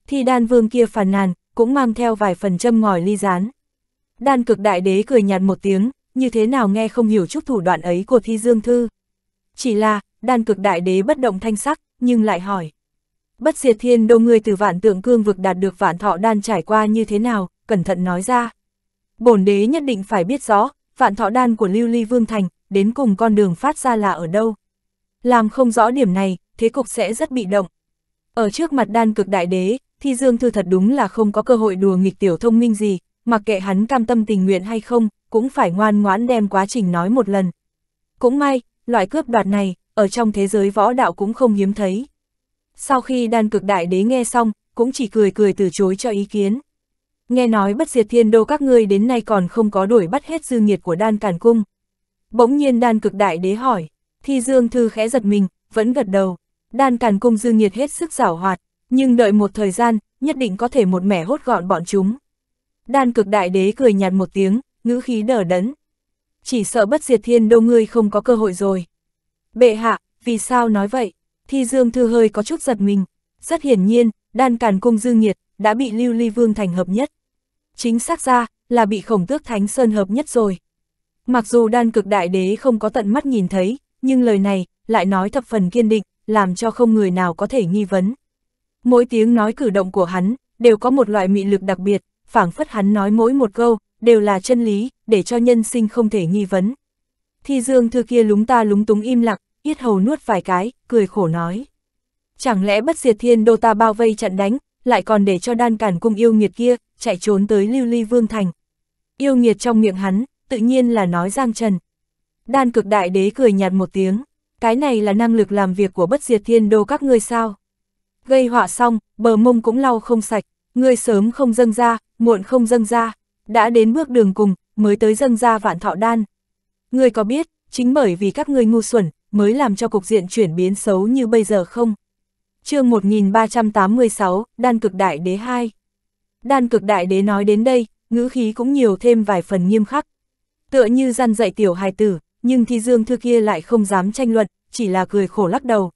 Thì đan vương kia phàn nàn, cũng mang theo vài phần châm ngòi ly rán. Đan cực đại đế cười nhạt một tiếng, như thế nào nghe không hiểu chút thủ đoạn ấy của thi dương thư. Chỉ là, đan cực đại đế bất động thanh sắc, nhưng lại hỏi. Bất diệt thiên đô người từ vạn tượng cương vực đạt được vạn thọ đan trải qua như thế nào, cẩn thận nói ra. Bổn đế nhất định phải biết rõ, vạn thọ đan của lưu ly vương thành, đến cùng con đường phát ra là ở đâu. Làm không rõ điểm này, thế cục sẽ rất bị động. Ở trước mặt đan cực đại đế, thì Dương Thư thật đúng là không có cơ hội đùa nghịch tiểu thông minh gì, mặc kệ hắn cam tâm tình nguyện hay không, cũng phải ngoan ngoãn đem quá trình nói một lần. Cũng may, loại cướp đoạt này, ở trong thế giới võ đạo cũng không hiếm thấy. Sau khi đan cực đại đế nghe xong, cũng chỉ cười cười từ chối cho ý kiến. Nghe nói bất diệt thiên đô các ngươi đến nay còn không có đuổi bắt hết dư nghiệt của đan càn cung. Bỗng nhiên đan cực đại đế hỏi, thì Dương Thư khẽ giật mình, vẫn gật đầu đan càn cung dư Nhiệt hết sức giảo hoạt, nhưng đợi một thời gian, nhất định có thể một mẻ hốt gọn bọn chúng. Đan cực đại đế cười nhạt một tiếng, ngữ khí đờ đẫn. Chỉ sợ bất diệt thiên đô ngươi không có cơ hội rồi. Bệ hạ, vì sao nói vậy? Thi Dương Thư hơi có chút giật mình. Rất hiển nhiên, đan càn cung dư Nhiệt đã bị lưu ly vương thành hợp nhất. Chính xác ra, là bị khổng tước thánh sơn hợp nhất rồi. Mặc dù đan cực đại đế không có tận mắt nhìn thấy, nhưng lời này, lại nói thập phần kiên định làm cho không người nào có thể nghi vấn. Mỗi tiếng nói cử động của hắn, đều có một loại mị lực đặc biệt, phảng phất hắn nói mỗi một câu, đều là chân lý, để cho nhân sinh không thể nghi vấn. Thi dương thư kia lúng ta lúng túng im lặng, yết hầu nuốt vài cái, cười khổ nói. Chẳng lẽ bất diệt thiên đô ta bao vây chặn đánh, lại còn để cho đan cản cung yêu nghiệt kia, chạy trốn tới lưu ly vương thành. Yêu nghiệt trong miệng hắn, tự nhiên là nói giang trần. Đan cực đại đế cười nhạt một tiếng cái này là năng lực làm việc của bất diệt thiên đô các ngươi sao. Gây họa xong, bờ mông cũng lau không sạch, ngươi sớm không dâng ra, muộn không dâng ra, đã đến bước đường cùng, mới tới dâng ra vạn thọ đan. Ngươi có biết, chính bởi vì các ngươi ngu xuẩn, mới làm cho cục diện chuyển biến xấu như bây giờ không? chương 1386, Đan cực đại đế 2 Đan cực đại đế nói đến đây, ngữ khí cũng nhiều thêm vài phần nghiêm khắc. Tựa như gian dạy tiểu hài tử, nhưng thi dương thư kia lại không dám tranh luận, chỉ là cười khổ lắc đầu.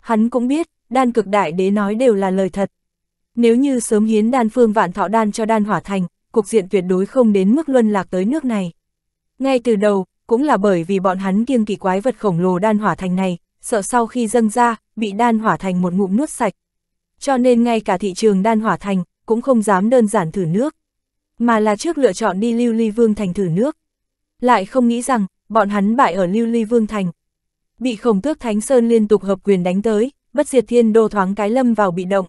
Hắn cũng biết, đan cực đại đế nói đều là lời thật. Nếu như sớm hiến đan phương vạn thọ đan cho đan hỏa thành, cục diện tuyệt đối không đến mức luân lạc tới nước này. Ngay từ đầu, cũng là bởi vì bọn hắn kiêng kỳ quái vật khổng lồ đan hỏa thành này, sợ sau khi dâng ra, bị đan hỏa thành một ngụm nuốt sạch. Cho nên ngay cả thị trường đan hỏa thành, cũng không dám đơn giản thử nước. Mà là trước lựa chọn đi lưu ly vương thành thử nước. Lại không nghĩ rằng, bọn hắn bại ở Lưu Ly Vương Thành. Bị khổng tước Thánh Sơn liên tục hợp quyền đánh tới, bất diệt thiên đô thoáng cái lâm vào bị động.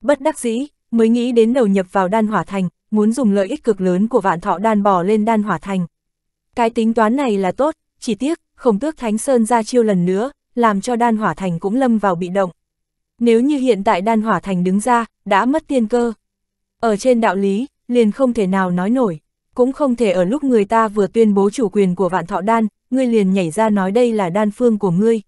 Bất đắc dĩ, mới nghĩ đến đầu nhập vào đan hỏa thành, muốn dùng lợi ích cực lớn của vạn thọ đan bò lên đan hỏa thành. Cái tính toán này là tốt, chỉ tiếc, khổng tước Thánh Sơn ra chiêu lần nữa, làm cho đan hỏa thành cũng lâm vào bị động. Nếu như hiện tại đan hỏa thành đứng ra, đã mất tiên cơ. Ở trên đạo lý, liền không thể nào nói nổi cũng không thể ở lúc người ta vừa tuyên bố chủ quyền của vạn thọ đan, ngươi liền nhảy ra nói đây là đan phương của ngươi.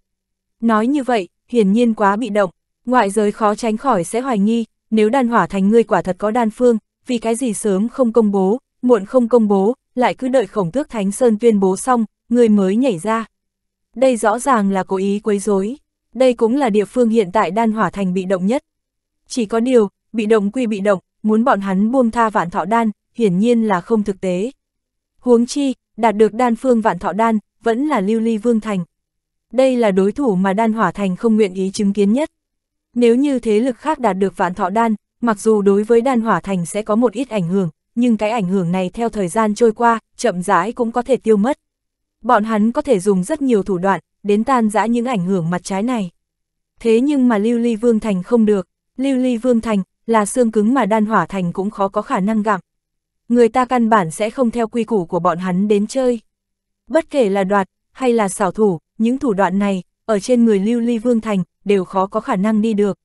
Nói như vậy, hiển nhiên quá bị động, ngoại giới khó tránh khỏi sẽ hoài nghi, nếu đan hỏa thành ngươi quả thật có đan phương, vì cái gì sớm không công bố, muộn không công bố, lại cứ đợi khổng tước Thánh Sơn tuyên bố xong, ngươi mới nhảy ra. Đây rõ ràng là cố ý quấy rối, đây cũng là địa phương hiện tại đan hỏa thành bị động nhất. Chỉ có điều, bị động quy bị động, muốn bọn hắn buông tha vạn thọ đan, hiển nhiên là không thực tế. Huống chi, đạt được đan phương vạn thọ đan, vẫn là lưu ly vương thành. Đây là đối thủ mà đan hỏa thành không nguyện ý chứng kiến nhất. Nếu như thế lực khác đạt được vạn thọ đan, mặc dù đối với đan hỏa thành sẽ có một ít ảnh hưởng, nhưng cái ảnh hưởng này theo thời gian trôi qua, chậm rãi cũng có thể tiêu mất. Bọn hắn có thể dùng rất nhiều thủ đoạn, đến tan rã những ảnh hưởng mặt trái này. Thế nhưng mà Lưu Ly Vương Thành không được, Lưu Ly Vương Thành là xương cứng mà đan hỏa thành cũng khó có khả năng gặm, người ta căn bản sẽ không theo quy củ của bọn hắn đến chơi. Bất kể là đoạt, hay là xảo thủ, những thủ đoạn này, ở trên người Lưu Ly Vương Thành, đều khó có khả năng đi được.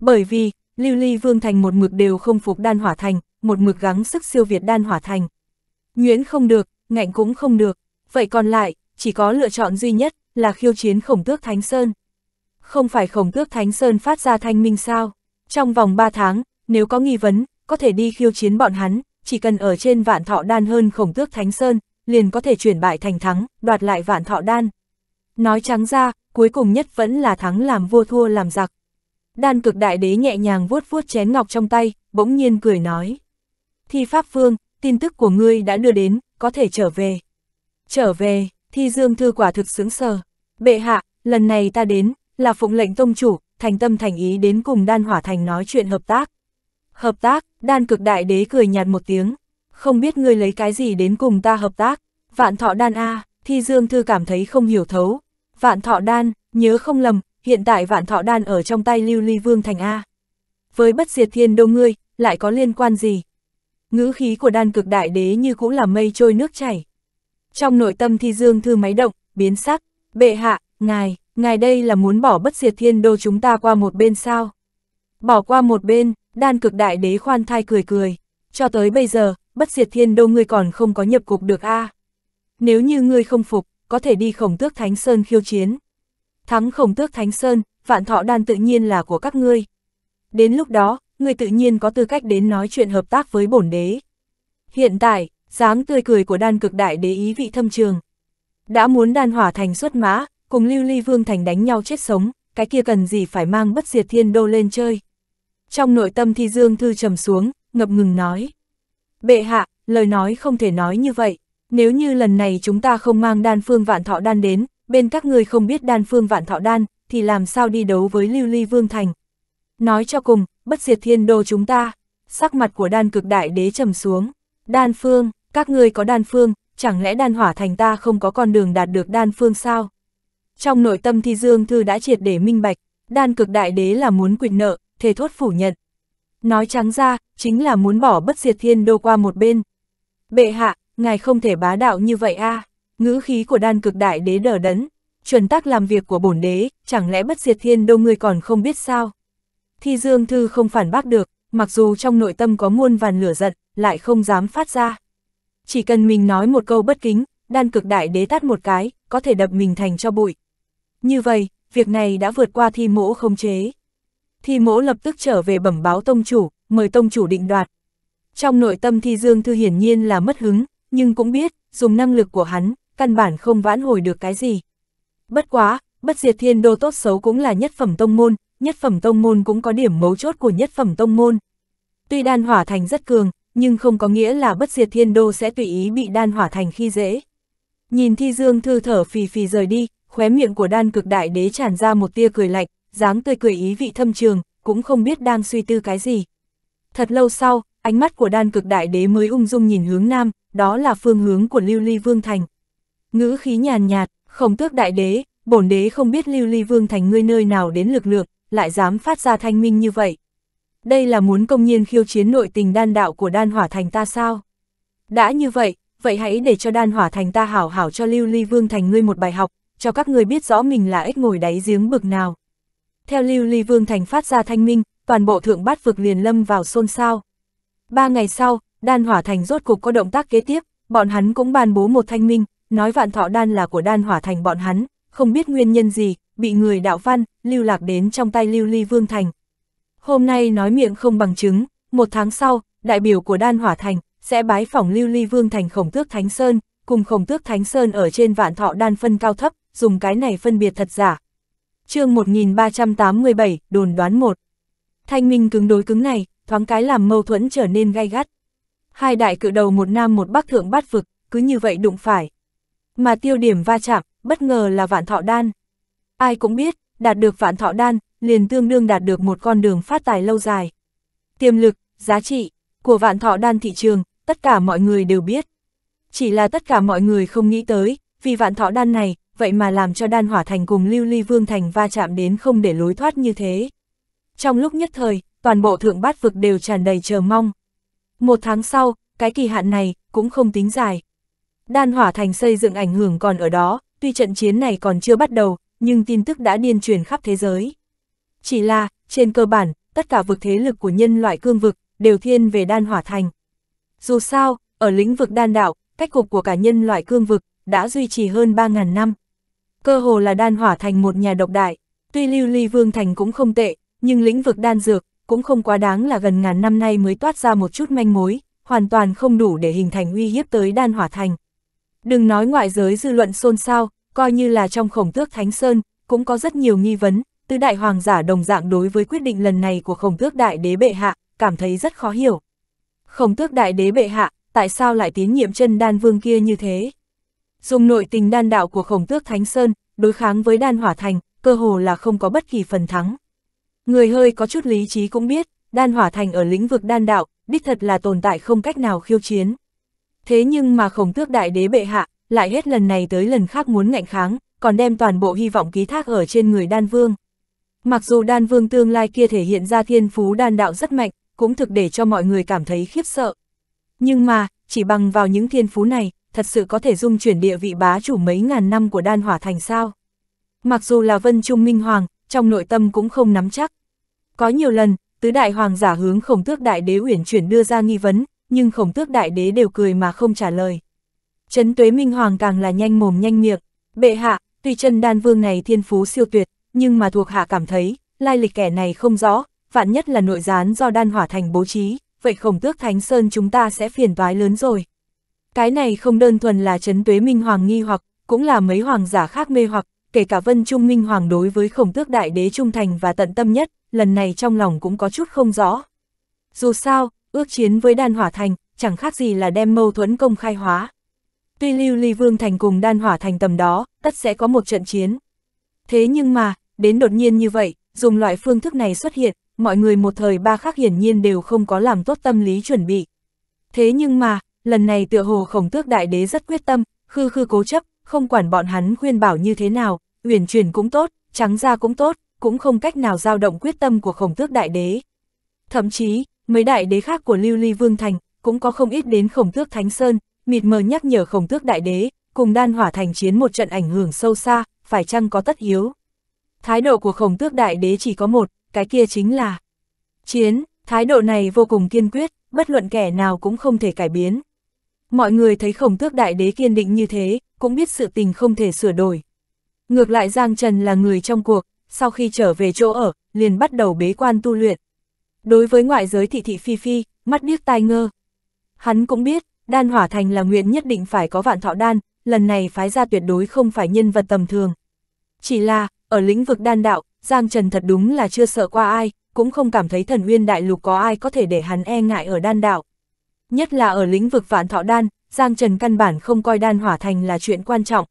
Bởi vì, Lưu Ly Vương Thành một mực đều không phục đan hỏa thành, một mực gắng sức siêu việt đan hỏa thành. Nguyễn không được, ngạnh cũng không được, vậy còn lại, chỉ có lựa chọn duy nhất, là khiêu chiến khổng tước Thánh Sơn. Không phải khổng tước Thánh Sơn phát ra thanh minh sao? Trong vòng 3 tháng, nếu có nghi vấn, có thể đi khiêu chiến bọn hắn, chỉ cần ở trên vạn thọ đan hơn khổng tước Thánh Sơn, liền có thể chuyển bại thành thắng, đoạt lại vạn thọ đan. Nói trắng ra, cuối cùng nhất vẫn là thắng làm vua thua làm giặc. Đan cực đại đế nhẹ nhàng vuốt vuốt chén ngọc trong tay, bỗng nhiên cười nói. Thi Pháp Vương, tin tức của ngươi đã đưa đến, có thể trở về. Trở về, thi dương thư quả thực sướng sờ. Bệ hạ, lần này ta đến, là phụng lệnh tông chủ, thành tâm thành ý đến cùng đan hỏa thành nói chuyện hợp tác. Hợp tác, đan cực đại đế cười nhạt một tiếng. Không biết ngươi lấy cái gì đến cùng ta hợp tác. Vạn thọ đan A, thi dương thư cảm thấy không hiểu thấu. Vạn thọ đan, nhớ không lầm, hiện tại vạn thọ đan ở trong tay lưu ly vương thành A. Với bất diệt thiên đô ngươi, lại có liên quan gì? Ngữ khí của đan cực đại đế như cũng là mây trôi nước chảy. Trong nội tâm thi dương thư máy động, biến sắc, bệ hạ, ngài, ngài đây là muốn bỏ bất diệt thiên đô chúng ta qua một bên sao? Bỏ qua một bên, Đan cực đại đế khoan thai cười cười, cho tới bây giờ, bất diệt thiên đô ngươi còn không có nhập cục được a à. Nếu như ngươi không phục, có thể đi khổng tước Thánh Sơn khiêu chiến. Thắng khổng tước Thánh Sơn, vạn thọ đan tự nhiên là của các ngươi. Đến lúc đó, ngươi tự nhiên có tư cách đến nói chuyện hợp tác với bổn đế. Hiện tại, dáng tươi cười của đan cực đại đế ý vị thâm trường. Đã muốn đan hỏa thành xuất mã, cùng lưu ly vương thành đánh nhau chết sống, cái kia cần gì phải mang bất diệt thiên đô lên chơi trong nội tâm thi dương thư trầm xuống, ngập ngừng nói. Bệ hạ, lời nói không thể nói như vậy, nếu như lần này chúng ta không mang đan phương vạn thọ đan đến, bên các ngươi không biết đan phương vạn thọ đan, thì làm sao đi đấu với lưu ly vương thành. Nói cho cùng, bất diệt thiên đô chúng ta, sắc mặt của đan cực đại đế trầm xuống. Đan phương, các ngươi có đan phương, chẳng lẽ đan hỏa thành ta không có con đường đạt được đan phương sao? Trong nội tâm thi dương thư đã triệt để minh bạch, đan cực đại đế là muốn quyệt nợ, thề thốt phủ nhận. Nói trắng ra, chính là muốn bỏ bất diệt thiên đô qua một bên. Bệ hạ, ngài không thể bá đạo như vậy a à. ngữ khí của đan cực đại đế đờ đẫn, chuẩn tắc làm việc của bổn đế, chẳng lẽ bất diệt thiên đô người còn không biết sao? Thi Dương Thư không phản bác được, mặc dù trong nội tâm có muôn vàn lửa giận, lại không dám phát ra. Chỉ cần mình nói một câu bất kính, đan cực đại đế tát một cái, có thể đập mình thành cho bụi. Như vậy, việc này đã vượt qua thi mỗ không chế thì mỗ lập tức trở về bẩm báo tông chủ, mời tông chủ định đoạt. Trong nội tâm thi Dương Thư hiển nhiên là mất hứng, nhưng cũng biết, dùng năng lực của hắn, căn bản không vãn hồi được cái gì. Bất quá, bất diệt thiên đô tốt xấu cũng là nhất phẩm tông môn, nhất phẩm tông môn cũng có điểm mấu chốt của nhất phẩm tông môn. Tuy đan hỏa thành rất cường, nhưng không có nghĩa là bất diệt thiên đô sẽ tùy ý bị đan hỏa thành khi dễ. Nhìn thi dương thư thở phì phì rời đi, khóe miệng của đan cực đại đế tràn ra một tia cười lạnh, dáng tươi cười ý vị thâm trường, cũng không biết đang suy tư cái gì. Thật lâu sau, ánh mắt của đan cực đại đế mới ung dung nhìn hướng nam, đó là phương hướng của Lưu Ly Vương Thành. Ngữ khí nhàn nhạt, không tước đại đế, bổn đế không biết Lưu Ly Vương Thành ngươi nơi nào đến lực lượng, lại dám phát ra thanh minh như vậy. Đây là muốn công nhiên khiêu chiến nội tình đan đạo của đan hỏa thành ta sao? Đã như vậy, vậy hãy để cho đan hỏa thành ta hảo hảo cho Lưu Ly Vương Thành ngươi một bài học, cho các ngươi biết rõ mình là ếch ngồi đáy giếng bực nào. Theo Lưu Ly Vương Thành phát ra thanh minh, toàn bộ thượng bát vực liền lâm vào xôn xao. Ba ngày sau, đan hỏa thành rốt cục có động tác kế tiếp, bọn hắn cũng ban bố một thanh minh, nói vạn thọ đan là của đan hỏa thành bọn hắn, không biết nguyên nhân gì, bị người đạo văn, lưu lạc đến trong tay Lưu Ly Vương Thành. Hôm nay nói miệng không bằng chứng, một tháng sau, đại biểu của đan hỏa thành, sẽ bái phỏng Lưu Ly Vương Thành khổng tước Thánh Sơn, cùng khổng tước Thánh Sơn ở trên vạn thọ đan phân cao thấp, dùng cái này phân biệt thật giả, chương 1387, đồn đoán một Thanh minh cứng đối cứng này, thoáng cái làm mâu thuẫn trở nên gay gắt. Hai đại cự đầu một nam một bắc thượng bát vực, cứ như vậy đụng phải. Mà tiêu điểm va chạm, bất ngờ là vạn thọ đan. Ai cũng biết, đạt được vạn thọ đan, liền tương đương đạt được một con đường phát tài lâu dài. Tiềm lực, giá trị, của vạn thọ đan thị trường, tất cả mọi người đều biết. Chỉ là tất cả mọi người không nghĩ tới, vì vạn thọ đan này, vậy mà làm cho đan hỏa thành cùng lưu ly vương thành va chạm đến không để lối thoát như thế. Trong lúc nhất thời, toàn bộ thượng bát vực đều tràn đầy chờ mong. Một tháng sau, cái kỳ hạn này cũng không tính dài. Đan hỏa thành xây dựng ảnh hưởng còn ở đó, tuy trận chiến này còn chưa bắt đầu, nhưng tin tức đã điên truyền khắp thế giới. Chỉ là, trên cơ bản, tất cả vực thế lực của nhân loại cương vực đều thiên về đan hỏa thành. Dù sao, ở lĩnh vực đan đạo, cách cục của cả nhân loại cương vực đã duy trì hơn 3.000 năm cơ hồ là đan hỏa thành một nhà độc đại, tuy lưu ly vương thành cũng không tệ, nhưng lĩnh vực đan dược cũng không quá đáng là gần ngàn năm nay mới toát ra một chút manh mối, hoàn toàn không đủ để hình thành uy hiếp tới đan hỏa thành. Đừng nói ngoại giới dư luận xôn xao, coi như là trong khổng tước Thánh Sơn, cũng có rất nhiều nghi vấn, tứ đại hoàng giả đồng dạng đối với quyết định lần này của khổng tước đại đế bệ hạ, cảm thấy rất khó hiểu. Khổng tước đại đế bệ hạ, tại sao lại tín nhiệm chân đan vương kia như thế? dùng nội tình đan đạo của khổng tước Thánh Sơn, đối kháng với đan hỏa thành, cơ hồ là không có bất kỳ phần thắng. Người hơi có chút lý trí cũng biết, đan hỏa thành ở lĩnh vực đan đạo, đích thật là tồn tại không cách nào khiêu chiến. Thế nhưng mà khổng tước đại đế bệ hạ, lại hết lần này tới lần khác muốn ngạnh kháng, còn đem toàn bộ hy vọng ký thác ở trên người đan vương. Mặc dù đan vương tương lai kia thể hiện ra thiên phú đan đạo rất mạnh, cũng thực để cho mọi người cảm thấy khiếp sợ. Nhưng mà, chỉ bằng vào những thiên phú này, thật sự có thể dung chuyển địa vị bá chủ mấy ngàn năm của đan hỏa thành sao. Mặc dù là Vân Trung Minh Hoàng, trong nội tâm cũng không nắm chắc. Có nhiều lần, tứ đại hoàng giả hướng khổng tước đại đế uyển chuyển đưa ra nghi vấn, nhưng khổng tước đại đế đều cười mà không trả lời. Trấn tuế Minh Hoàng càng là nhanh mồm nhanh miệng, bệ hạ, tuy chân đan vương này thiên phú siêu tuyệt, nhưng mà thuộc hạ cảm thấy, lai lịch kẻ này không rõ, vạn nhất là nội gián do đan hỏa thành bố trí, vậy khổng tước Thánh Sơn chúng ta sẽ phiền toái lớn rồi. Cái này không đơn thuần là chấn tuế minh hoàng nghi hoặc, cũng là mấy hoàng giả khác mê hoặc, kể cả vân trung minh hoàng đối với khổng tước đại đế trung thành và tận tâm nhất, lần này trong lòng cũng có chút không rõ. Dù sao, ước chiến với đan hỏa thành, chẳng khác gì là đem mâu thuẫn công khai hóa. Tuy lưu ly vương thành cùng đan hỏa thành tầm đó, tất sẽ có một trận chiến. Thế nhưng mà, đến đột nhiên như vậy, dùng loại phương thức này xuất hiện, mọi người một thời ba khác hiển nhiên đều không có làm tốt tâm lý chuẩn bị. Thế nhưng mà, lần này tựa hồ khổng tước đại đế rất quyết tâm, khư khư cố chấp, không quản bọn hắn khuyên bảo như thế nào, uyển chuyển cũng tốt, trắng ra cũng tốt, cũng không cách nào dao động quyết tâm của khổng tước đại đế. Thậm chí, mấy đại đế khác của Lưu Ly Vương Thành cũng có không ít đến khổng tước Thánh Sơn, mịt mờ nhắc nhở khổng tước đại đế, cùng đan hỏa thành chiến một trận ảnh hưởng sâu xa, phải chăng có tất yếu. Thái độ của khổng tước đại đế chỉ có một, cái kia chính là chiến, thái độ này vô cùng kiên quyết, bất luận kẻ nào cũng không thể cải biến. Mọi người thấy khổng tước đại đế kiên định như thế, cũng biết sự tình không thể sửa đổi. Ngược lại Giang Trần là người trong cuộc, sau khi trở về chỗ ở, liền bắt đầu bế quan tu luyện. Đối với ngoại giới thị thị phi phi, mắt điếc tai ngơ. Hắn cũng biết, đan hỏa thành là nguyện nhất định phải có vạn thọ đan, lần này phái ra tuyệt đối không phải nhân vật tầm thường. Chỉ là, ở lĩnh vực đan đạo, Giang Trần thật đúng là chưa sợ qua ai, cũng không cảm thấy thần nguyên đại lục có ai có thể để hắn e ngại ở đan đạo. Nhất là ở lĩnh vực vạn thọ đan, Giang Trần căn bản không coi đan hỏa thành là chuyện quan trọng.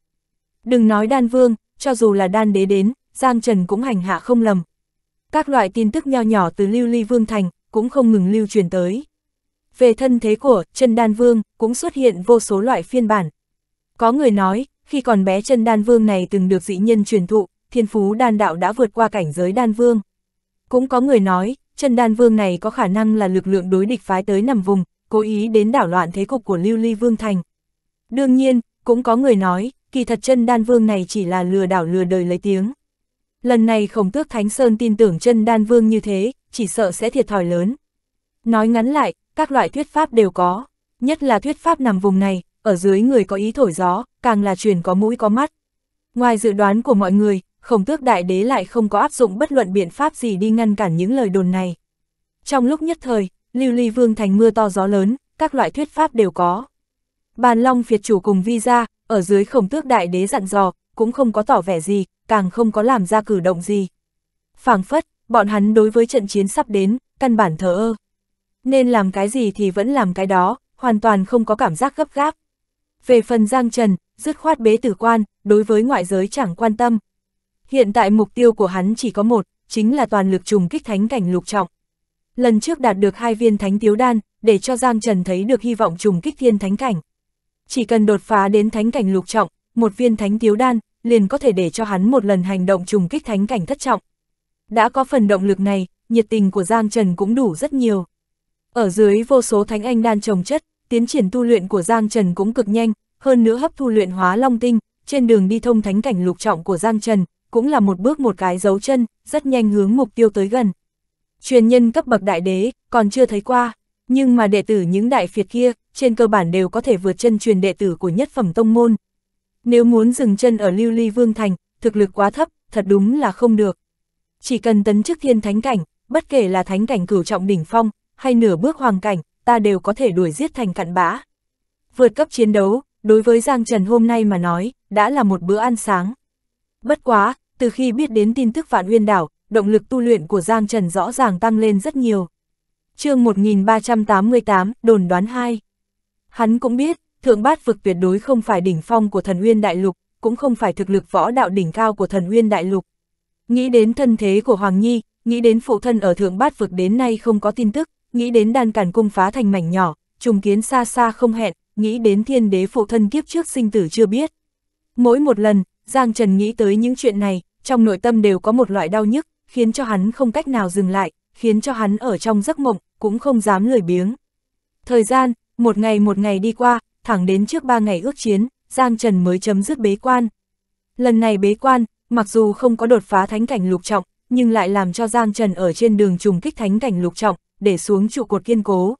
Đừng nói đan vương, cho dù là đan đế đến, Giang Trần cũng hành hạ không lầm. Các loại tin tức nho nhỏ từ lưu ly vương thành cũng không ngừng lưu truyền tới. Về thân thế của chân đan vương cũng xuất hiện vô số loại phiên bản. Có người nói, khi còn bé chân đan vương này từng được dị nhân truyền thụ, thiên phú đan đạo đã vượt qua cảnh giới đan vương. Cũng có người nói, chân đan vương này có khả năng là lực lượng đối địch phái tới nằm vùng, cố ý đến đảo loạn thế cục của Lưu Ly Vương Thành. Đương nhiên, cũng có người nói, kỳ thật chân đan vương này chỉ là lừa đảo lừa đời lấy tiếng. Lần này khổng tước Thánh Sơn tin tưởng chân đan vương như thế, chỉ sợ sẽ thiệt thòi lớn. Nói ngắn lại, các loại thuyết pháp đều có, nhất là thuyết pháp nằm vùng này, ở dưới người có ý thổi gió, càng là truyền có mũi có mắt. Ngoài dự đoán của mọi người, khổng tước đại đế lại không có áp dụng bất luận biện pháp gì đi ngăn cản những lời đồn này. Trong lúc nhất thời, lưu ly vương thành mưa to gió lớn, các loại thuyết pháp đều có. Bàn Long Việt chủ cùng vi ra, ở dưới khổng tước đại đế dặn dò, cũng không có tỏ vẻ gì, càng không có làm ra cử động gì. phảng phất, bọn hắn đối với trận chiến sắp đến, căn bản thờ ơ. Nên làm cái gì thì vẫn làm cái đó, hoàn toàn không có cảm giác gấp gáp. Về phần Giang Trần, dứt khoát bế tử quan, đối với ngoại giới chẳng quan tâm. Hiện tại mục tiêu của hắn chỉ có một, chính là toàn lực trùng kích thánh cảnh lục trọng lần trước đạt được hai viên thánh tiếu đan, để cho Giang Trần thấy được hy vọng trùng kích thiên thánh cảnh. Chỉ cần đột phá đến thánh cảnh lục trọng, một viên thánh tiếu đan, liền có thể để cho hắn một lần hành động trùng kích thánh cảnh thất trọng. Đã có phần động lực này, nhiệt tình của Giang Trần cũng đủ rất nhiều. Ở dưới vô số thánh anh đan trồng chất, tiến triển tu luyện của Giang Trần cũng cực nhanh, hơn nữa hấp thu luyện hóa long tinh, trên đường đi thông thánh cảnh lục trọng của Giang Trần, cũng là một bước một cái dấu chân, rất nhanh hướng mục tiêu tới gần truyền nhân cấp bậc đại đế, còn chưa thấy qua, nhưng mà đệ tử những đại phiệt kia, trên cơ bản đều có thể vượt chân truyền đệ tử của nhất phẩm tông môn. Nếu muốn dừng chân ở Lưu Ly Vương Thành, thực lực quá thấp, thật đúng là không được. Chỉ cần tấn chức thiên thánh cảnh, bất kể là thánh cảnh cửu trọng đỉnh phong, hay nửa bước hoàng cảnh, ta đều có thể đuổi giết thành cặn bã. Vượt cấp chiến đấu, đối với Giang Trần hôm nay mà nói, đã là một bữa ăn sáng. Bất quá, từ khi biết đến tin tức Vạn Uyên Đảo, động lực tu luyện của Giang Trần rõ ràng tăng lên rất nhiều. chương 1388, đồn đoán 2. Hắn cũng biết, thượng bát vực tuyệt đối không phải đỉnh phong của thần uyên đại lục, cũng không phải thực lực võ đạo đỉnh cao của thần uyên đại lục. Nghĩ đến thân thế của Hoàng Nhi, nghĩ đến phụ thân ở thượng bát vực đến nay không có tin tức, nghĩ đến đan cản cung phá thành mảnh nhỏ, trùng kiến xa xa không hẹn, nghĩ đến thiên đế phụ thân kiếp trước sinh tử chưa biết. Mỗi một lần, Giang Trần nghĩ tới những chuyện này, trong nội tâm đều có một loại đau nhức, khiến cho hắn không cách nào dừng lại, khiến cho hắn ở trong giấc mộng, cũng không dám lười biếng. Thời gian, một ngày một ngày đi qua, thẳng đến trước ba ngày ước chiến, Giang Trần mới chấm dứt bế quan. Lần này bế quan, mặc dù không có đột phá thánh cảnh lục trọng, nhưng lại làm cho Giang Trần ở trên đường trùng kích thánh cảnh lục trọng, để xuống trụ cột kiên cố.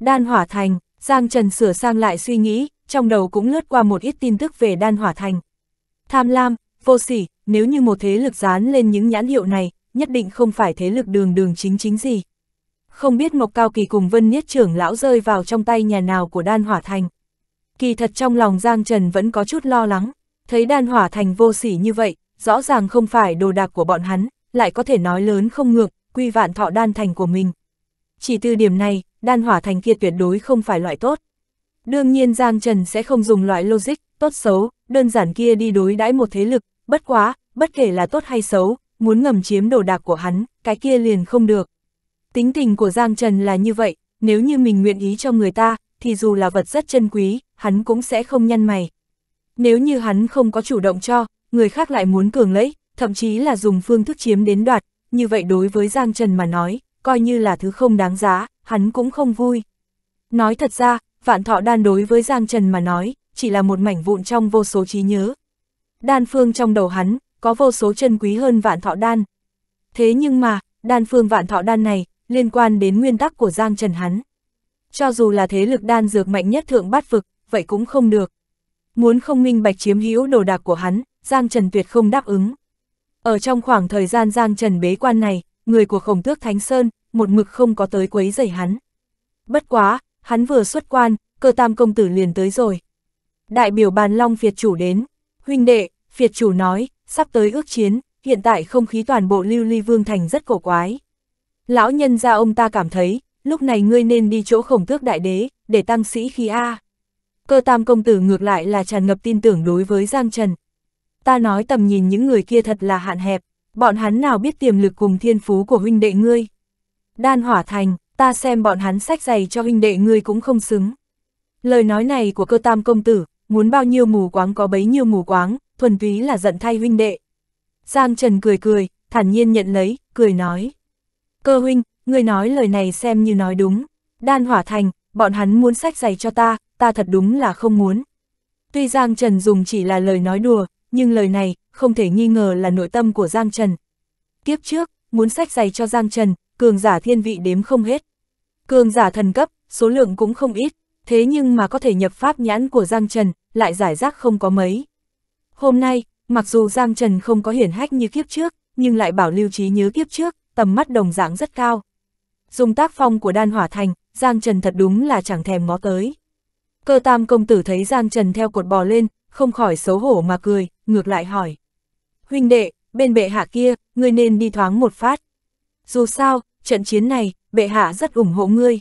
Đan Hỏa Thành, Giang Trần sửa sang lại suy nghĩ, trong đầu cũng lướt qua một ít tin tức về Đan Hỏa Thành. Tham Lam, Vô sỉ, nếu như một thế lực dán lên những nhãn hiệu này, nhất định không phải thế lực đường đường chính chính gì. Không biết Ngọc Cao Kỳ cùng Vân Niết trưởng lão rơi vào trong tay nhà nào của Đan Hỏa Thành. Kỳ thật trong lòng Giang Trần vẫn có chút lo lắng, thấy Đan Hỏa Thành vô sỉ như vậy, rõ ràng không phải đồ đạc của bọn hắn, lại có thể nói lớn không ngược, quy vạn thọ Đan Thành của mình. Chỉ từ điểm này, Đan Hỏa Thành kia tuyệt đối không phải loại tốt. Đương nhiên Giang Trần sẽ không dùng loại logic, tốt xấu, đơn giản kia đi đối đãi một thế lực, bất quá, bất kể là tốt hay xấu, muốn ngầm chiếm đồ đạc của hắn, cái kia liền không được. Tính tình của Giang Trần là như vậy, nếu như mình nguyện ý cho người ta, thì dù là vật rất chân quý, hắn cũng sẽ không nhăn mày. Nếu như hắn không có chủ động cho, người khác lại muốn cường lấy, thậm chí là dùng phương thức chiếm đến đoạt, như vậy đối với Giang Trần mà nói, coi như là thứ không đáng giá, hắn cũng không vui. Nói thật ra, vạn thọ đan đối với Giang Trần mà nói, chỉ là một mảnh vụn trong vô số trí nhớ, đan phương trong đầu hắn, có vô số chân quý hơn vạn thọ đan. Thế nhưng mà, đan phương vạn thọ đan này, liên quan đến nguyên tắc của Giang Trần hắn. Cho dù là thế lực đan dược mạnh nhất thượng bát vực, vậy cũng không được. Muốn không minh bạch chiếm hữu đồ đạc của hắn, Giang Trần tuyệt không đáp ứng. Ở trong khoảng thời gian Giang Trần bế quan này, người của khổng tước Thánh Sơn, một mực không có tới quấy rầy hắn. Bất quá, hắn vừa xuất quan, cơ tam công tử liền tới rồi. Đại biểu bàn long Việt chủ đến, Huynh đệ, Việt chủ nói, sắp tới ước chiến, hiện tại không khí toàn bộ lưu ly vương thành rất cổ quái. Lão nhân ra ông ta cảm thấy, lúc này ngươi nên đi chỗ khổng tước đại đế, để tăng sĩ khí A. Cơ tam công tử ngược lại là tràn ngập tin tưởng đối với Giang Trần. Ta nói tầm nhìn những người kia thật là hạn hẹp, bọn hắn nào biết tiềm lực cùng thiên phú của huynh đệ ngươi. Đan hỏa thành, ta xem bọn hắn sách giày cho huynh đệ ngươi cũng không xứng. Lời nói này của cơ tam công tử, muốn bao nhiêu mù quáng có bấy nhiêu mù quáng, thuần túy là giận thay huynh đệ. Giang Trần cười cười, thản nhiên nhận lấy, cười nói. Cơ huynh, ngươi nói lời này xem như nói đúng. Đan hỏa thành, bọn hắn muốn sách giày cho ta, ta thật đúng là không muốn. Tuy Giang Trần dùng chỉ là lời nói đùa, nhưng lời này, không thể nghi ngờ là nội tâm của Giang Trần. Kiếp trước, muốn sách giày cho Giang Trần, cường giả thiên vị đếm không hết. Cường giả thần cấp, số lượng cũng không ít, thế nhưng mà có thể nhập pháp nhãn của Giang Trần, lại giải rác không có mấy. Hôm nay, mặc dù Giang Trần không có hiển hách như kiếp trước, nhưng lại bảo lưu trí nhớ kiếp trước, tầm mắt đồng dạng rất cao. Dùng tác phong của đan hỏa thành, Giang Trần thật đúng là chẳng thèm ngó tới. Cơ tam công tử thấy Giang Trần theo cột bò lên, không khỏi xấu hổ mà cười, ngược lại hỏi. Huynh đệ, bên bệ hạ kia, ngươi nên đi thoáng một phát. Dù sao, trận chiến này, bệ hạ rất ủng hộ ngươi.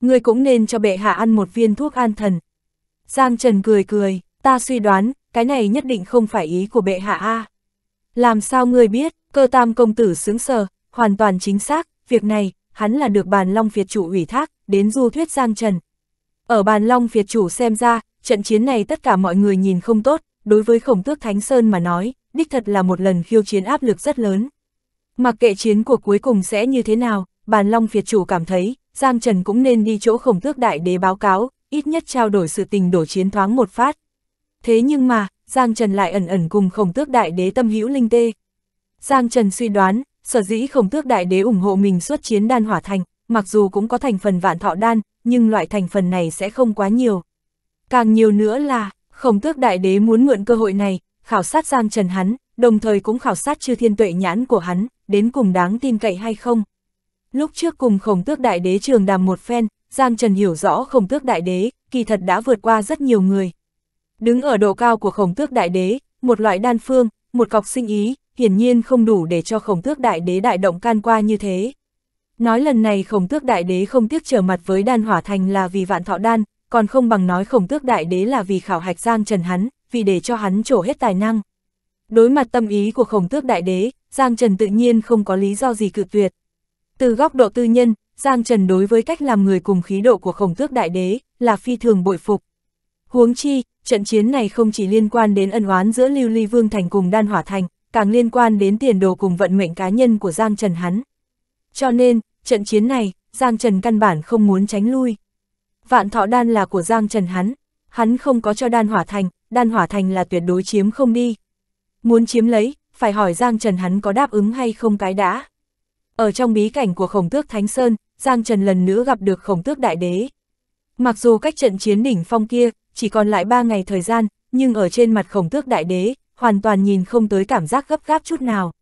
Ngươi cũng nên cho bệ hạ ăn một viên thuốc an thần, Giang Trần cười cười, ta suy đoán, cái này nhất định không phải ý của bệ hạ a. Làm sao ngươi biết, cơ tam công tử sướng sờ, hoàn toàn chính xác, việc này, hắn là được bàn long phiệt chủ ủy thác, đến du thuyết Giang Trần. Ở bàn long phiệt chủ xem ra, trận chiến này tất cả mọi người nhìn không tốt, đối với khổng tước Thánh Sơn mà nói, đích thật là một lần khiêu chiến áp lực rất lớn. Mặc kệ chiến cuộc cuối cùng sẽ như thế nào, bàn long phiệt chủ cảm thấy, Giang Trần cũng nên đi chỗ khổng tước đại đế báo cáo, ít nhất trao đổi sự tình đổ chiến thoáng một phát. Thế nhưng mà, Giang Trần lại ẩn ẩn cùng khổng tước đại đế tâm hữu linh tê. Giang Trần suy đoán, sở dĩ khổng tước đại đế ủng hộ mình xuất chiến đan hỏa thành, mặc dù cũng có thành phần vạn thọ đan, nhưng loại thành phần này sẽ không quá nhiều. Càng nhiều nữa là, khổng tước đại đế muốn mượn cơ hội này, khảo sát Giang Trần hắn, đồng thời cũng khảo sát chư thiên tuệ nhãn của hắn, đến cùng đáng tin cậy hay không. Lúc trước cùng khổng tước đại đế trường đàm một phen, Giang Trần hiểu rõ khổng tước đại đế, kỳ thật đã vượt qua rất nhiều người. Đứng ở độ cao của khổng tước đại đế, một loại đan phương, một cọc sinh ý, hiển nhiên không đủ để cho khổng tước đại đế đại động can qua như thế. Nói lần này khổng tước đại đế không tiếc trở mặt với đan hỏa thành là vì vạn thọ đan, còn không bằng nói khổng tước đại đế là vì khảo hạch Giang Trần hắn, vì để cho hắn trổ hết tài năng. Đối mặt tâm ý của khổng tước đại đế, Giang Trần tự nhiên không có lý do gì cự tuyệt. Từ góc độ tư nhân, Giang Trần đối với cách làm người cùng khí độ của khổng tước đại đế, là phi thường bội phục. Huống chi, trận chiến này không chỉ liên quan đến ân oán giữa Lưu Ly Vương Thành cùng Đan Hỏa Thành, càng liên quan đến tiền đồ cùng vận mệnh cá nhân của Giang Trần hắn. Cho nên, trận chiến này, Giang Trần căn bản không muốn tránh lui. Vạn thọ đan là của Giang Trần hắn, hắn không có cho đan hỏa thành, đan hỏa thành là tuyệt đối chiếm không đi. Muốn chiếm lấy, phải hỏi Giang Trần hắn có đáp ứng hay không cái đã. Ở trong bí cảnh của khổng tước Thánh Sơn, Giang Trần lần nữa gặp được khổng tước đại đế. Mặc dù cách trận chiến đỉnh phong kia, chỉ còn lại 3 ngày thời gian, nhưng ở trên mặt khổng tước đại đế, hoàn toàn nhìn không tới cảm giác gấp gáp chút nào.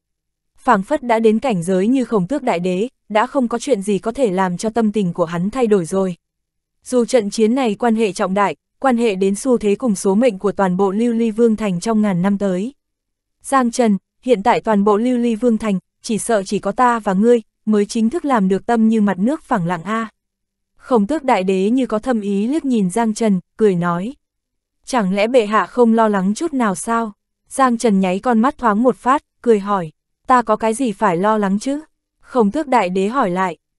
phảng phất đã đến cảnh giới như khổng tước đại đế, đã không có chuyện gì có thể làm cho tâm tình của hắn thay đổi rồi. Dù trận chiến này quan hệ trọng đại, quan hệ đến xu thế cùng số mệnh của toàn bộ Lưu Ly Vương Thành trong ngàn năm tới. Giang Trần, hiện tại toàn bộ Lưu Ly Vương Thành, chỉ sợ chỉ có ta và ngươi, mới chính thức làm được tâm như mặt nước phẳng lặng a. Khổng tước đại đế như có thâm ý liếc nhìn Giang Trần, cười nói. Chẳng lẽ bệ hạ không lo lắng chút nào sao? Giang Trần nháy con mắt thoáng một phát, cười hỏi. Ta có cái gì phải lo lắng chứ? Khổng tước đại đế hỏi lại,